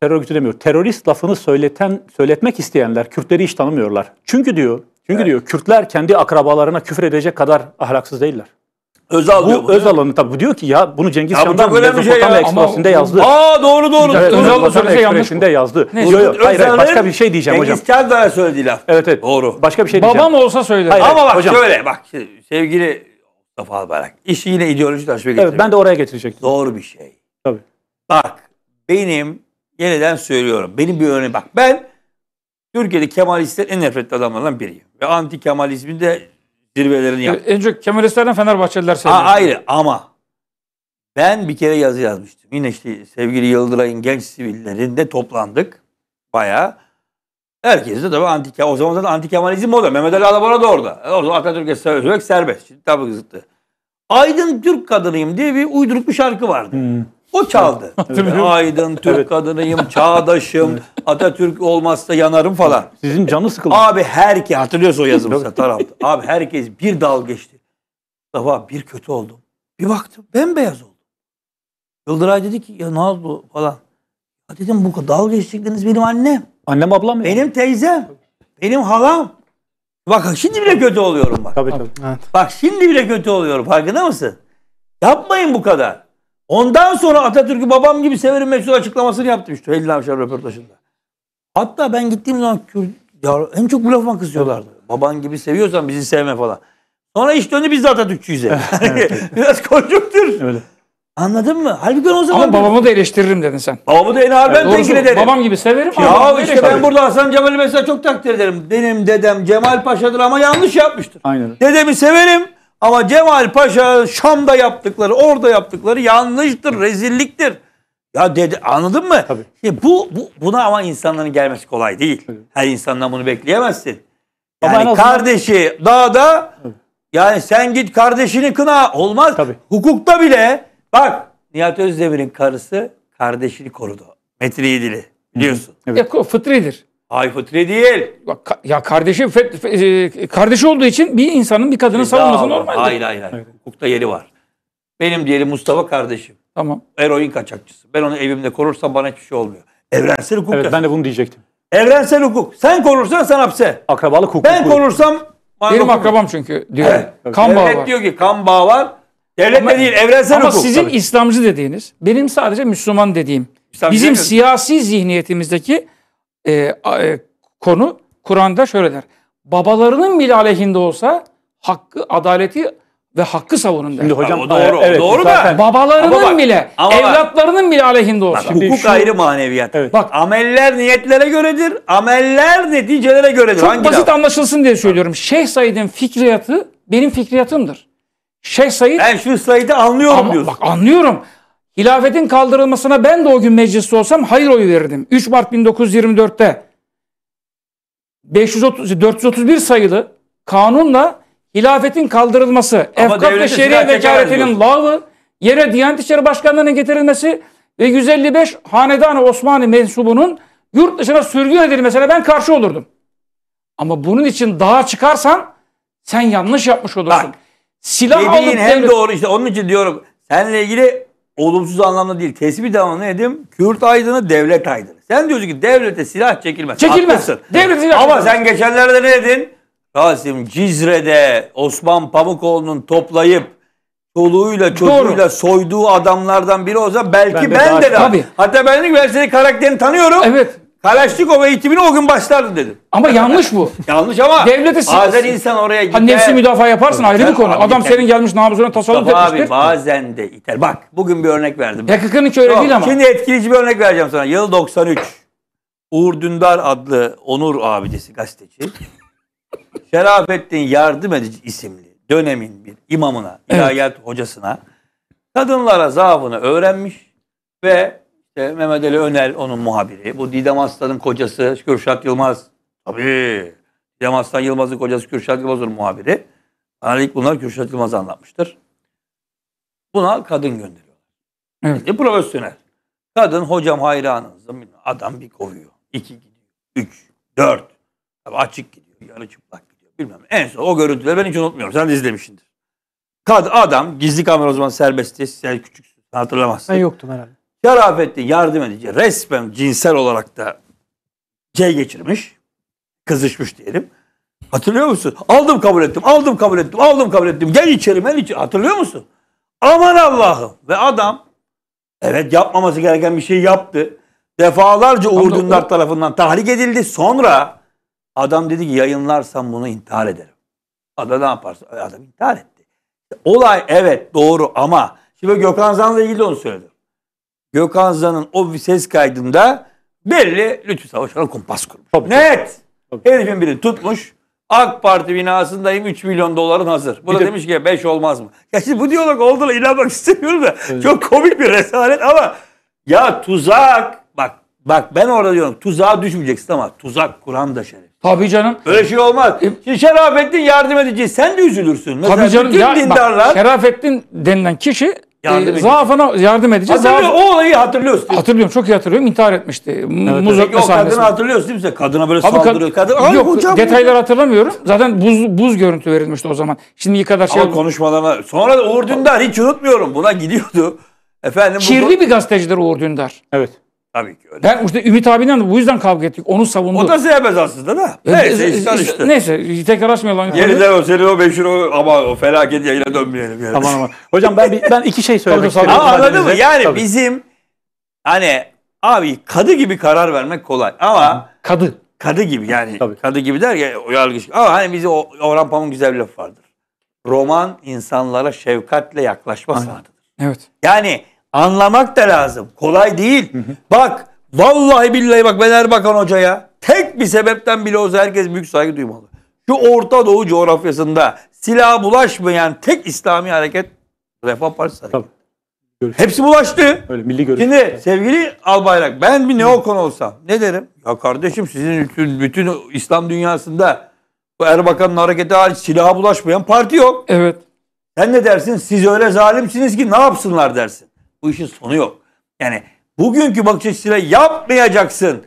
terör örgütü demiyor terörist lafını söyleten söyletmek isteyenler Kürtleri hiç tanımıyorlar. Çünkü diyor çünkü evet. diyor Kürtler kendi akrabalarına küfür edecek kadar ahlaksız değiller. Özal bu diyor. Bu Özal'ın tabii diyor ki ya bunu Cengiz ya Can'dan Mezopotamya şey Ekspresi'nde yazdı. Aa doğru doğru. Evet, Özal'ın söylediği şey yanlış mı? yazdı. Ne? Yok yok hayır, hayır başka bir şey diyeceğim Cengiz hocam. Cengiz Can'dan söylediği laf. Evet evet. Doğru. Başka bir şey Babam diyeceğim. Babam olsa söyler. Hayır, Ama bak hocam. şöyle bak sevgili Mustafa Albayrak işi yine ideoloji taşıma getiriyor. Evet ben de oraya getirecektim. Doğru bir şey. Tabii. Bak benim yeniden söylüyorum. Benim bir örneğim bak ben Türkiye'de Kemalistler en nefretli adamlardan biriyim. Ve anti Kemalizmin de zirvelerini e, yaptı. En çok Kemalistlerden Fenerbahçeliler seviyor. Ayrı ama ben bir kere yazı yazmıştım. Yine işte sevgili Yıldıray'ın genç sivillerinde toplandık. Bayağı. Herkes de tabii anti O zaman zaten anti Kemalizm o Mehmet Ali Alabora da orada. E, orada Atatürk'e sövmek serbest. Şimdi tabii zıttı. Aydın Türk kadınıyım diye bir uyduruk bir şarkı vardı. Hmm. O çaldı. Evet. Aydın, Türk evet. kadınıyım, çağdaşım, Atatürk olmazsa yanarım falan. Sizin canı sıkıldı. Abi herkes, hatırlıyorsun o yazımıza tarafta. Abi herkes bir dal geçti. Mustafa bir kötü oldum. Bir baktım bembeyaz oldum. Yıldıray dedi ki ya ne oldu falan. Ya dedim bu kadar dal geçtikleriniz benim annem. Annem ablam ya. Benim teyzem. Benim halam. Bak şimdi bile kötü oluyorum bak. Tabii tabii. Bak şimdi bile kötü oluyorum farkında mısın? Yapmayın bu kadar. Ondan sonra Atatürk'ü babam gibi severim meşhur açıklamasını yaptı işte Halil Avşar röportajında. Hatta ben gittiğim zaman Kürt, ya en çok bu lafıma kızıyorlardı. Baban gibi seviyorsan bizi sevme falan. Sonra iş döndü biz de Atatürkçüyüz. Biraz konjonktür. Öyle. Anladın mı? Halbuki o zaman... Ama babamı da eleştiririm dedin sen. Babamı da en harben yani tekir ederim. Babam gibi severim. Ya işte ben burada Hasan Cemal'i mesela çok takdir ederim. Benim dedem Cemal Paşa'dır ama yanlış yapmıştır. Aynen. Dedemi severim. Ama Cemal Paşa Şam'da yaptıkları, orada yaptıkları yanlıştır, rezilliktir. Ya dedi anladın mı? Tabii. E bu, bu buna ama insanların gelmesi kolay değil. Evet. Her insandan bunu bekleyemezsin. Yani ama kardeşi azından... dağda evet. yani sen git kardeşini kına olmaz. Tabii. Hukukta bile bak Nihat Özdemir'in karısı kardeşini korudu. Metri dili biliyorsun. Evet. fıtridir. Ay fıtri değil. Ya kardeşi e, kardeşi olduğu için bir insanın bir kadını savunması normal. Hayır hayır hayır. Evet. Hukukta yeri var. Benim diyelim Mustafa kardeşim. Tamam. Eroin kaçakçısı. Ben onu evimde korursam bana hiçbir şey olmuyor. Evrensel hukuk. Evet ben de bunu diyecektim. Evrensel hukuk. Sen korursan sen hapse. Akrabalık hukuku. Ben korursam benim akrabam çünkü diyor. Evet. Kan Devlet bağı var. diyor ki kan bağı var. Devlet ama, de değil evrensel ama hukuk. Ama sizin tabii. İslamcı dediğiniz, benim sadece Müslüman dediğim. İslamcı bizim mi? siyasi zihniyetimizdeki e, e, konu Kur'an'da şöyle der. Babalarının bile aleyhinde olsa hakkı, adaleti ve hakkı savunun der. Şimdi hocam o doğru. Evet, doğru da. Babalarının ama bak, bile, ama bak, evlatlarının bile aleyhinde olsa. Bak, hukuk şu, ayrı maneviyat. Evet. Bak ameller niyetlere göredir. Ameller neticelere göredir. Çok Hangi basit laf? anlaşılsın diye söylüyorum. Şeyh Said'in fikriyatı benim fikriyatımdır. Şeyh Said Ben şu Said'i anlıyorum ama, diyorsun. Bak anlıyorum. Hilafetin kaldırılmasına ben de o gün mecliste olsam hayır oyu verirdim. 3 Mart 1924'te 530, 431 sayılı kanunla hilafetin kaldırılması, efkaf ve şeriye vekaletinin lavı, yere Diyanet İşleri Başkanlığı'nın getirilmesi ve 155 hanedan Osmanlı mensubunun yurt dışına sürgün edilmesine ben karşı olurdum. Ama bunun için daha çıkarsan sen yanlış yapmış olursun. Bak, Silah alıp hem devlet... doğru işte onun için diyorum. Seninle ilgili olumsuz anlamda değil. Tespit anlamda dedim. Kürt aydını, devlet aydını. Sen diyorsun ki devlete silah çekilmez. Çekilmez. Haklısın. Devlete silah Ama sen geçenlerde ne dedin? Kasım Cizre'de Osman Pamukoğlu'nun toplayıp çoluğuyla çocuğuyla Doğru. soyduğu adamlardan biri olsa belki ben de, ben de, de Hatta ben dedim ki ben senin karakterini tanıyorum. Evet. Kalaşnikov eğitimini o gün başlardı dedim. Ama yanlış bu. yanlış ama Devlete bazen insan oraya gider. Hani nefsi müdafaa yaparsın Tabii, ayrı bir konu. Adam gider. senin gelmiş namusuna tasarruf etmiştir. abi bazen de iter. Bak bugün bir örnek verdim. PKK'nın hiç öyle Yok, değil ama. Şimdi etkileyici bir örnek vereceğim sana. Yıl 93. Uğur Dündar adlı Onur abidesi gazeteci. Şerafettin Yardım Edici isimli dönemin bir imamına, ilahiyat evet. hocasına kadınlara zaafını öğrenmiş ve işte Mehmet Ali Önel onun muhabiri. Bu Didem Aslan'ın kocası Kürşat Yılmaz. Tabii. Didem Aslan Yılmaz'ın kocası Kürşat Yılmaz'ın muhabiri. Bana ilk bunlar Kürşat Yılmaz anlatmıştır. Buna kadın gönderiyorlar. Evet. Şimdi profesyonel. Kadın hocam hayranınızım. Adam bir kovuyor. İki gidiyor. Üç. Dört. Tabii açık gidiyor. Yarı çıplak gidiyor. Bilmem. En son o görüntüleri ben hiç unutmuyorum. Sen de izlemişsindir. Kad adam gizli kamera o zaman serbestti. Sen küçüksün. Hatırlamazsın. Ben yoktum herhalde. Şerafettin yardım edici resmen cinsel olarak da C şey geçirmiş. Kızışmış diyelim. Hatırlıyor musun? Aldım kabul ettim, aldım kabul ettim, aldım kabul ettim. Gel içeri, gel içeri. Hatırlıyor musun? Aman Allah'ım. Ve adam evet yapmaması gereken bir şey yaptı. Defalarca Uğur Dündar o... tarafından tahrik edildi. Sonra adam dedi ki yayınlarsam bunu intihar ederim. Adam ne yaparsa adam intihar etti. Olay evet doğru ama şimdi Gökhan Zan'la ilgili onu söyledim. Gökhan Zan'ın o ses kaydında belli Lütfü Savaşkan'a kumpas kurmuş. Tabii, Net. Tabii. Herifin biri tutmuş. AK Parti binasındayım 3 milyon doların hazır. Bu da demiş ki 5 olmaz mı? Ya şimdi bu diyalog oldu da inanmak istemiyorum da evet. çok komik bir resalet ama ya tuzak bak bak ben orada diyorum tuzağa düşmeyeceksin ama tuzak Kur'an da şeref. Tabii canım. Öyle şey olmaz. E- şimdi Şerafettin yardım edici sen de üzülürsün. Mesela Tabii canım. bütün ya, dindarlar. Bak, Şerafettin denilen kişi yardım e, zaafına yardım edeceğiz. Hatırlıyor, Zaaf... o olayı hatırlıyorsun. Hatırlıyorum, çok iyi hatırlıyorum. İntihar etmişti. Evet, Muz evet. O kadını hatırlıyorsun değil mi Kadına böyle Abi, saldırıyor. Kadın, Ay, yok, hocam, detayları hatırlamıyorum. Zaten buz buz görüntü verilmişti o zaman. Şimdi kadar şey... Ama konuşmalarına... Sonra da Uğur Dündar hiç unutmuyorum. Buna gidiyordu. Efendim, Kirli bu... bir gazetecidir Uğur Dündar. Evet. Tabii ki öyle. Ben işte Ümit abinden bu yüzden kavga ettik. Onu savundu. O da sevmez aslında da. E, neyse e, işten işte. Neyse tekrar açmayalım. Yeniden o seni o beşir o, ama o felaket yayına dönmeyelim. Yani. tamam. aman. Hocam ben ben iki şey söylemek istiyorum. Ama anladın mı? Yani Tabii. bizim hani abi kadı gibi karar vermek kolay ama kadı kadı gibi yani Tabii. kadı gibi der ya yargıç. Ama hani bizi Orhan Pamuk güzel bir laf vardır. Roman insanlara şefkatle yaklaşma sanatıdır. Evet. Yani Anlamak da lazım. Kolay değil. Bak vallahi billahi bak ben Erbakan Hoca'ya tek bir sebepten bile olsa herkes büyük saygı duymalı. Şu Orta Doğu coğrafyasında silah bulaşmayan tek İslami hareket Refah Partisi hareket. Tabii. Görüş. Hepsi bulaştı. Öyle milli görüş. Şimdi sevgili Albayrak ben bir neokon olsam ne derim? Ya kardeşim sizin bütün, bütün İslam dünyasında bu Erbakan'ın hareketi hariç silaha bulaşmayan parti yok. Evet. Sen ne dersin? Siz öyle zalimsiniz ki ne yapsınlar dersin. Bu işin sonu yok. Yani bugünkü bakış açısıyla yapmayacaksın.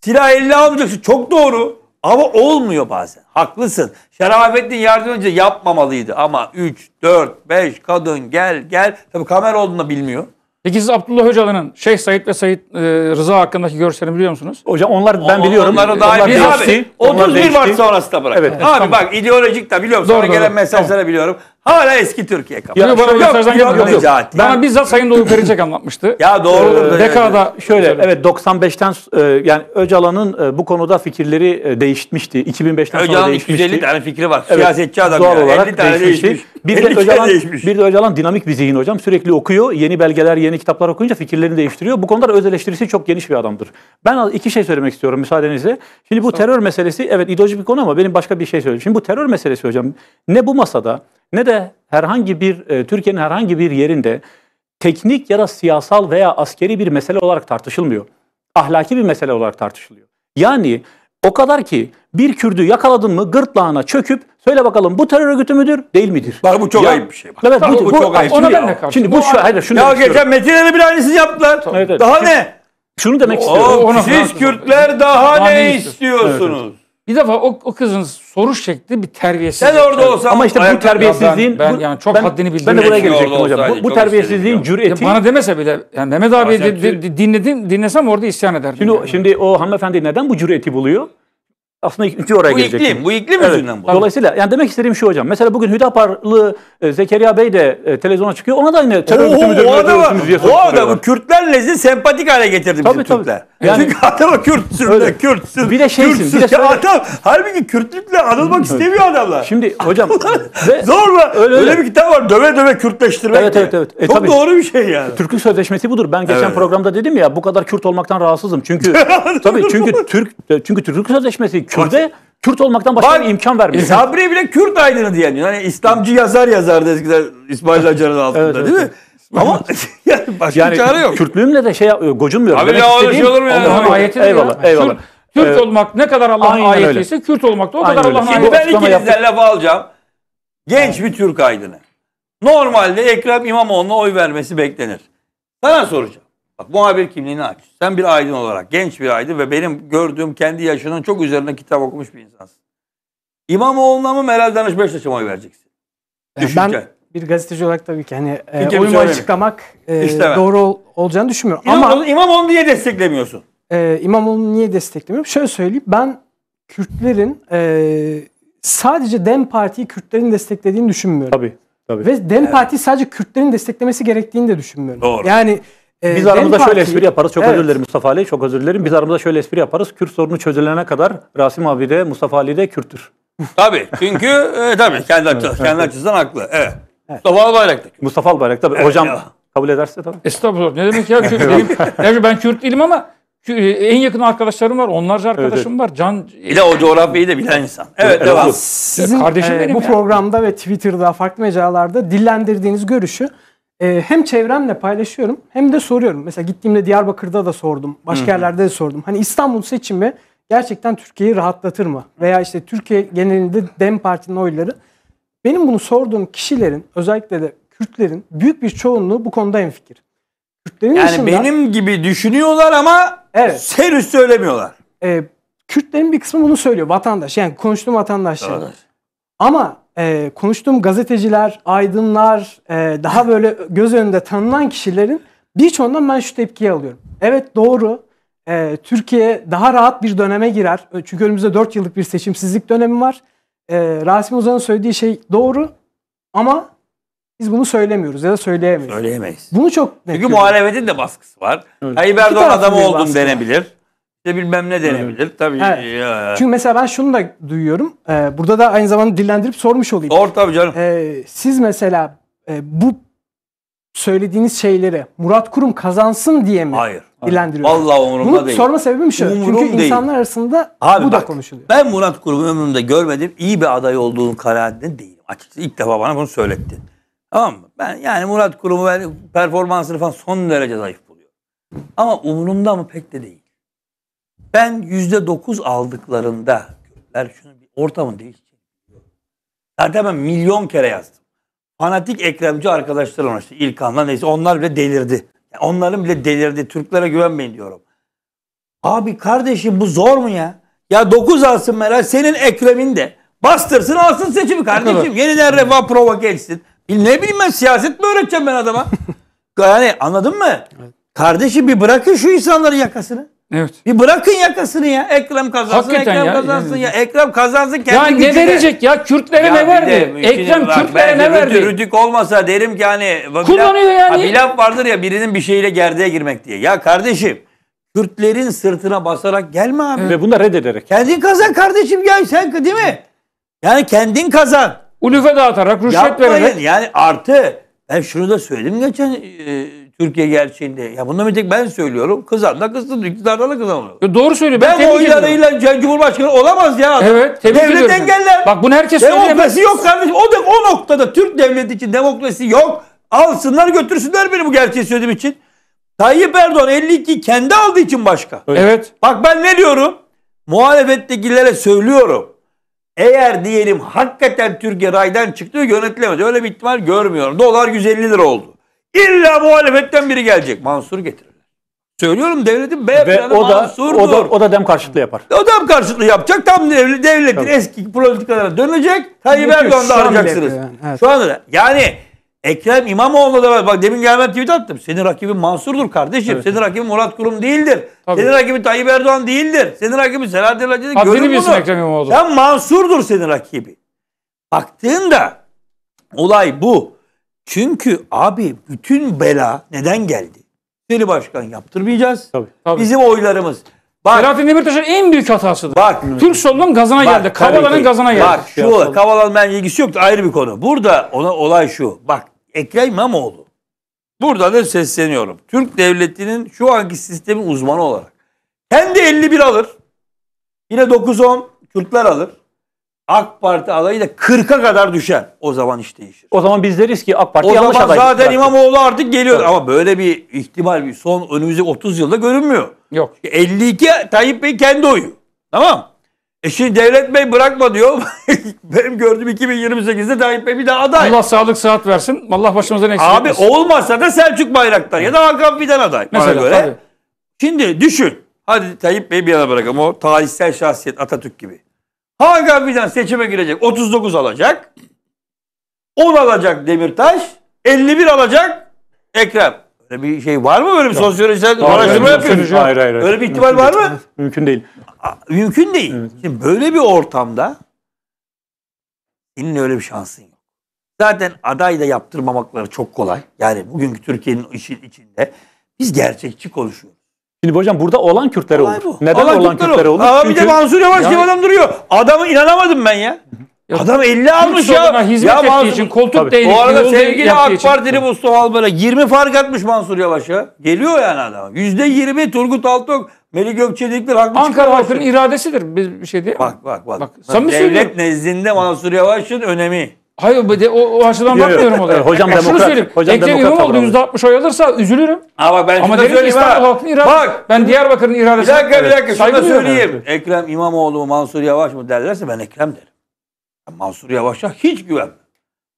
Silah eline almayacaksın. Çok doğru. Ama olmuyor bazen. Haklısın. Şerafettin yardım önce yapmamalıydı. Ama 3, 4, 5 kadın gel gel. Tabii kamera olduğunu bilmiyor. Peki siz Abdullah Öcalan'ın Şeyh Said ve Said e, Rıza hakkındaki görüşlerini biliyor musunuz? Hocam onlar ben On, biliyorum. Onları daha onlar değişti. Abi, 31 Mart sonrası da bırak. Evet, abi tamam. bak ideolojik de biliyorum. Sonra doğru. gelen mesajları tamam. biliyorum. Hala eski Türkiye kafası. Yok, bana mesajdan yok, yok, yok. Bana bizzat Sayın Doğu Perinçek anlatmıştı. ya doğrudur. Ee, Dekada şöyle evet 95'ten e, yani Öcalan'ın e, bu konuda fikirleri e, değişmişti. 2005'ten Öcalan sonra değişmişti. 250 tane fikri var. Evet, Siyasetçi adam doğal ya. olarak 50 tane değişmişti. değişmiş. Bir de, Öcalan, değişmiş. bir de Öcalan dinamik bir zihin hocam. Sürekli okuyor. Yeni belgeler, yeni kitaplar okuyunca fikirlerini değiştiriyor. Bu konuda öz eleştirisi çok geniş bir adamdır. Ben iki şey söylemek istiyorum müsaadenizle. Şimdi bu terör meselesi evet ideolojik bir konu ama benim başka bir şey söyleyeyim. Şimdi bu terör meselesi hocam ne bu masada ne de herhangi bir e, Türkiye'nin herhangi bir yerinde teknik ya da siyasal veya askeri bir mesele olarak tartışılmıyor. Ahlaki bir mesele olarak tartışılıyor. Yani o kadar ki bir Kürtü yakaladın mı gırtlağına çöküp söyle bakalım bu terör örgütü müdür değil midir? Bak bu çok ya, ayıp bir şey. Bak. Evet, bu, bu, bu çok ayıp. Ona ben de karşı. Şimdi bu, bu şu, hayır, şunu ya geçen Metin'e bir aynısını yaptılar. Evet, evet. Daha ne? Şunu demek istiyorum. Oh, siz Kürtler daha, daha ne istiyorsunuz? Evet, evet. Bir defa o, o kızın soru şekli bir terbiyesizlik. Sen orada olsan Ama işte bu terbiyesizliğin ben- ben yani çok haddini ben de buraya gelecektim hocam. Bu, bu terbiyesizliğin cüreti bana demese bile yani Mehmet abi Bazen de- de- dinledim dinlesem orada isyan ederdim. Şimdi, yani. şimdi o hanımefendi neden bu cüreti buluyor? Aslında ikinci oraya Bu gelecektim. iklim, bu iklim Evet. yüzünden bu. Dolayısıyla yani demek istediğim şu hocam. Mesela bugün Hüdapar'lı e, Zekeriya Bey de e, televizyona çıkıyor. Ona da aynı terör örgütü müdür, terör diye O adamı Kürtler Kürtlerle sizi sempatik hale getirdi bizim tabii. Türkler. Yani adama Kürtsün öyle. de Kürtsün. Bir de şeysin. Kürtsün. Bir de söyle... adam halbuki Kürtlükle anılmak istemiyor adamlar. Şimdi hocam ve mu? öyle, öyle. öyle bir kitap var döve döve Kürtleştirmek. Evet evet evet. E, Çok tabii, doğru bir şey yani. Türklük sözleşmesi budur. Ben geçen evet. programda dedim ya bu kadar Kürt olmaktan rahatsızım. Çünkü tabii çünkü Türk çünkü Türklük sözleşmesi Kürt'e Kürt olmaktan başka Bak, bir imkan vermiyor. Sabri bile Kürt aydını diyen. Yani İslamcı yazar yazardı eskiden İsmail Acar'ın altında evet, değil evet. mi? Ama yani başka yani, çare yok. Kürtlüğümle de şey gocunmuyorum. Abi Demek ya öyle şey olur ya? Allah'ın ayetidir eyvallah, ya. Eyvallah. Kürt, Kürt ee, olmak ne kadar Allah'ın ayetiyse Kürt olmak da o kadar Allah'ın ayeti. Ben ikinizden laf alacağım. Genç bir Türk aydını. Normalde Ekrem İmamoğlu'na oy vermesi beklenir. Sana soracağım. Bak muhabir kimliğini aç. Sen bir aydın olarak, genç bir aydın ve benim gördüğüm kendi yaşının çok üzerine kitap okumuş bir insansın. İmamoğlu'na mı Meral Danış Beşiktaş'a oy vereceksin? Düşünce. Ben bir gazeteci olarak tabii ki hani e, oyumu açıklamak e, İstemem. doğru ol, olacağını düşünmüyorum. İmamoğlu, Ama İmamoğlu niye desteklemiyorsun? E, İmamoğlu'nu niye desteklemiyorum? Şöyle söyleyeyim ben Kürtlerin e, sadece DEM Parti'yi Kürtlerin desteklediğini düşünmüyorum. Tabii. tabii. Ve DEM evet. Parti sadece Kürtlerin desteklemesi gerektiğini de düşünmüyorum. Doğru. Yani e, biz aramızda Dem şöyle Parti, espri yaparız. Çok evet. özür dilerim Mustafa Ali. Çok özür dilerim. Biz aramızda şöyle espri yaparız. Kürt sorunu çözülene kadar Rasim abi de Mustafa Ali de Kürttür. tabii. Çünkü e, tabii kendi, açı, kendi açısından haklı. Evet. Mustafa Albayrak'taki. Mustafa Albayrak tabii. Evet, Hocam ya. kabul ederse tabii. Estağfurullah. Ne demek ya? Çünkü benim, yani ben Kürt değilim ama en yakın arkadaşlarım var. Onlarca arkadaşım evet, evet. var. Can ile o coğrafyayı da bilen insan. Evet, evet devam. Sizin kardeşim e, benim bu yani. programda ve Twitter'da farklı mecralarda dillendirdiğiniz görüşü e, hem çevremle paylaşıyorum hem de soruyorum. Mesela gittiğimde Diyarbakır'da da sordum. Başka Hı-hı. yerlerde de sordum. Hani İstanbul seçimi gerçekten Türkiye'yi rahatlatır mı? Veya işte Türkiye genelinde DEM Parti'nin oyları benim bunu sorduğum kişilerin özellikle de Kürtlerin büyük bir çoğunluğu bu konuda hemfikir. Kürtlerin yani dışında, benim gibi düşünüyorlar ama evet, serüs söylemiyorlar. E, Kürtlerin bir kısmı bunu söylüyor vatandaş yani konuştuğum vatandaşlar. Evet. Ama e, konuştuğum gazeteciler, aydınlar, e, daha böyle göz önünde tanınan kişilerin birçoğundan ben şu tepkiyi alıyorum. Evet doğru e, Türkiye daha rahat bir döneme girer. Çünkü önümüzde 4 yıllık bir seçimsizlik dönemi var e, Rasim Ozan'ın söylediği şey doğru ama biz bunu söylemiyoruz ya da söyleyemeyiz. Söyleyemeyiz. Bunu çok net. Çünkü görüyorum. muhalefetin de baskısı var. Evet. Tayyip Erdoğan adam oldum denebilir. Var. İşte bilmem ne denebilir. Evet. Tabii. Evet. Çünkü mesela ben şunu da duyuyorum. Ee, burada da aynı zamanda dillendirip sormuş olayım. Sor tabii canım. Ee, siz mesela e, bu söylediğiniz şeyleri Murat Kurum kazansın diye mi? Hayır dilendiriyorsun. Vallahi umurumda Bunu değil. sorma sebebim şu. Umurum çünkü değil. insanlar arasında Abi bu bak, da konuşuluyor. Ben Murat Kurum'u ömrümde görmedim. İyi bir aday olduğunun kanaatinde değilim. Açıkçası ilk defa bana bunu söyletti. Tamam mı? Ben yani Murat Kurum'u ben performansını falan son derece zayıf buluyorum. Ama umurumda mı pek de değil. Ben yüzde dokuz aldıklarında Kürtler şunu bir ortamın değişti. Zaten ben milyon kere yazdım. Fanatik Ekremci arkadaşlarım işte İlkan'la neyse onlar bile delirdi. Onların bile delirdi. Türklere güvenmeyin diyorum. Abi kardeşim bu zor mu ya? Ya 9 alsın Meral senin Ekrem'in de. Bastırsın alsın seçimi kardeşim. Yeniden refah provoke etsin. Ne bileyim ben siyaset mi öğreteceğim ben adama? yani anladın mı? Evet. Kardeşim bir bırakın şu insanların yakasını. Evet. Bir bırakın yakasını ya. Ekrem kazansın, Hakikaten Ekrem ya, kazansın yani. ya. Ekrem kazansın kendi Ya ne gücüyle. verecek ya? Kürtlere Ya ne bir de verdi? mümkün Ekrem Kürtlere ne verdi? Rütük, olmasa derim ki hani bak bir laf- yani. ha, bir laf vardır ya birinin bir şeyle gerdeğe girmek diye. Ya kardeşim Kürtlerin sırtına basarak gelme abi. Ve bunu da reddederek. Kendin kazan kardeşim ya sen değil mi? Yani kendin kazan. Ulufe dağıtarak, rüşvet Yapmayın vererek. yani artı ben şunu da söyledim geçen e, Türkiye gerçeğinde. Ya bunu bir tek ben söylüyorum. Kızan da kızdı, iktidarda da kızanılıyor. Ya doğru söylüyor. Ben, ben oylarıyla Cumhurbaşkanı olamaz ya. Adam. Evet. Tebrik Devlet ediyorum. engeller. Bak bunu herkes söylüyor. söyleyemez. Demokrasi yok kardeşim. O, da, o noktada Türk devleti için demokrasi yok. Alsınlar götürsünler beni bu gerçeği söylediğim için. Tayyip Erdoğan 52 kendi aldığı için başka. Evet. evet. Bak ben ne diyorum? Muhalefettekilere söylüyorum. Eğer diyelim hakikaten Türkiye raydan çıktı yönetilemez. Öyle bir ihtimal görmüyorum. Dolar 150 lira oldu. İlla muhalefetten biri gelecek. Mansur getirirler. Söylüyorum devletin B Ve planı o da, Mansur'dur. O da, o da dem karşıtlığı yapar. O dem karşıtlığı yapacak. Tam devlet, devletin Tabii. eski politikalara dönecek. Tayyip Erdoğan'da arayacaksınız. Yani. Evet. Şu anda da. Yani Ekrem İmamoğlu da var. bak demin gelmem tweet attım. Senin rakibin Mansur'dur kardeşim. Evet. Senin rakibin Murat Kurum değildir. Tabii. Senin rakibin Tayyip Erdoğan değildir. Senin rakibin Selahattin Hoca değil. Haddini bilsin Ekrem İmamoğlu. Sen Mansur'dur senin rakibi. Baktığında olay bu. Çünkü abi bütün bela neden geldi? Seni başkan yaptırmayacağız. Tabii, tabii. Bizim oylarımız. Bak, Selahattin Demirtaş'ın en büyük hatasıdır. Bak, Türk solunun gazına bak, geldi. Kavala'nın gazına geldi. Bak şu Kavala'nın ben ilgisi yoktu ayrı bir konu. Burada ona olay şu. Bak Ekrem İmamoğlu. Burada da sesleniyorum. Türk devletinin şu anki sistemin uzmanı olarak. Kendi 51 alır. Yine 9-10 Kürtler alır. AK Parti adayı da 40'a kadar düşer. O zaman iş değişir. O zaman biz deriz ki AK Parti o yanlış aday. O zaman zaten İmamoğlu artık geliyor. Evet. Ama böyle bir ihtimal bir son önümüzdeki 30 yılda görünmüyor. Yok. 52 Tayyip Bey kendi oyu. Tamam. E şimdi Devlet Bey bırakma diyor. Benim gördüğüm 2028'de Tayyip Bey bir daha aday. Allah sağlık sıhhat versin. Allah başımızdan eksik Abi etmesin. olmazsa da Selçuk Bayraktar ya da Hakan Fidan aday. Mesela göre. Şimdi düşün. Hadi Tayyip Bey bir yana bırakalım. O tarihsel şahsiyet Atatürk gibi. Hakan Fidan seçime girecek. 39 alacak. 10 alacak Demirtaş. 51 alacak Ekrem. Öyle bir şey var mı böyle bir sosyolojisel araştırma yapıyorsun? Hayır, hayır, hayır. Öyle bir ihtimal var mı? Mümkün değil. mümkün değil. Evet. Şimdi böyle bir ortamda senin öyle bir şansın yok. Zaten aday da yaptırmamakları çok kolay. Yani bugünkü Türkiye'nin işin içinde biz gerçekçi konuşuyoruz. Şimdi hocam burada olan Kürtlere Olay olur. bu. Neden Olan olan Kürtler Kürtlere olur? olur? Aa, bir de Mansur Yavaş diye Yani- adam duruyor. Adamı inanamadım ben ya. Adam 50 almış ya. hizmet Ya Mansur- için, koltuk Tabii. Bu arada sevgili AK Partili Mustafa Albayrak 20 fark atmış Mansur Yavaş ya. Geliyor yani adam. %20 Turgut Altok, Melih Gökçe dedikleri haklı Ankara halkının iradesidir. bir şey değil. Bak bak bak. Bak, samimi Devlet söylüyorum. nezdinde Mansur Yavaş'ın önemi. Hayır de, o, o açıdan Yok, bakmıyorum olaya. Hocam yani demokrat. Şunu söyleyeyim. Hocam Ekrem İmamoğlu %60 oy alırsa üzülürüm. Ama ben Ama derim ki İstanbul halkının iradesi. Bak. Ben Diyarbakır'ın iradesi. Bir dakika bir dakika şunu da söyleyeyim. Ekrem İmamoğlu mu Mansur Yavaş mı derlerse ben Ekrem derim. Ben Mansur Yavaş'a hiç güvenmem.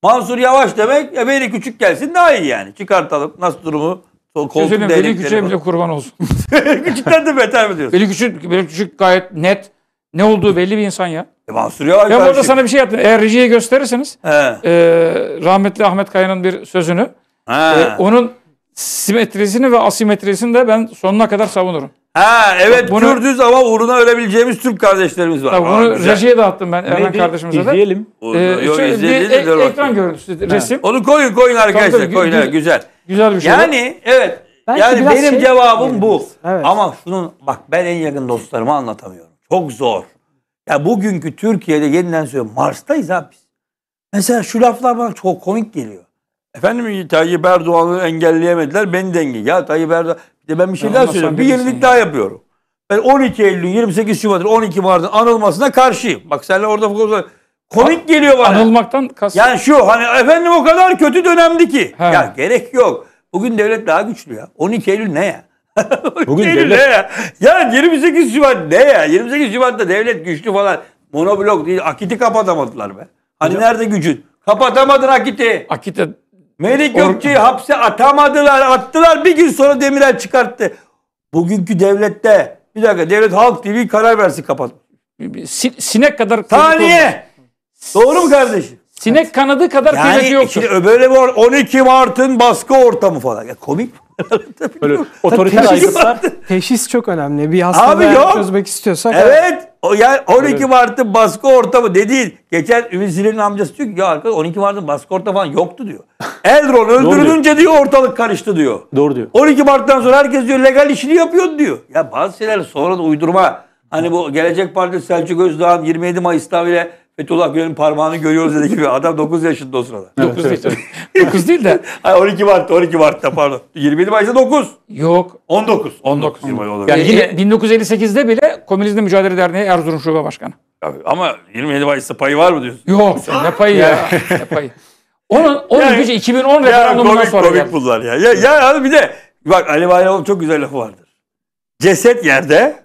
Mansur Yavaş demek ya beni Küçük gelsin daha iyi yani. Çıkartalım nasıl durumu şey koltuk Veli Küçük'e bile kurban olsun. Küçük'ten de beter mi diyorsun? Veli Küçük, Veli Küçük gayet net. Ne olduğu belli bir insan ya. E mahsur yavaş. Ben burada sana bir şey yaptım. Eğer rejiyi gösterirseniz e, rahmetli Ahmet Kaya'nın bir sözünü e, onun simetrisini ve asimetrisini de ben sonuna kadar savunurum. Ha evet bunu, Kürdüz ama uğruna ölebileceğimiz Türk kardeşlerimiz var. Tabii bunu Aa, rejiye dağıttım ben Erhan kardeşimize de. İzleyelim. Ee, Yok şöyle, Bir, e, ekran görüntüsü, ha. resim. Onu koyun koyun arkadaşlar tabii, koyun. Güzel, güzel. Güzel bir şey. Yani evet. Belki yani benim şey... cevabım bu. Evet. Ama şunun bak ben en yakın dostlarıma anlatamıyorum. Çok zor. Ya bugünkü Türkiye'de yeniden söylüyorum Mars'tayız abi biz. Mesela şu laflar bana çok komik geliyor. Efendim Tayyip Erdoğan'ı engelleyemediler beni de Ya Tayyip Erdoğan bir de ben bir şeyler söylüyorum. Bir yenilik daha yapıyorum. Ben 12 Eylül 28 Şubat'ın 12 Mart'ın anılmasına karşıyım. Bak senle orada komik geliyor bana. Anılmaktan kastım. Yani şu hani efendim o kadar kötü dönemdi ki. He. Ya gerek yok. Bugün devlet daha güçlü ya. 12 Eylül ne ya? Bugün devlet... ne ya? Ya 28 Şubat ne ya? 28 Şubat'ta devlet güçlü falan. Monoblok değil. Akit'i kapatamadılar be. Hani Hocam... nerede gücün? Kapatamadın Akit'i. Akiti. Melik Gökçe'yi hapse atamadılar. Attılar. Bir gün sonra Demirel çıkarttı. Bugünkü devlette bir dakika devlet halk TV karar versin kapat. Sinek kadar... Saniye! Doğru mu kardeşim? Sinek evet. kanadı kadar yani, kıymeti yoktur. Yani böyle bir 12 Mart'ın baskı ortamı falan. Ya komik mi? Böyle otoriter aygıtlar. Teşhis çok önemli. Bir hastalığı çözmek istiyorsak. Evet. O yani 12 evet. Mart'ın baskı ortamı dediğin. Geçen Ümit Silin'in amcası diyor ki ya arkadaş 12 Mart'ın baskı ortamı falan yoktu diyor. Elron öldürülünce diyor ortalık karıştı diyor. Doğru diyor. 12 Mart'tan sonra herkes diyor legal işini yapıyor diyor. Ya bazı şeyler sonra da uydurma. Hani bu Gelecek Partisi Selçuk Özdağ'ın 27 Mayıs'ta bile Fethullah Gülen'in parmağını görüyoruz dedi gibi adam 9 yaşında o sırada. 9 evet, değil. 9 değil de. Hayır 12 Mart'ta 12 Mart'ta pardon. 27 Mayıs'ta 9. Yok. 19. 19. 19. 19. Yani yine 1958'de bile Komünizmle Mücadele Derneği Erzurum Şube Başkanı. Tabii. Ama 27 Mayıs'ta payı var mı diyorsun? Yok. ne payı ya? ne payı? Onun, onun yani, gücü 2010 referandumundan komik, sonra komik geldi. bunlar ya. Ya, ya, ya bir de bak Ali Bayramoğlu çok güzel lafı vardır. Ceset yerde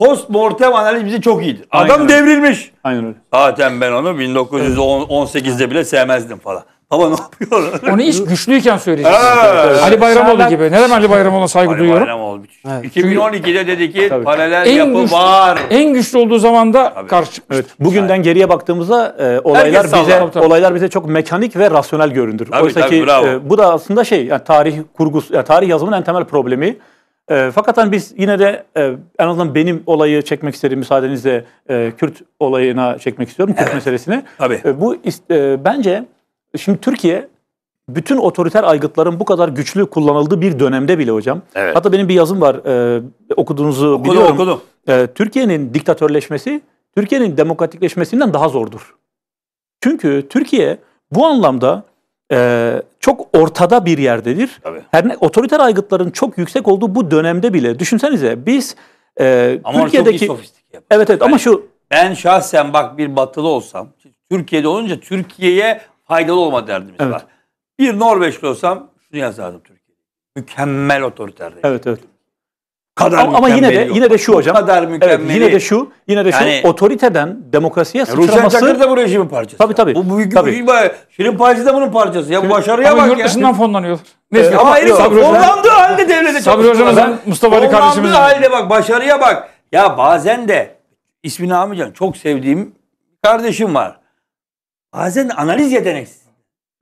Post mortem analiz bizi çok iyidir. Adam öyle. devrilmiş. Aynen öyle. Zaten ben onu 1918'de bile sevmezdim falan. Baba ne yapıyor? Onu iş güçlüyken söyleyeceksin. Evet. Ali Bayramoğlu gibi. Neden Ali Bayramoğlu'na saygı Ali duyuyorum? Bayramoğlu müthiş. Evet. 2012'de dedi ki Tabii. paralel En yapı güçlü- var. En güçlü olduğu zaman da karşı çıkmıştı. Evet. Bugünden geriye baktığımızda e, olaylar Herkes bize sağlam, olaylar bize çok mekanik ve rasyonel göründür. Tabii, Oysa tabii, ki bravo. e, bu da aslında şey yani tarih kurgusu yani tarih yazımının en temel problemi e, fakat hani biz yine de e, en azından benim olayı çekmek isterim müsaadenizle e, Kürt olayına çekmek istiyorum. Kürt evet. meselesini. Tabii. E, bu e, bence şimdi Türkiye bütün otoriter aygıtların bu kadar güçlü kullanıldığı bir dönemde bile hocam. Evet. Hatta benim bir yazım var e, okuduğunuzu okudum, biliyorum. Okudum. E, Türkiye'nin diktatörleşmesi Türkiye'nin demokratikleşmesinden daha zordur. Çünkü Türkiye bu anlamda e, çok ortada bir yerdedir. Tabii. Her ne, otoriter aygıtların çok yüksek olduğu bu dönemde bile düşünsenize biz e, ama Türkiye'deki çok Evet evet yani, ama şu ben şahsen bak bir batılı olsam Türkiye'de olunca Türkiye'ye faydalı olma derdimiz evet. var. Bir Norveçli olsam şunu yazardım Türkiye. Mükemmel otoriter. Evet evet kadar ama, ama yine de yok. yine de şu hocam. Kadar Evet, yine de şu, yine de şu yani, otoriteden demokrasiye sıçraması. Rusya Çakır da bu rejimin parçası. Tabii tabii. Bu büyük tabii. bir Şirin Paci de bunun parçası. Ya şimdi, başarıya bak ya. Yurt dışından fonlanıyor. Ne? Ee, ama herif fonlandığı halde devlete Sabri Hocam ben Mustafa Ali kardeşimiz. Fonlandığı halde bak başarıya bak. Ya bazen de ismini almayacağım. Çok sevdiğim kardeşim var. Bazen analiz yeteneksiz.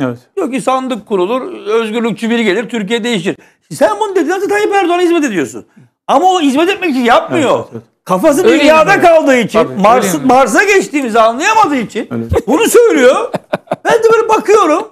Evet. Diyor ki sandık kurulur, özgürlükçü biri gelir, Türkiye değişir. Sen bunu dedin, nasıl Tayyip Erdoğan'a hizmet ediyorsun. Ama o hizmet etmek için yapmıyor. Evet, evet. Kafası Öyle dünyada mi? kaldığı için, Mars'a Mars geçtiğimizi anlayamadığı için Öyle. bunu söylüyor. ben de böyle bakıyorum.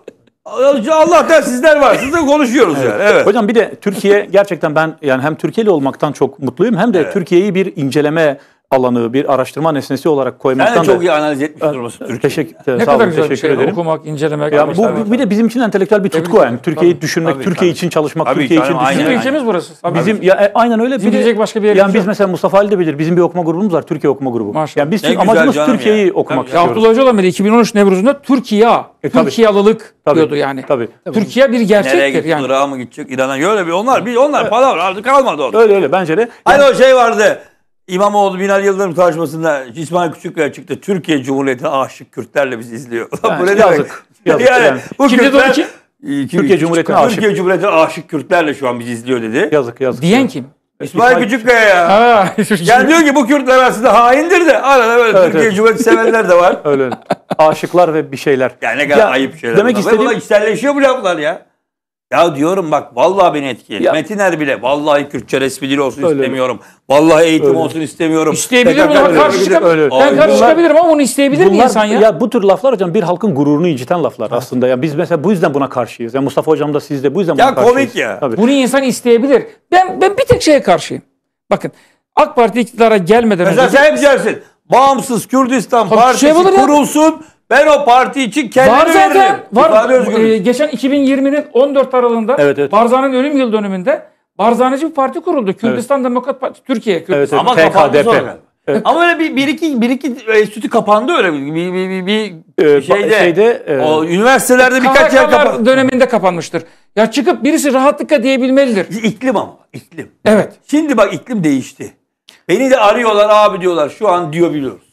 Allah'tan sizler var. Sizle konuşuyoruz evet. yani. Evet. Hocam bir de Türkiye gerçekten ben yani hem Türkiye'li olmaktan çok mutluyum hem de evet. Türkiye'yi bir inceleme alanı, bir araştırma nesnesi olarak koymaktan Sen de çok da, iyi analiz etmiş durması Türkiye. Teşekkür, ne sağ kadar olun, güzel bir şey ederim. okumak, incelemek. Ya bu bir, bir de bizim için entelektüel bir tutku yani. Türkiye'yi düşünmek, tabii, Türkiye tabii. için çalışmak, tabii, Türkiye için düşünmek. Bizim aynen. ülkemiz burası. Tabii. Bizim ya, e, aynen öyle. Bizim bir de, başka bir yer. Yani yok. biz mesela Mustafa Ali de bilir. Bizim bir okuma grubumuz var. Türkiye okuma grubu. Maşallah. Yani biz ne amacımız Türkiye'yi okumak istiyoruz. Abdullah Hoca da 2013 Nevruz'unda Türkiye, e, Türkiye'lılık diyordu yani. Tabii. Türkiye bir gerçektir Nereye gitti, yani. Irak'a mı gidecek, İran'a? Öyle bir onlar bir onlar palavra e, artık kalmadı orada. Öyle öyle bence de. Hani o şey vardı. İmamoğlu Binal Yıldırım tartışmasında İsmail Küçükkaya çıktı. Türkiye Cumhuriyeti aşık Kürtlerle bizi izliyor. Yani, bu ne yazık. Yani, yazık yani. bu Kimdi Kürtler, ee, kim? Türkiye Cumhuriyeti aşık. Türkiye Cumhuriyeti'ne aşık Kürtlerle şu an bizi izliyor dedi. Yazık yazık. Diyen kim? İsmail, İsmail Küçükkaya ya. Ha, yani şey. diyor ki bu Kürtler aslında haindir de arada böyle evet, Türkiye evet. Cumhuriyeti sevenler de var. öyle. Aşıklar ve bir şeyler. Yani ne kadar ya, ayıp şeyler. Demek bunlar. istediğim... Bunlar içselleşiyor bu laflar ya. Ya diyorum bak vallahi beni etkiledi. Ya. Metiner bile vallahi Kürtçe resmi dil olsun Öyle. istemiyorum. Vallahi eğitim Öyle. olsun istemiyorum. İsteyebilir buna karşı çıkabilir. Ben karşı çıkabilirim ama bunu isteyebilir bunlar, mi insan ya? Ya bu tür laflar hocam bir halkın gururunu inciten laflar evet. aslında. Ya biz mesela bu yüzden buna karşıyız. Ya Mustafa hocam da siz de bu yüzden ya buna karşıyız. Ya komik ya. Tabii. Bunu insan isteyebilir. Ben ben bir tek şeye karşıyım. Bakın AK Parti iktidara gelmeden mesela önce... Mesela sen gelsin. Bağımsız Kürdistan Tabii şey Partisi şey kurulsun. Ya. Ben o parti için kendimi var zaten, veririm. Var E, geçen 2020'nin 14 Aralık'ında evet, evet. Barzani'nin ölüm yıl dönümünde Barzani'ci bir parti kuruldu. Kürdistan evet. Demokrat Partisi Türkiye. Kürdistan. Evet, evet. Ama KDP. Evet. Ama öyle bir, bir iki bir iki sütü kapandı öyle bir bir, bir, bir ee, şeyde, şeyde e, o üniversitelerde birkaç yer kapandı. döneminde kapanmıştır. Ya çıkıp birisi rahatlıkla diyebilmelidir. İklim ama iklim. Evet. Şimdi bak iklim değişti. Beni de arıyorlar abi diyorlar şu an diyor biliyoruz.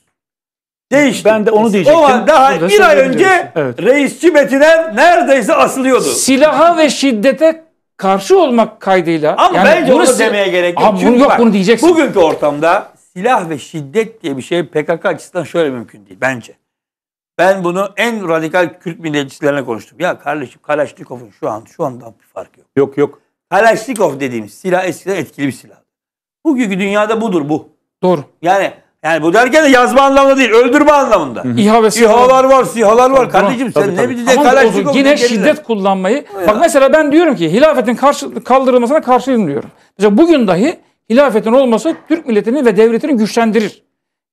Değişti. Ben de onu diyecektim. O var daha Burada bir ay önce evet. reisçi Betiner neredeyse asılıyordu. Silaha ve şiddete karşı olmak kaydıyla. Ama yani bence bunu demeye gerek yok. Abi, Çünkü yok bak, bunu diyeceksin. Bugünkü ortamda silah ve şiddet diye bir şey PKK açısından şöyle mümkün değil bence. Ben bunu en radikal Kürt milliyetçilerine konuştum. Ya kardeşim Kalaşnikov'un şu an şu anda bir farkı yok. Yok yok. Kalaşnikov dediğimiz silah eskiden etkili bir silah. Bugünkü dünyada budur bu. Doğru. Yani yani bu derken de yazma anlamında değil, öldürme anlamında. İHA ve İHA'lar var, SİHA'lar var. Kardeşim sen tabii, ne bileyim de kalaşlık Yine şiddet kullanmayı. Ya. Bak mesela ben diyorum ki hilafetin karşı, kaldırılmasına karşıyım diyorum. Mesela bugün dahi hilafetin olması Türk milletini ve devletini güçlendirir.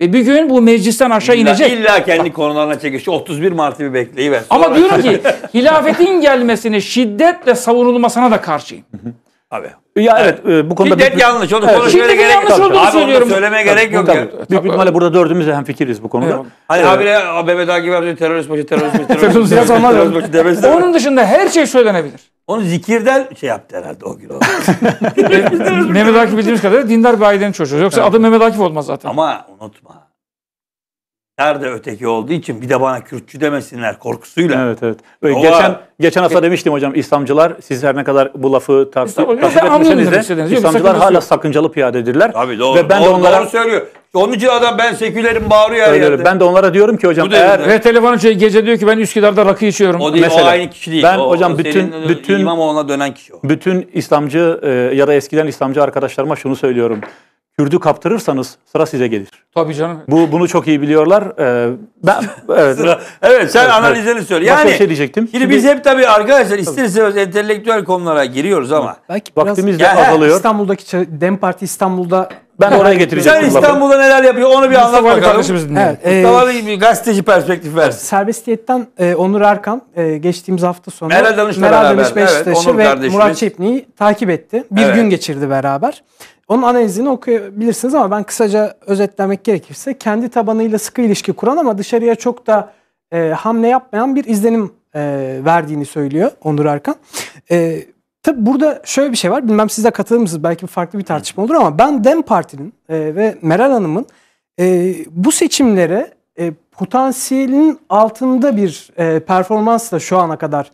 Ve bir gün bu meclisten aşağı illa, inecek. İlla kendi konularına çekişti. 31 Mart'ı bir bekleyiver. Sonra... Ama diyorum ki hilafetin gelmesini şiddetle savunulmasına da karşıyım. Abi. Ya evet, evet e, bu konuda şiddet bir, yanlış. Onu evet. konuşmaya gerek yanlış yok. Abi söylüyorum. onu söylemeye gerek yok. Tabii, tabii, büyük ihtimalle burada dördümüz de hemfikiriz bu konuda. Evet. Hani evet. abiyle ABB takip ediyor terörist başı terörist başı terörist başı terörist başı terörist başı. Onun dışında her şey söylenebilir. Onu zikirden şey yaptı herhalde o gün. Mehmet Akif bildiğimiz kadarıyla dindar bir ailenin çocuğu. Yoksa adı Mehmet Akif olmaz zaten. Ama unutma. Kürtler de öteki olduğu için bir de bana Kürtçü demesinler korkusuyla. Evet evet. Ve ee, Ola, geçen geçen hafta demiştim hocam İslamcılar siz her ne kadar bu lafı takip etmeseniz de şey İslamcılar hala sakıncalı piyadedirler. Tabii doğru. Ve ben doğru, de onlara doğru söylüyor. Onun için adam ben sekülerim bağırıyor her yerde. Ben de onlara diyorum ki hocam eğer ve telefonu şey, gece diyor ki ben Üsküdar'da rakı içiyorum. O değil, Mesela, o aynı kişi değil. Ben o, hocam o bütün e, bütün ona dönen kişi o. Bütün İslamcı e, ya da eskiden İslamcı arkadaşlarıma şunu söylüyorum. Kürdü kaptırırsanız sıra size gelir. Tabii canım. Bu bunu çok iyi biliyorlar. Ee, ben evet. sıra, evet sen evet, analizini söyle. Yani Başka şey diyecektim. Şimdi, şimdi biz hep tabii arkadaşlar ister entelektüel konulara giriyoruz ama. Belki vaktimiz biraz, de azalıyor. İstanbul'daki Dem Parti İstanbul'da ben oraya getireceğim. Sen İstanbul'da neler yapıyor onu bir anlat bakalım. Kardeşimiz dinleyelim. Evet, e, bir gazeteci perspektif ver. Serbestiyetten e, Onur Erkan e, geçtiğimiz hafta sonu Meral Danış'la Meral Danış Beşiktaş'ı evet, ve Murat Çepni'yi takip etti. Bir evet. gün geçirdi beraber. Onun analizini okuyabilirsiniz ama ben kısaca özetlemek gerekirse kendi tabanıyla sıkı ilişki kuran ama dışarıya çok da e, hamle yapmayan bir izlenim e, verdiğini söylüyor Onur Erkan. E, Tabi burada şöyle bir şey var. Bilmem siz de katılır mısınız? Belki farklı bir tartışma olur ama ben Dem Parti'nin e, ve Meral Hanım'ın e, bu seçimlere e, potansiyelin altında bir e, performansla şu ana kadar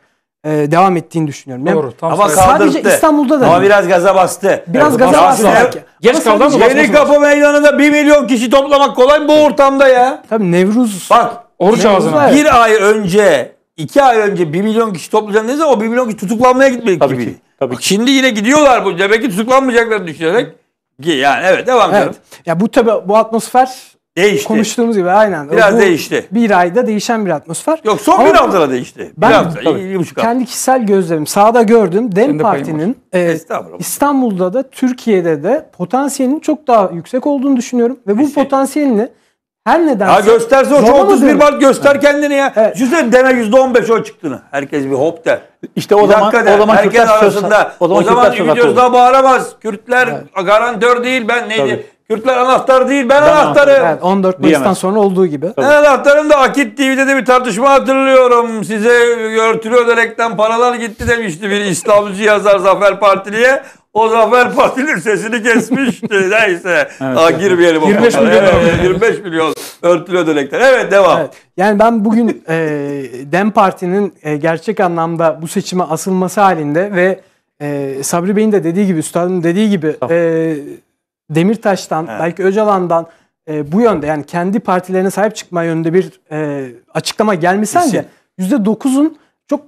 e, devam ettiğini düşünüyorum. Doğru. Tam Ama sadece kaldırdı. Sadece İstanbul'da da. Ama biraz gaza bastı. Biraz evet, gaza bastı. belki. Geç kaldı ama Yeni kapı meydanında 1 milyon kişi toplamak kolay mı bu ortamda ya? Tabii Nevruz. Bak. Oruç Nevruz ağzına. Bir ay önce, iki ay önce 1 milyon kişi toplayacağını neyse o 1 milyon kişi tutuklanmaya gitmedik Tabii gibi. Ki. Tabii Bak, ki. Şimdi yine gidiyorlar bu. Demek ki tutuklanmayacaklarını düşünerek. Yani evet devam evet. edelim. Ya bu tabi bu atmosfer Değişti. Konuştuğumuz gibi aynen. Biraz Bu değişti. Bir ayda değişen bir atmosfer. Yok son Ama bir haftada değişti. Ben bir hafta, tabii, iyi, kendi kişisel gözlerim sağda gördüm. Dem Senin Parti'nin e, İstanbul'da da Türkiye'de de potansiyelinin çok daha yüksek olduğunu düşünüyorum. Ve bu Kesin. potansiyelini her neden Ya gösterse o 31 Mart göster kendini ya. Evet. Düşünsene deme %15 o çıktığını. Herkes bir hop der. İşte o bir zaman, o zaman herkes Kürtler arasında. Söz, o zaman, o zaman videosu da bağıramaz. Kürtler evet. garantör değil ben neydi? Tabii. Kürtler anahtar değil ben, ben anahtarım. Evet, 14 Mayıs'tan Diyemez. sonra olduğu gibi. Ben anahtarım da Akit TV'de de bir tartışma hatırlıyorum. Size örtülü ödenekten paralar gitti demişti bir İslamcı yazar Zafer Partili'ye. O Zafer Partili sesini kesmişti. Neyse. Evet, Aa, girmeyelim o 25 milyon. Evet, evet, 25 milyon örtülü ödenekten. Evet devam. Evet. Yani ben bugün e, Dem Parti'nin e, gerçek anlamda bu seçime asılması halinde ve e, Sabri Bey'in de dediği gibi, Üstadım dediği gibi... Tamam. E, Demirtaş'tan, evet. belki Öcalan'dan e, bu yönde yani kendi partilerine sahip çıkma yönünde bir e, açıklama gelmişse de %9'un çok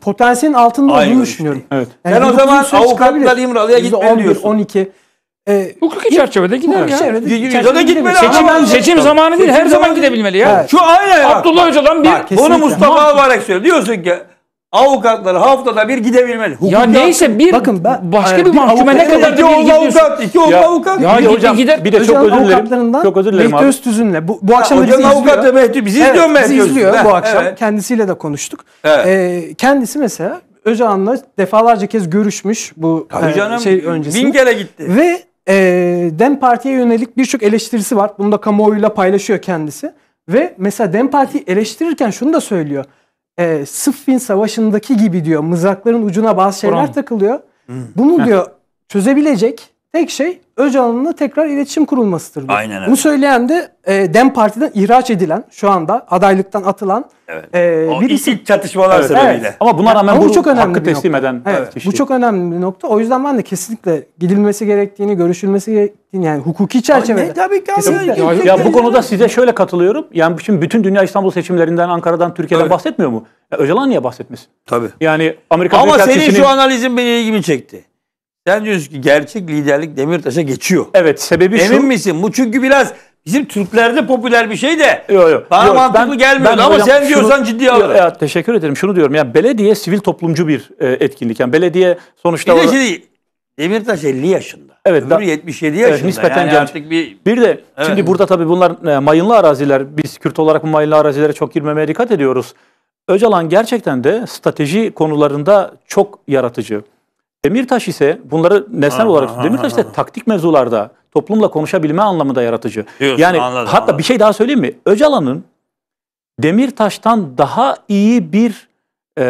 potansiyelin altında Aynı olduğunu şey. düşünüyorum. Evet. Yani ben o zaman avukatlar İmralı'ya gitmeli diyorsun. 12 e, hukuki çerçevede gider ya. Çevrede, çerçevede gitmeli. Seçim, ama seçim zamanı değil, her zaman gidebilmeli ya. Evet. Şu aynen. Abdullah Öcalan bir. bunu Mustafa Mübarek söylüyor. Diyorsun ki avukatları haftada bir gidebilmeli. Hukuk ya neyse bir bakın ben, başka bir mahkeme ne kadar bir avukat, avukat, iki ya, avukat. Ya, ya hocam gider. bir de çok özür dilerim. Çok özür dilerim Mehdi Öztüzün'le bu, bu akşam bizi izliyor. Avukat da Mehdi bizi evet, izliyor Mehdi bizi izliyor bu akşam. Evet. Kendisiyle de konuştuk. Evet. Ee, kendisi mesela Öcalan'la defalarca kez görüşmüş bu Tabii e, canım, şey öncesinde. Bingel'e gitti. Ve e, Dem Parti'ye yönelik birçok eleştirisi var. Bunu da kamuoyuyla paylaşıyor kendisi. Ve mesela Dem Parti'yi eleştirirken şunu da söylüyor e, Sıffin Savaşı'ndaki gibi diyor mızrakların ucuna bazı şeyler Oran. takılıyor. Bunu diyor çözebilecek Tek şey Öcalan'la tekrar iletişim kurulmasıdır. Diyor. Aynen öyle. Bunu söyleyen de e, DEM Parti'den ihraç edilen, şu anda adaylıktan atılan evet. e, bir isim. çatışmalar evet, sebebiyle. Evet. Ama buna rağmen Ama bu, bu çok önemli hakkı teslim eden evet, kişi. Bu şey çok önemli bir nokta. O yüzden ben de kesinlikle gidilmesi gerektiğini, görüşülmesi gerektiğini yani hukuki çerçevede. Ay, ne, tabii ki kesinlikle. Ya, ya bu konuda size şöyle katılıyorum. Yani şimdi bütün dünya İstanbul seçimlerinden, Ankara'dan, Türkiye'den evet. bahsetmiyor mu? Ya Öcalan niye bahsetmesin? Tabii. Yani Amerika Ama senin şu analizin beni ilgimi çekti. Sen diyorsun ki gerçek liderlik Demirtaş'a geçiyor. Evet sebebi Emin şu. Emin misin? Bu çünkü biraz bizim Türklerde popüler bir şey de yo, yo, bana yo, mantıklı gelmiyor ama hocam, sen diyorsan şunu, ciddi alırım. Ya, teşekkür ederim. Şunu diyorum yani belediye sivil toplumcu bir e, etkinlik. Yani belediye sonuçta... Bir de şimdi Demirtaş 50 yaşında. Evet. Öbürü 77 yaşında. Evet, nispeten yani genç. bir, bir de evet. şimdi burada tabii bunlar e, mayınlı araziler. Biz Kürt olarak bu mayınlı arazilere çok girmemeye dikkat ediyoruz. Öcalan gerçekten de strateji konularında çok yaratıcı. Demirtaş ise bunları nesnel aha, olarak aha, Demirtaş da aha. taktik mevzularda toplumla konuşabilme anlamında yaratıcı. Diyorsun, yani anladım, hatta anladım. bir şey daha söyleyeyim mi? Öcalan'ın Demirtaş'tan daha iyi bir e,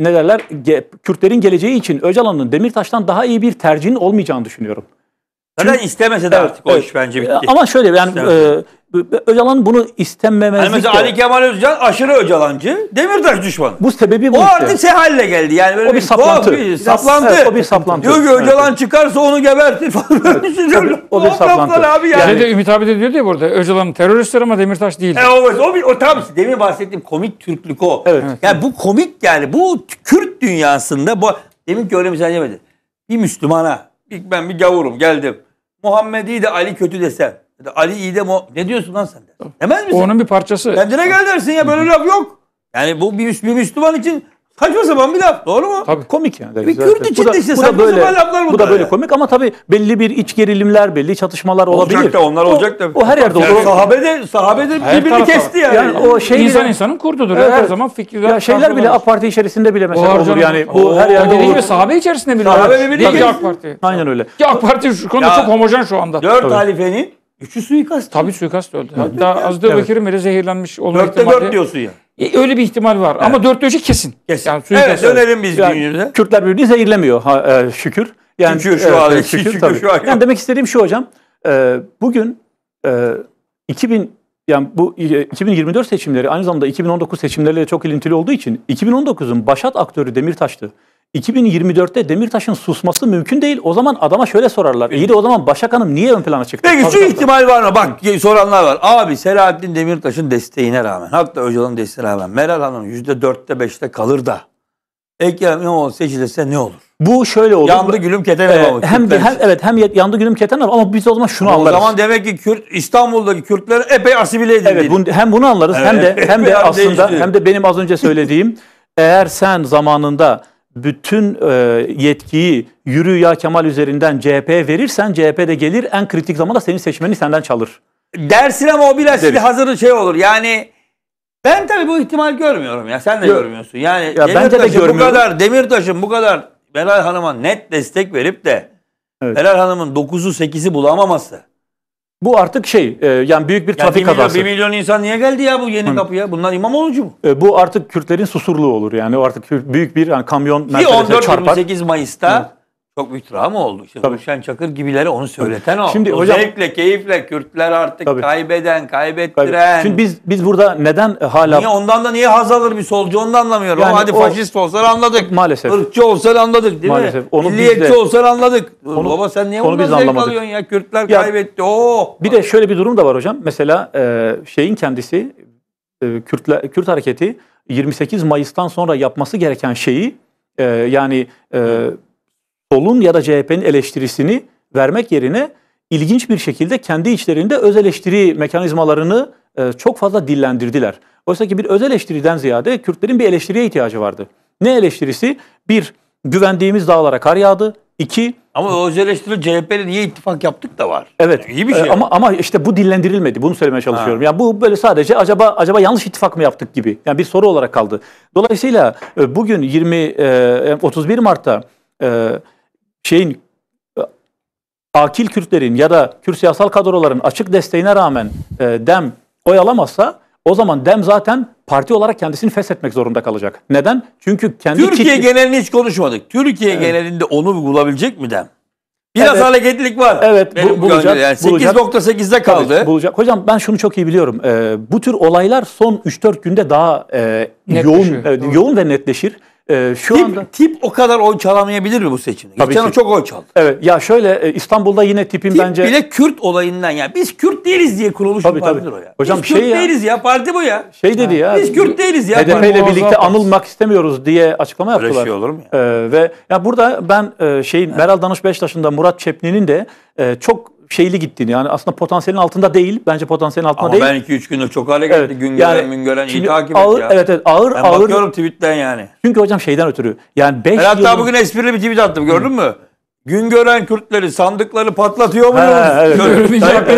ne derler ge, Kürtlerin geleceği için Öcalan'ın Demirtaş'tan daha iyi bir tercihin olmayacağını düşünüyorum. Zaten istemese de evet, artık o evet. iş bence bitti. Ama şöyle yani e, Öcalan bunu istememezlik yani mesela de. Ali Kemal Özcan aşırı Öcalancı, Demirtaş düşman. Bu sebebi bu O işte. artık sehalle geldi. Yani böyle o bir, bir saplantı. Bir saplantı. Evet, o bir saplantı. Diyor ki Öcalan evet. çıkarsa onu gebertir falan. Evet, tabii, o bir saplantı. Abi yani. yani. de Ümit abi de diyor diyor burada Öcalan teröristler ama Demirtaş değil. E, o, o, bir, o tam demin bahsettiğim komik Türklük o. Evet. Yani bu komik yani bu Kürt dünyasında bu demin ki öyle misal yemedi. Şey bir Müslümana, bir, ben bir gavurum geldim. Muhammedi de Ali kötü desem Ali İdem o. Ne diyorsun lan sen de? Demez misin? onun bir parçası. Kendine gel dersin ya böyle laf yok. Yani bu bir, bir Müslüman için Saçma sapan bir laf. Doğru mu? Tabii. Komik yani. Bir Zaten. için de işte bu da böyle, laflar Bu da böyle yani. komik ama tabii belli bir iç gerilimler, belli çatışmalar olabilir. Olacak da onlar olacak da. O her yerde yani olur. Sahabede, sahabede her birbirini tarafta. kesti yani. yani. o şey İnsan bile, insanın kurdudur. Evet, her zaman fikirler. Ya şeyler bile AK Parti içerisinde bile mesela o olur yani. bu her yerde olur. Gibi, sahabe içerisinde bile. Sahabe birbiri kesti. AK Parti. Aynen öyle. AK Parti şu konuda çok homojen şu anda. Dört halifenin Üçü suikast. Tabii suikast öldü. Hatta yani, Azdı evet. Bekir'in bile zehirlenmiş olma Dörtte ihtimali. dört diyorsun ya. E, öyle bir ihtimal var. Evet. Ama dörtte üçü kesin. kesin. Yani suikast evet dönelim biz yani, günümüze. Kürtler birbirini zehirlemiyor ha, e, şükür. Yani, şükür şu e, an. Şükür, şükür, şükür şu an. Yani demek istediğim şu hocam. E, bugün e, 2000 yani bu 2024 e, seçimleri aynı zamanda 2019 seçimleriyle çok ilintili olduğu için 2019'un başat aktörü Demirtaş'tı. 2024'te Demirtaş'ın susması mümkün değil. O zaman adama şöyle sorarlar. İyi de o zaman Başak Hanım niye ön plana çıktı? Peki şu ihtimal var mı? Bak soranlar var. Abi Selahattin Demirtaş'ın desteğine rağmen, hatta Öcalan'ın desteğine rağmen Meral Hanım %4'te 5'te kalır da Ekrem İmamoğlu seçilirse ne olur? Bu şöyle olur. Yandı gülüm keten ee, hem, hem, evet hem yandı gülüm keten ama biz o zaman şunu o anlarız. O zaman demek ki Kürt İstanbul'daki Kürtler epey asimile edildi. Evet bunu, hem bunu anlarız evet, hem de hem de aslında değişti. hem de benim az önce söylediğim eğer sen zamanında bütün e, yetkiyi yürü ya Kemal üzerinden CHP'ye verirsen CHP de gelir en kritik zamanda senin seçmeni senden çalır. Dersin ama o biraz şimdi Deriz. hazır şey olur. Yani ben tabii bu ihtimal görmüyorum ya. Sen de Gör- görmüyorsun. Yani Ya bence de Demirtaş'ın bu kadar Demirtaş'ın bu kadar Meral Hanım'a net destek verip de Evet. Meral Hanım'ın 9'u 8'i bulamaması. Bu artık şey e, yani büyük bir trafik yani bir milyon, kazası. 1 milyon insan niye geldi ya bu yeni Hı. kapıya? Bunlar olucu mu? E, bu artık Kürtlerin susurluğu olur yani. O artık büyük bir yani kamyon Mercedes'e çarpar. 14-28 Mayıs'ta Hı çok büyük travma oldu. İşte Tabii. Ruşen Çakır gibileri onu söyleten o. Şimdi o hocam, zevkle, keyifle Kürtler artık tabii. kaybeden, kaybettiren. Tabii. Şimdi biz biz burada neden e, hala... Niye ondan da niye haz alır bir solcu onu da anlamıyorum. Yani Ama hadi o... faşist olsan anladık. Maalesef. Irkçı olsan anladık değil Maalesef. mi? Onu Milliyetçi de... olsan anladık. Onu, Baba sen niye onu ondan zevk anlamadık. alıyorsun ya? Kürtler ya, kaybetti. Oo. Bir de şöyle bir durum da var hocam. Mesela e, şeyin kendisi e, Kürtler, Kürt hareketi 28 Mayıs'tan sonra yapması gereken şeyi e, yani... E, solun ya da CHP'nin eleştirisini vermek yerine ilginç bir şekilde kendi içlerinde öz eleştiri mekanizmalarını e, çok fazla dillendirdiler. Oysa ki bir öz eleştiriden ziyade Kürtlerin bir eleştiriye ihtiyacı vardı. Ne eleştirisi? Bir, güvendiğimiz dağlara kar yağdı. İki, ama o eleştiri CHP'yle niye ittifak yaptık da var. Evet. Yani iyi bir şey. E, ama ama işte bu dillendirilmedi. Bunu söylemeye çalışıyorum. Ha. Yani bu böyle sadece acaba acaba yanlış ittifak mı yaptık gibi. Yani bir soru olarak kaldı. Dolayısıyla e, bugün 20 31 Mart'ta şeyin e, akil Kürtlerin ya da Kürt siyasal kadroların açık desteğine rağmen e, DEM oy alamazsa o zaman DEM zaten parti olarak kendisini feshetmek zorunda kalacak. Neden? Çünkü kendi Türkiye kitle... genelini hiç konuşmadık. Türkiye evet. genelinde onu bulabilecek mi DEM? Biraz evet. hareketlilik var. Evet bu, bulacak. Yani 8.8'de kaldı. Tabii, bulacak. Hocam ben şunu çok iyi biliyorum. Ee, bu tür olaylar son 3-4 günde daha e, yoğun e, yoğun ve netleşir. Ee, şu tip, anda tip o kadar oy çalamayabilir mi bu seçimde? Tabii Geçen ki. çok oy çaldı. Evet. Ya şöyle e, İstanbul'da yine tipin tip bence bile Kürt olayından ya. Biz Kürt değiliz diye kurulmuş tabii, bir o ya. Hocam Biz şey Kürt ya, değiliz ya parti bu ya. Şey dedi ya. Biz Kürt değiliz ya. HDP ile birlikte anılmak istemiyoruz diye açıklama yaptılar. Böyle şey olur mu? Ya? Ee, ve ya burada ben e, şeyin Meral Danış Beştaş'ın da Murat Çepni'nin de e, çok şeyli gittiğini yani aslında potansiyelin altında değil. Bence potansiyelin altında Ama değil. Ama ben 2-3 günde çok hale geldi. Evet, gün gören, yani, gün iyi takip ağır, et ya. Evet evet ağır ben ağır. bakıyorum tweetten yani. Çünkü hocam şeyden ötürü yani 5 yıl. hatta bugün esprili bir tweet attım gördün mü? Gün gören Kürtleri sandıkları patlatıyor mu? Ha, evet. Tayyip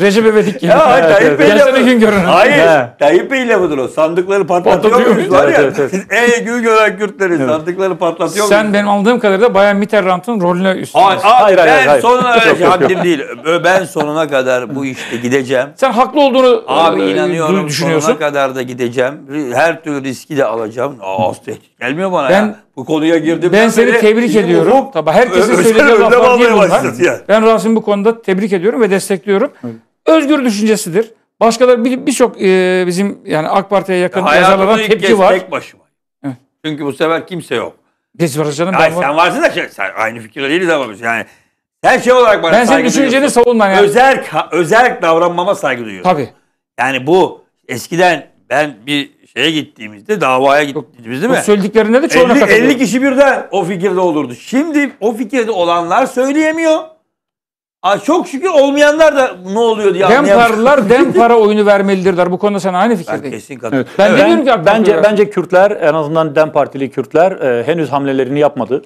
Recep İvedik gibi. Ya, evet, Tayyip Bey lafı. gün gören. Hayır. Ha. Tayyip Bey budur o. Sandıkları patlatıyor muyuz var ya. Evet, evet. Ey gün gören Kürtleri evet. sandıkları patlatıyor Sen muyuz? benim anladığım kadarıyla Bayan Mitterrand'ın rolüne üstüne. Hayır, hayır, hayır. Ben sonuna kadar yok, değil. Ben sonuna kadar bu işte gideceğim. Sen haklı olduğunu Abi e, inanıyorum sonuna kadar da gideceğim. Her türlü riski de alacağım. Aa, gelmiyor bana ben, ya bu konuya girdim. Ben seni tebrik ediyorum. Ufuk, Tabii herkesin söylediği laflar değil bunlar. Ben Rasim bu konuda tebrik ediyorum ve destekliyorum. Evet. Özgür düşüncesidir. Başkaları birçok bir e, bizim yani AK Parti'ye yakın ya yazarlardan tepki var. Tek başıma. Evet. Çünkü bu sefer kimse yok. Biz varız canım. Ben var. sen varsın da şey, sen aynı fikirde değiliz ama biz yani. Her şey olarak bana ben saygı duyuyorsun. Ben senin düşünceni savunmam yani. Özerk, özerk davranmama saygı duyuyorum. Tabii. Yani bu eskiden ben bir şeye gittiğimizde, davaya gittiğimizde değil mi? Bu söylediklerinde de çoğuna 50, 50 kişi birden o fikirde olurdu. Şimdi o fikirde olanlar söyleyemiyor. Aa, çok şükür olmayanlar da ne oluyor diye Dem paralar dem para oyunu vermelidirler. Bu konuda sen aynı fikirdeyim. Ben kesin katılıyorum. Evet. Ben, evet. demiyorum ki bence bence Kürtler en azından dem partili Kürtler e, henüz hamlelerini yapmadı.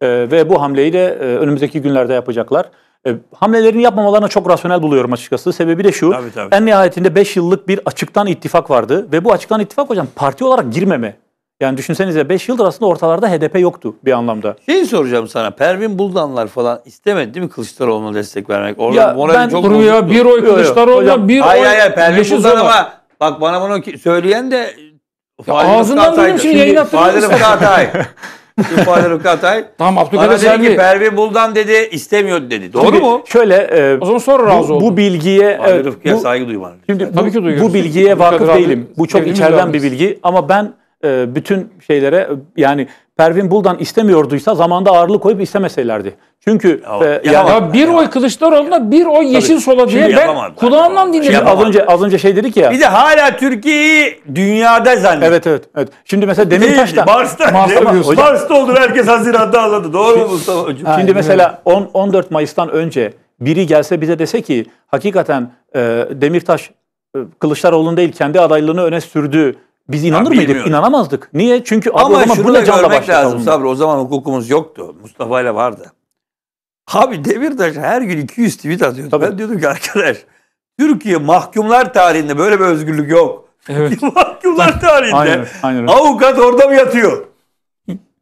E, ve bu hamleyi de e, önümüzdeki günlerde yapacaklar. E, hamlelerini yapmamalarına çok rasyonel buluyorum açıkçası. Sebebi de şu. Tabii, tabii. En nihayetinde 5 yıllık bir açıktan ittifak vardı ve bu açıktan ittifak hocam parti olarak girmeme. Yani düşünsenize 5 yıldır aslında ortalarda HDP yoktu bir anlamda. Şey soracağım sana. Pervin Buldanlar falan istemedi değil mi Kılıçdaroğlu'na destek vermek? Orada ya morali ben çok Bir oy Kılıçdaroğlu'na bir hayır, oy. Hayır hayır Pervin Buldan ama bak bana bunu söyleyen de ya ağzından duydum şimdi yayın hatırlıyorsun. Fahri Rıfkı Gülfahir Rukatay. Tamam Abdülkadir Selvi. Bana dedi ki Pervin Buldan dedi istemiyordu dedi. Doğru Tabii, mu? Şöyle. E, o zaman sonra razı bu, Bu bilgiye. Fahir evet, saygı duyuyorum. Şimdi, Tabii bu, ki duyuyoruz. Bu bilgiye vakıf değilim. Bu çok içeriden bir bilgi ama ben e, bütün şeylere yani Pervin Buldan istemiyorduysa zamanda ağırlık koyup istemeseylerdi. Çünkü ya, e, yani, ya bir oy Kılıçdaroğlu'na bir oy Yeşil Tabii, Sola diye ben kulağımdan dinledim. az önce az önce şey dedik ya. Bir de hala Türkiye'yi dünyada zannediyor. Evet evet. evet. Şimdi mesela Demirtaş'ta Mars'ta Mars'ta, Mars'ta oldu herkes Haziran'da anladı. Doğru mu Mustafa hocam? Şimdi mesela 10 14 Mayıs'tan önce biri gelse bize dese ki hakikaten e, Demirtaş e, Kılıçdaroğlu'nun değil kendi adaylığını öne sürdü biz inanır ya, mıydık? İnanamazdık. Niye? Çünkü abi Ama o zaman bu canla görmek lazım Sabri. O zaman hukukumuz yoktu. Mustafa ile vardı. Abi Demirtaş her gün 200 tweet atıyordu. Tabii. Ben diyordum ki arkadaş Türkiye mahkumlar tarihinde böyle bir özgürlük yok. Evet. mahkumlar tarihinde aynen, aynen. avukat orada mı yatıyor?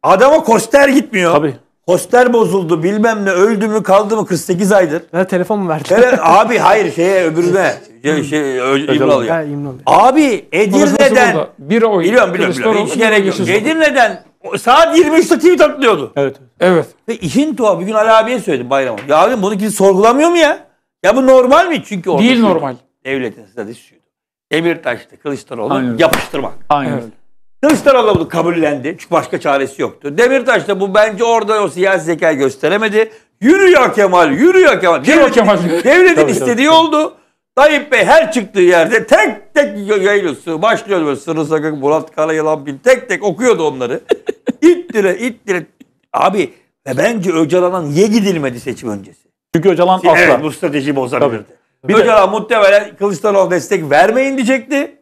Adama koster gitmiyor. Tabii. Hoster bozuldu bilmem ne öldü mü kaldı mı 48 aydır. Ya telefon mu verdi? Tele- abi hayır şeye öbürüne şey, şey, şey Ö- İmralı'ya. Ha, İmralı. Abi Edirne'den Bir oyun. biliyorum biliyorum, biliyorum. hiç gerek yok. Edirne'den saat 23'te tweet atlıyordu. Evet. Evet. Ve işin tuhafı bir gün Ali abiye söyledim bayram. Ya abi bunu kimse sorgulamıyor mu ya? Ya bu normal mi? Çünkü orada Değil normal. Devletin stratejisi şuydu. Demirtaş'tı Kılıçdaroğlu Aynen. yapıştırmak. Aynen. Evet. Kılıçdaroğlu kabullendi. Çünkü başka çaresi yoktu. Demirtaş da bu bence orada o siyasi zeka gösteremedi. Yürü ya Kemal, yürü ya Kemal. Yürü devletin, Kemal. Devletin tabii, istediği tabii. oldu. Tayyip Bey her çıktığı yerde tek tek yayılıyordu. Başlıyordu böyle Sırrı Sakık, Murat Kala, Yılan bin tek tek okuyordu onları. İttire, dire, Abi ve bence Öcalan'a niye gidilmedi seçim öncesi? Çünkü Öcalan asla. Evet bu strateji bozabilirdi. Tabii. Bir Öcalan de... muhtemelen Kılıçdaroğlu destek vermeyin diyecekti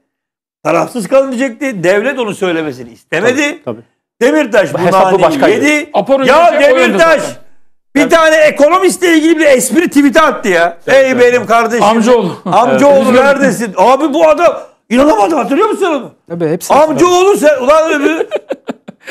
tarafsız kalın diyecekti. Devlet onu söylemesini istemedi. Tabii, tabii. Demirtaş bu Hesabı başka yedi. Aporu ya şey Demirtaş bir evet. tane ekonomistle ilgili bir espri tweet'e attı ya. Evet, Ey evet, benim evet. kardeşim. Amcaoğlu. Amcaoğlu evet. neredesin? Abi bu adam inanamadım. hatırlıyor musun onu? Tabii hepsi. Amcaoğlu sen ulan öbür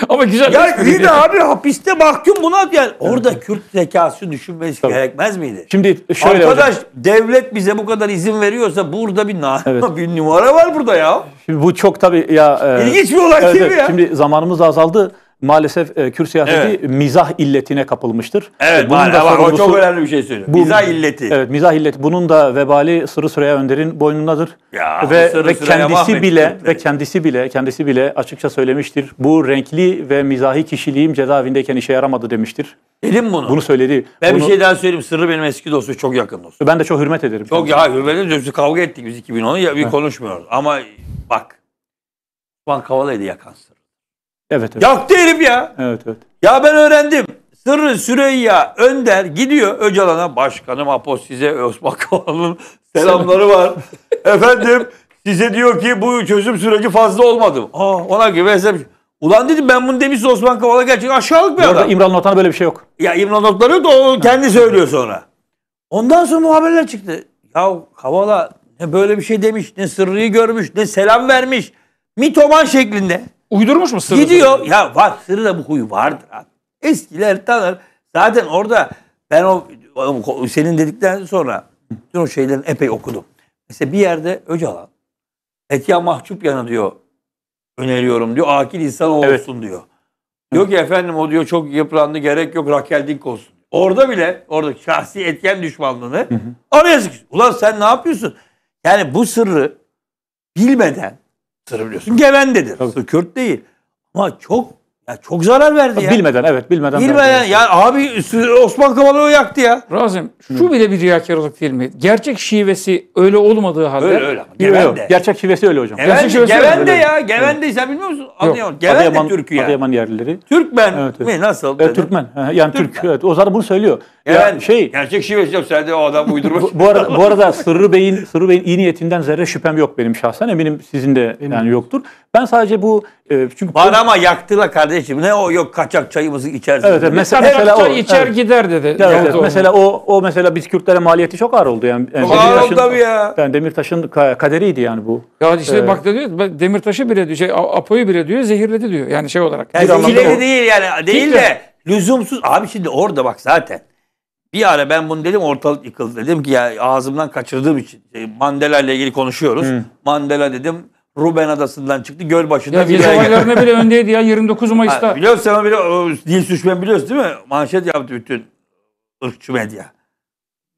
ama güzel. Ya şey iyi de abi hapiste mahkum buna yani orada Kürt zekası düşünmesi Tabii. gerekmez miydi? Şimdi şöyle Arkadaş hocam. devlet bize bu kadar izin veriyorsa burada bir, na- Evet. bir numara var burada ya. Şimdi bu çok tabii ya... e, İlginç bir olay değil mi ya? Şimdi zamanımız azaldı maalesef e, Kürt siyaseti evet. mizah illetine kapılmıştır. Evet, e, bunun da var, o çok önemli bir şey söylüyor. Bu, mizah illeti. Evet, mizah illeti. Bunun da vebali Sırrı Süreyya Önder'in boynundadır. Ya, ve Sırrı ve kendisi bile ve kendisi bile kendisi bile açıkça söylemiştir. Bu renkli ve mizahi kişiliğim cezaevindeyken işe yaramadı demiştir. Dedim bunu. Bunu söyledi. Ben bunu... bir şey daha söyleyeyim. Sırrı benim eski dostum, çok yakın dostum. Ben de çok hürmet ederim. Çok ya hürmet ediyoruz. Kavga ettik biz 2010'u ya bir konuşmuyoruz. Ama bak. Osman Kavala'ydı yakan Evet, evet. Yaktı herif ya. Evet, evet. Ya ben öğrendim. Sırrı Süreyya Önder gidiyor Öcalan'a. Başkanım APO size Osman Kavala'nın selamları var. Efendim size diyor ki bu çözüm süreci fazla olmadı. Aa, ona göre şey- Ulan dedim ben bunu demiştim Osman Kavala gerçek aşağılık bir Bu arada adam. İmran Notan'a böyle bir şey yok. Ya İmran Notları da o kendi söylüyor sonra. Ondan sonra o haberler çıktı. Ya Kavala ne böyle bir şey demiş, ne sırrıyı görmüş, ne selam vermiş. Mitoman şeklinde. Uydurmuş mu sırrı? Gidiyor. Ya var sırrı bu huyu vardır abi. Eskiler tanır. Zaten orada ben o senin dedikten sonra bütün o şeylerin epey okudum. Mesela bir yerde Öcalan Etya Mahcup yanı diyor öneriyorum diyor. Akil insan olsun evet. diyor. Yok ki efendim o diyor çok yıprandı gerek yok Rakel Dink olsun. Orada bile orada şahsi etken düşmanlığını hı hı. araya sıkıştı. Ulan sen ne yapıyorsun? Yani bu sırrı bilmeden biliyorsun. Gevendedir. Tabii. Kürt değil. Ama çok ya çok zarar verdi ya. Bilmeden evet bilmeden. Bilmeden ya abi Osman Kavala'yı yaktı ya. Razım şu Hı. bile bir riyakarlık değil mi? Gerçek şivesi öyle olmadığı halde. Öyle öyle. ama Gevende. Gerçek şivesi öyle hocam. Gevende, Gerçek Gevende ya. Gevende evet. sen bilmiyor musun? Adıyaman. Gevende Adıyaman, Türk'ü ya. Adıyaman yerlileri. Türkmen evet, evet. mi nasıl? Evet, Türkmen. Yani Türkmen. Türk. Evet, o zaten bunu söylüyor. Yani ya şey gerçek şivesi yok sende o adam uydurmuş. bu, bu arada bu arada Sırrı Bey'in Sırrı Bey'in iyi niyetinden zerre şüphem yok benim şahsen. Eminim sizin de Eminim. yani yoktur. Ben sadece bu e, çünkü Bana ama yaktılar kardeşim. Ne o yok kaçak çayımızı içeriz. Evet, evet mesela, mesela, o içer evet. gider dedi. Evet, evet, evet. mesela o o mesela biz Kürtlere maliyeti çok ağır oldu yani. yani ağır oldu tabii ya. Yani Demirtaş'ın kaderiydi yani bu. Ya işte ee, bak diyor Demirtaş'ı bile diyor şey Apo'yu bile diyor zehirledi diyor. Yani şey olarak. Yani zehirledi değil yani değil de lüzumsuz abi şimdi orada bak zaten bir ara ben bunu dedim ortalık yıkıldı. Dedim ki ya ağzımdan kaçırdığım için. Şey, Mandela ile ilgili konuşuyoruz. Hı. Mandela dedim Ruben Adası'ndan çıktı. Göl başında ya, bir yere bile öndeydi ya 29 Mayıs'ta. Ha, biliyorsun sen bile o, dil suçmen biliyorsun değil mi? Manşet yaptı bütün ırkçı medya.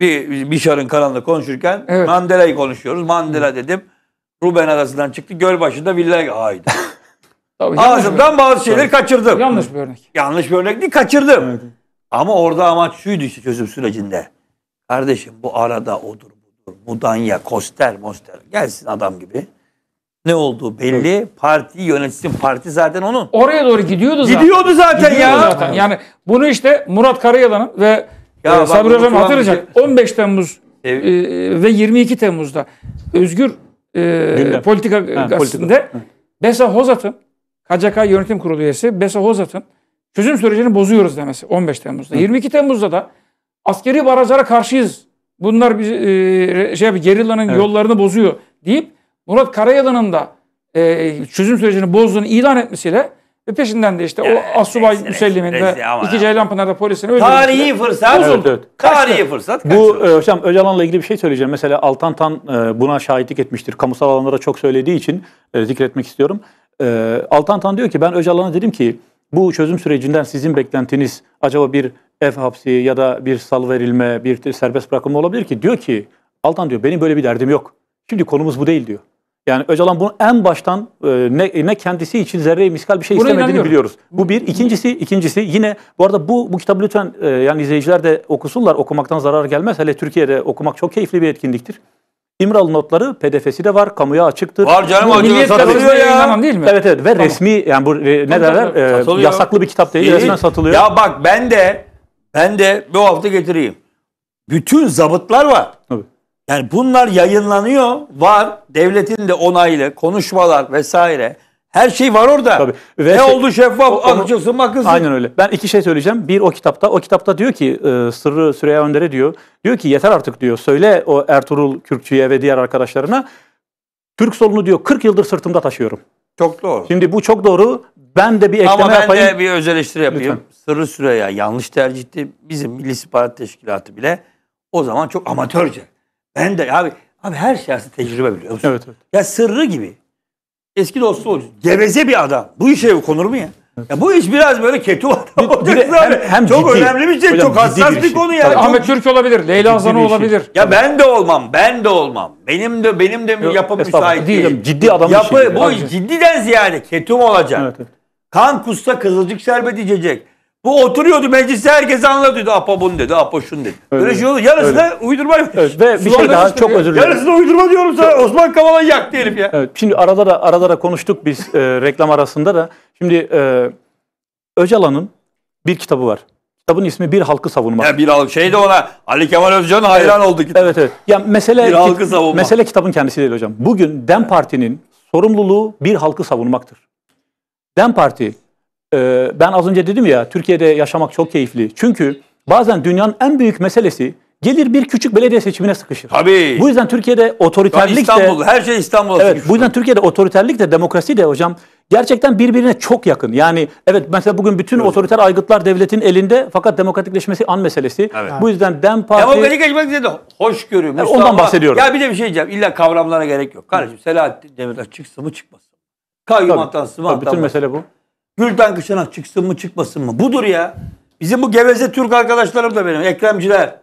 Bir Bişar'ın kanalında konuşurken evet. Mandela'yı konuşuyoruz. Mandela Hı. dedim. Ruben Adası'ndan çıktı. Göl başında villaya haydi. Tabii, Ağzımdan bazı şeyleri kaçırdım. Yanlış bir örnek. Yanlış bir örnek değil kaçırdım. Evet. Ama orada amaç şuydu işte çözüm sürecinde. Kardeşim bu arada odur budur. Mudanya, Koster, Moster gelsin adam gibi. Ne olduğu belli. Parti yönetsin. Parti zaten onun. Oraya doğru gidiyordu zaten. Gidiyordu zaten Gidiyor ya. zaten. Yani bunu işte Murat Karayalan'ın ve Ya e, bak Sabri Hocam hatırlayacak. bize- 15 Temmuz e, ve 22 Temmuz'da Özgür e, Politika Ha, gazetesinde Besa Hozat'ın KCK Yönetim Kurulu üyesi Besa Hozat'ın çözüm sürecini bozuyoruz demesi 15 Temmuz'da. Hı. 22 Temmuz'da da askeri barajlara karşıyız. Bunlar biz e, şey gerillanın evet. yollarını bozuyor deyip Murat Karayalan'ın da e, çözüm sürecini bozduğunu ilan etmesiyle ve peşinden de işte evet, o Asubay Müsellim'in de iki Ceylanpınar'da polisini öldürmesiyle. Tarihi fırsat. Bozuldu. Evet, evet. Tarihi fırsat. Bu e, hocam Öcalan'la ilgili bir şey söyleyeceğim. Mesela Altan Tan e, buna şahitlik etmiştir. Kamusal alanlara çok söylediği için e, zikretmek istiyorum. E, Altan Tan diyor ki ben Öcalan'a dedim ki bu çözüm sürecinden sizin beklentiniz acaba bir ev hapsi ya da bir sal verilme, bir serbest bırakılma olabilir ki. Diyor ki Altan diyor benim böyle bir derdim yok. Şimdi konumuz bu değil diyor. Yani Öcalan bunu en baştan e, ne, e, ne kendisi için zerre miskal bir şey Buna istemediğini biliyoruz. Bu bir. ikincisi ikincisi yine bu arada bu bu kitabı lütfen e, yani izleyiciler de okusunlar. Okumaktan zarar gelmez. Hele Türkiye'de okumak çok keyifli bir etkinliktir. İmralı notları PDF'si de var, kamuya açıktır. Var canım Bu acaba milliyet satılıyor ya. yayınlanan değil mi? Evet evet ve resmi yani bu e, ne derler e, yasaklı bir kitap değil, İyi. resmen satılıyor. Ya bak ben de ben de bu hafta getireyim. Bütün zabıtlar var. Tabii. Yani bunlar yayınlanıyor. Var. Devletin de onaylı konuşmalar vesaire. Her şey var orada. Tabii. Ve ne şey, oldu şeffaf, açıksın bakılsın. Aynen öyle. Ben iki şey söyleyeceğim. Bir o kitapta. O kitapta diyor ki e, Sırrı Süreyya Önder'e diyor. Diyor ki yeter artık diyor. Söyle o Ertuğrul Kürkçü'ye ve diğer arkadaşlarına. Türk solunu diyor 40 yıldır sırtımda taşıyorum. Çok doğru. Şimdi bu çok doğru. Ben de bir ekleme yapayım. Ama ben yapayım. de bir öz eleştiri yapayım. Lütfen. Sırrı Süreyya yanlış tercihti. Bizim Milli İstihbarat Teşkilatı bile o zaman çok amatörce. Ben de abi abi her siyasi şey tecrübe biliyor musun? Evet, evet. Ya sırrı gibi eski dostu olacak. Geveze bir adam. Bu işe konur mu ya? Evet. Ya bu iş biraz böyle ketu adam olacaksın abi. Hem, hem çok ciddi, önemli bir şey, hocam, çok hassas bir, bir şey. konu ya. Tabii, çok... Ahmet Türk olabilir, Leyla Zana şey. olabilir. Şey. Ya ben de olmam, ben de olmam. Benim de benim de Yok, yapım müsait değil. ciddi adam Yapı, şey. Bu iş ciddiden ziyade ketum olacak. Evet, evet. Kan kusta kızılcık şerbeti içecek. Bu oturuyordu mecliste herkes anlatıyordu. Apo bunu dedi, Apo şunu dedi. Öyle, Böyle şey oldu Yarısı öyle. da uydurma. Evet, ve bir şey daha çok özür dilerim. Yarısı da uydurma diyorum sana. Osman Kavala yak diyelim ya. Evet, şimdi arada da, arada da konuştuk biz e, reklam arasında da. Şimdi e, Öcalan'ın bir kitabı var. Kitabın ismi Bir Halkı Savunmak. Ya bir halk şey de ona Ali Kemal Özcan hayran evet. oldu kitap. Evet evet. Ya mesele bir halkı savunmak. mesele kitabın kendisi değil hocam. Bugün Dem Parti'nin sorumluluğu bir halkı savunmaktır. Dem Parti ee, ben az önce dedim ya Türkiye'de yaşamak çok keyifli. Çünkü bazen dünyanın en büyük meselesi gelir bir küçük belediye seçimine sıkışır. Tabii. Bu yüzden Türkiye'de otoriterlik de... İstanbul, her şey İstanbul'da. Evet, bu yüzden Türkiye'de otoriterlik de demokrasi de hocam gerçekten birbirine çok yakın. Yani evet mesela bugün bütün evet. otoriter aygıtlar devletin elinde fakat demokratikleşmesi an meselesi. Evet. Bu yüzden Dem Parti... Demokratik Demokratikleşmek dedi hoşgörü. Evet, Mustafa, ondan bahsediyorum. Ya bir de bir şey diyeceğim. İlla kavramlara gerek yok. Kardeşim Selahattin Demirtaş çıksın mı çıkmasın. Kayyumaktan sıvı Bütün mesele bu. Gülden Kışanak çıksın mı çıkmasın mı? Budur ya. Bizim bu geveze Türk arkadaşlarım da benim. Ekremciler.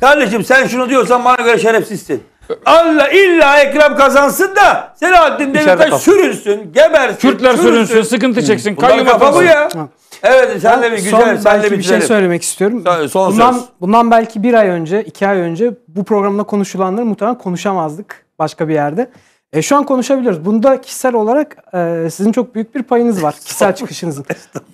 Kardeşim sen şunu diyorsan bana göre şerefsizsin. Allah illa Ekrem kazansın da Selahattin Demirtaş sürünsün, gebersin. Kürtler sürünsün, sürünsün sıkıntı çeksin. Bunlar kafa bu ya. Ha. Evet sen de bir güzel, son, sen de bir şey söylemek istiyorum. Son, son bundan, söz. bundan belki bir ay önce, iki ay önce bu programda konuşulanları muhtemelen konuşamazdık başka bir yerde. E şu an konuşabiliyoruz. Bunda kişisel olarak e, sizin çok büyük bir payınız var. kişisel çıkışınızın.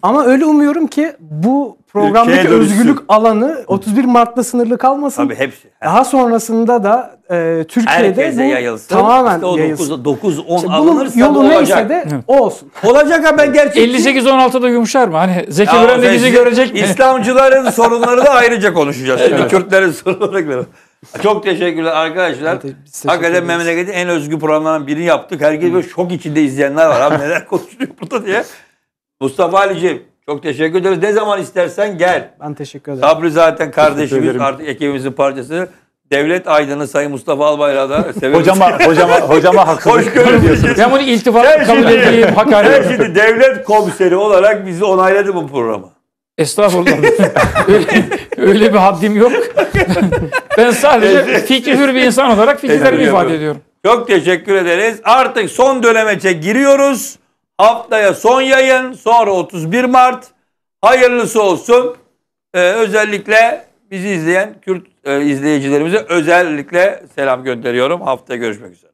Ama öyle umuyorum ki bu programdaki özgürlük alanı 31 Mart'ta sınırlı kalmasın. Tabii hepsi. Daha sonrasında da e, Türkiye'de bu yayılsın. tamamen İşte yayılsın. 9, 10 İşte bunun alınırsa bu yolu neyse de o olsun. Olacak ha ben gerçekten. 58-16'da yumuşar mı? Hani Zeki Müren de bizi görecek mi? İslamcıların sorunları da ayrıca konuşacağız. Şimdi Kürtlerin sorunları. Çok teşekkürler arkadaşlar. teşekkür Hakikaten memleketin en özgü programlarından birini yaptık. Herkes böyle şok içinde izleyenler var. Abi neler konuşuyor burada diye. Mustafa Ali'ciğim çok teşekkür ederiz. Ne zaman istersen gel. Ben teşekkür ederim. Sabri zaten kardeşimiz artık ekibimizin parçası. Devlet aydını Sayın Mustafa Albayrak'a da severiz. hocama, hocama, hocama haksızlık Hoş görüyorsunuz. Ben bunu iltifat kabul edeyim. Hakaret. Sen şimdi devlet komiseri olarak bizi onayladı bu programı. Estağfurullah. Öyle bir haddim yok. ben sadece fikri hür bir insan olarak fikirlerimi ifade ediyorum. Çok teşekkür ederiz. Artık son dönemece giriyoruz. Haftaya son yayın. Sonra 31 Mart. Hayırlısı olsun. Ee, özellikle bizi izleyen Kürt e, izleyicilerimize özellikle selam gönderiyorum. Haftaya görüşmek üzere.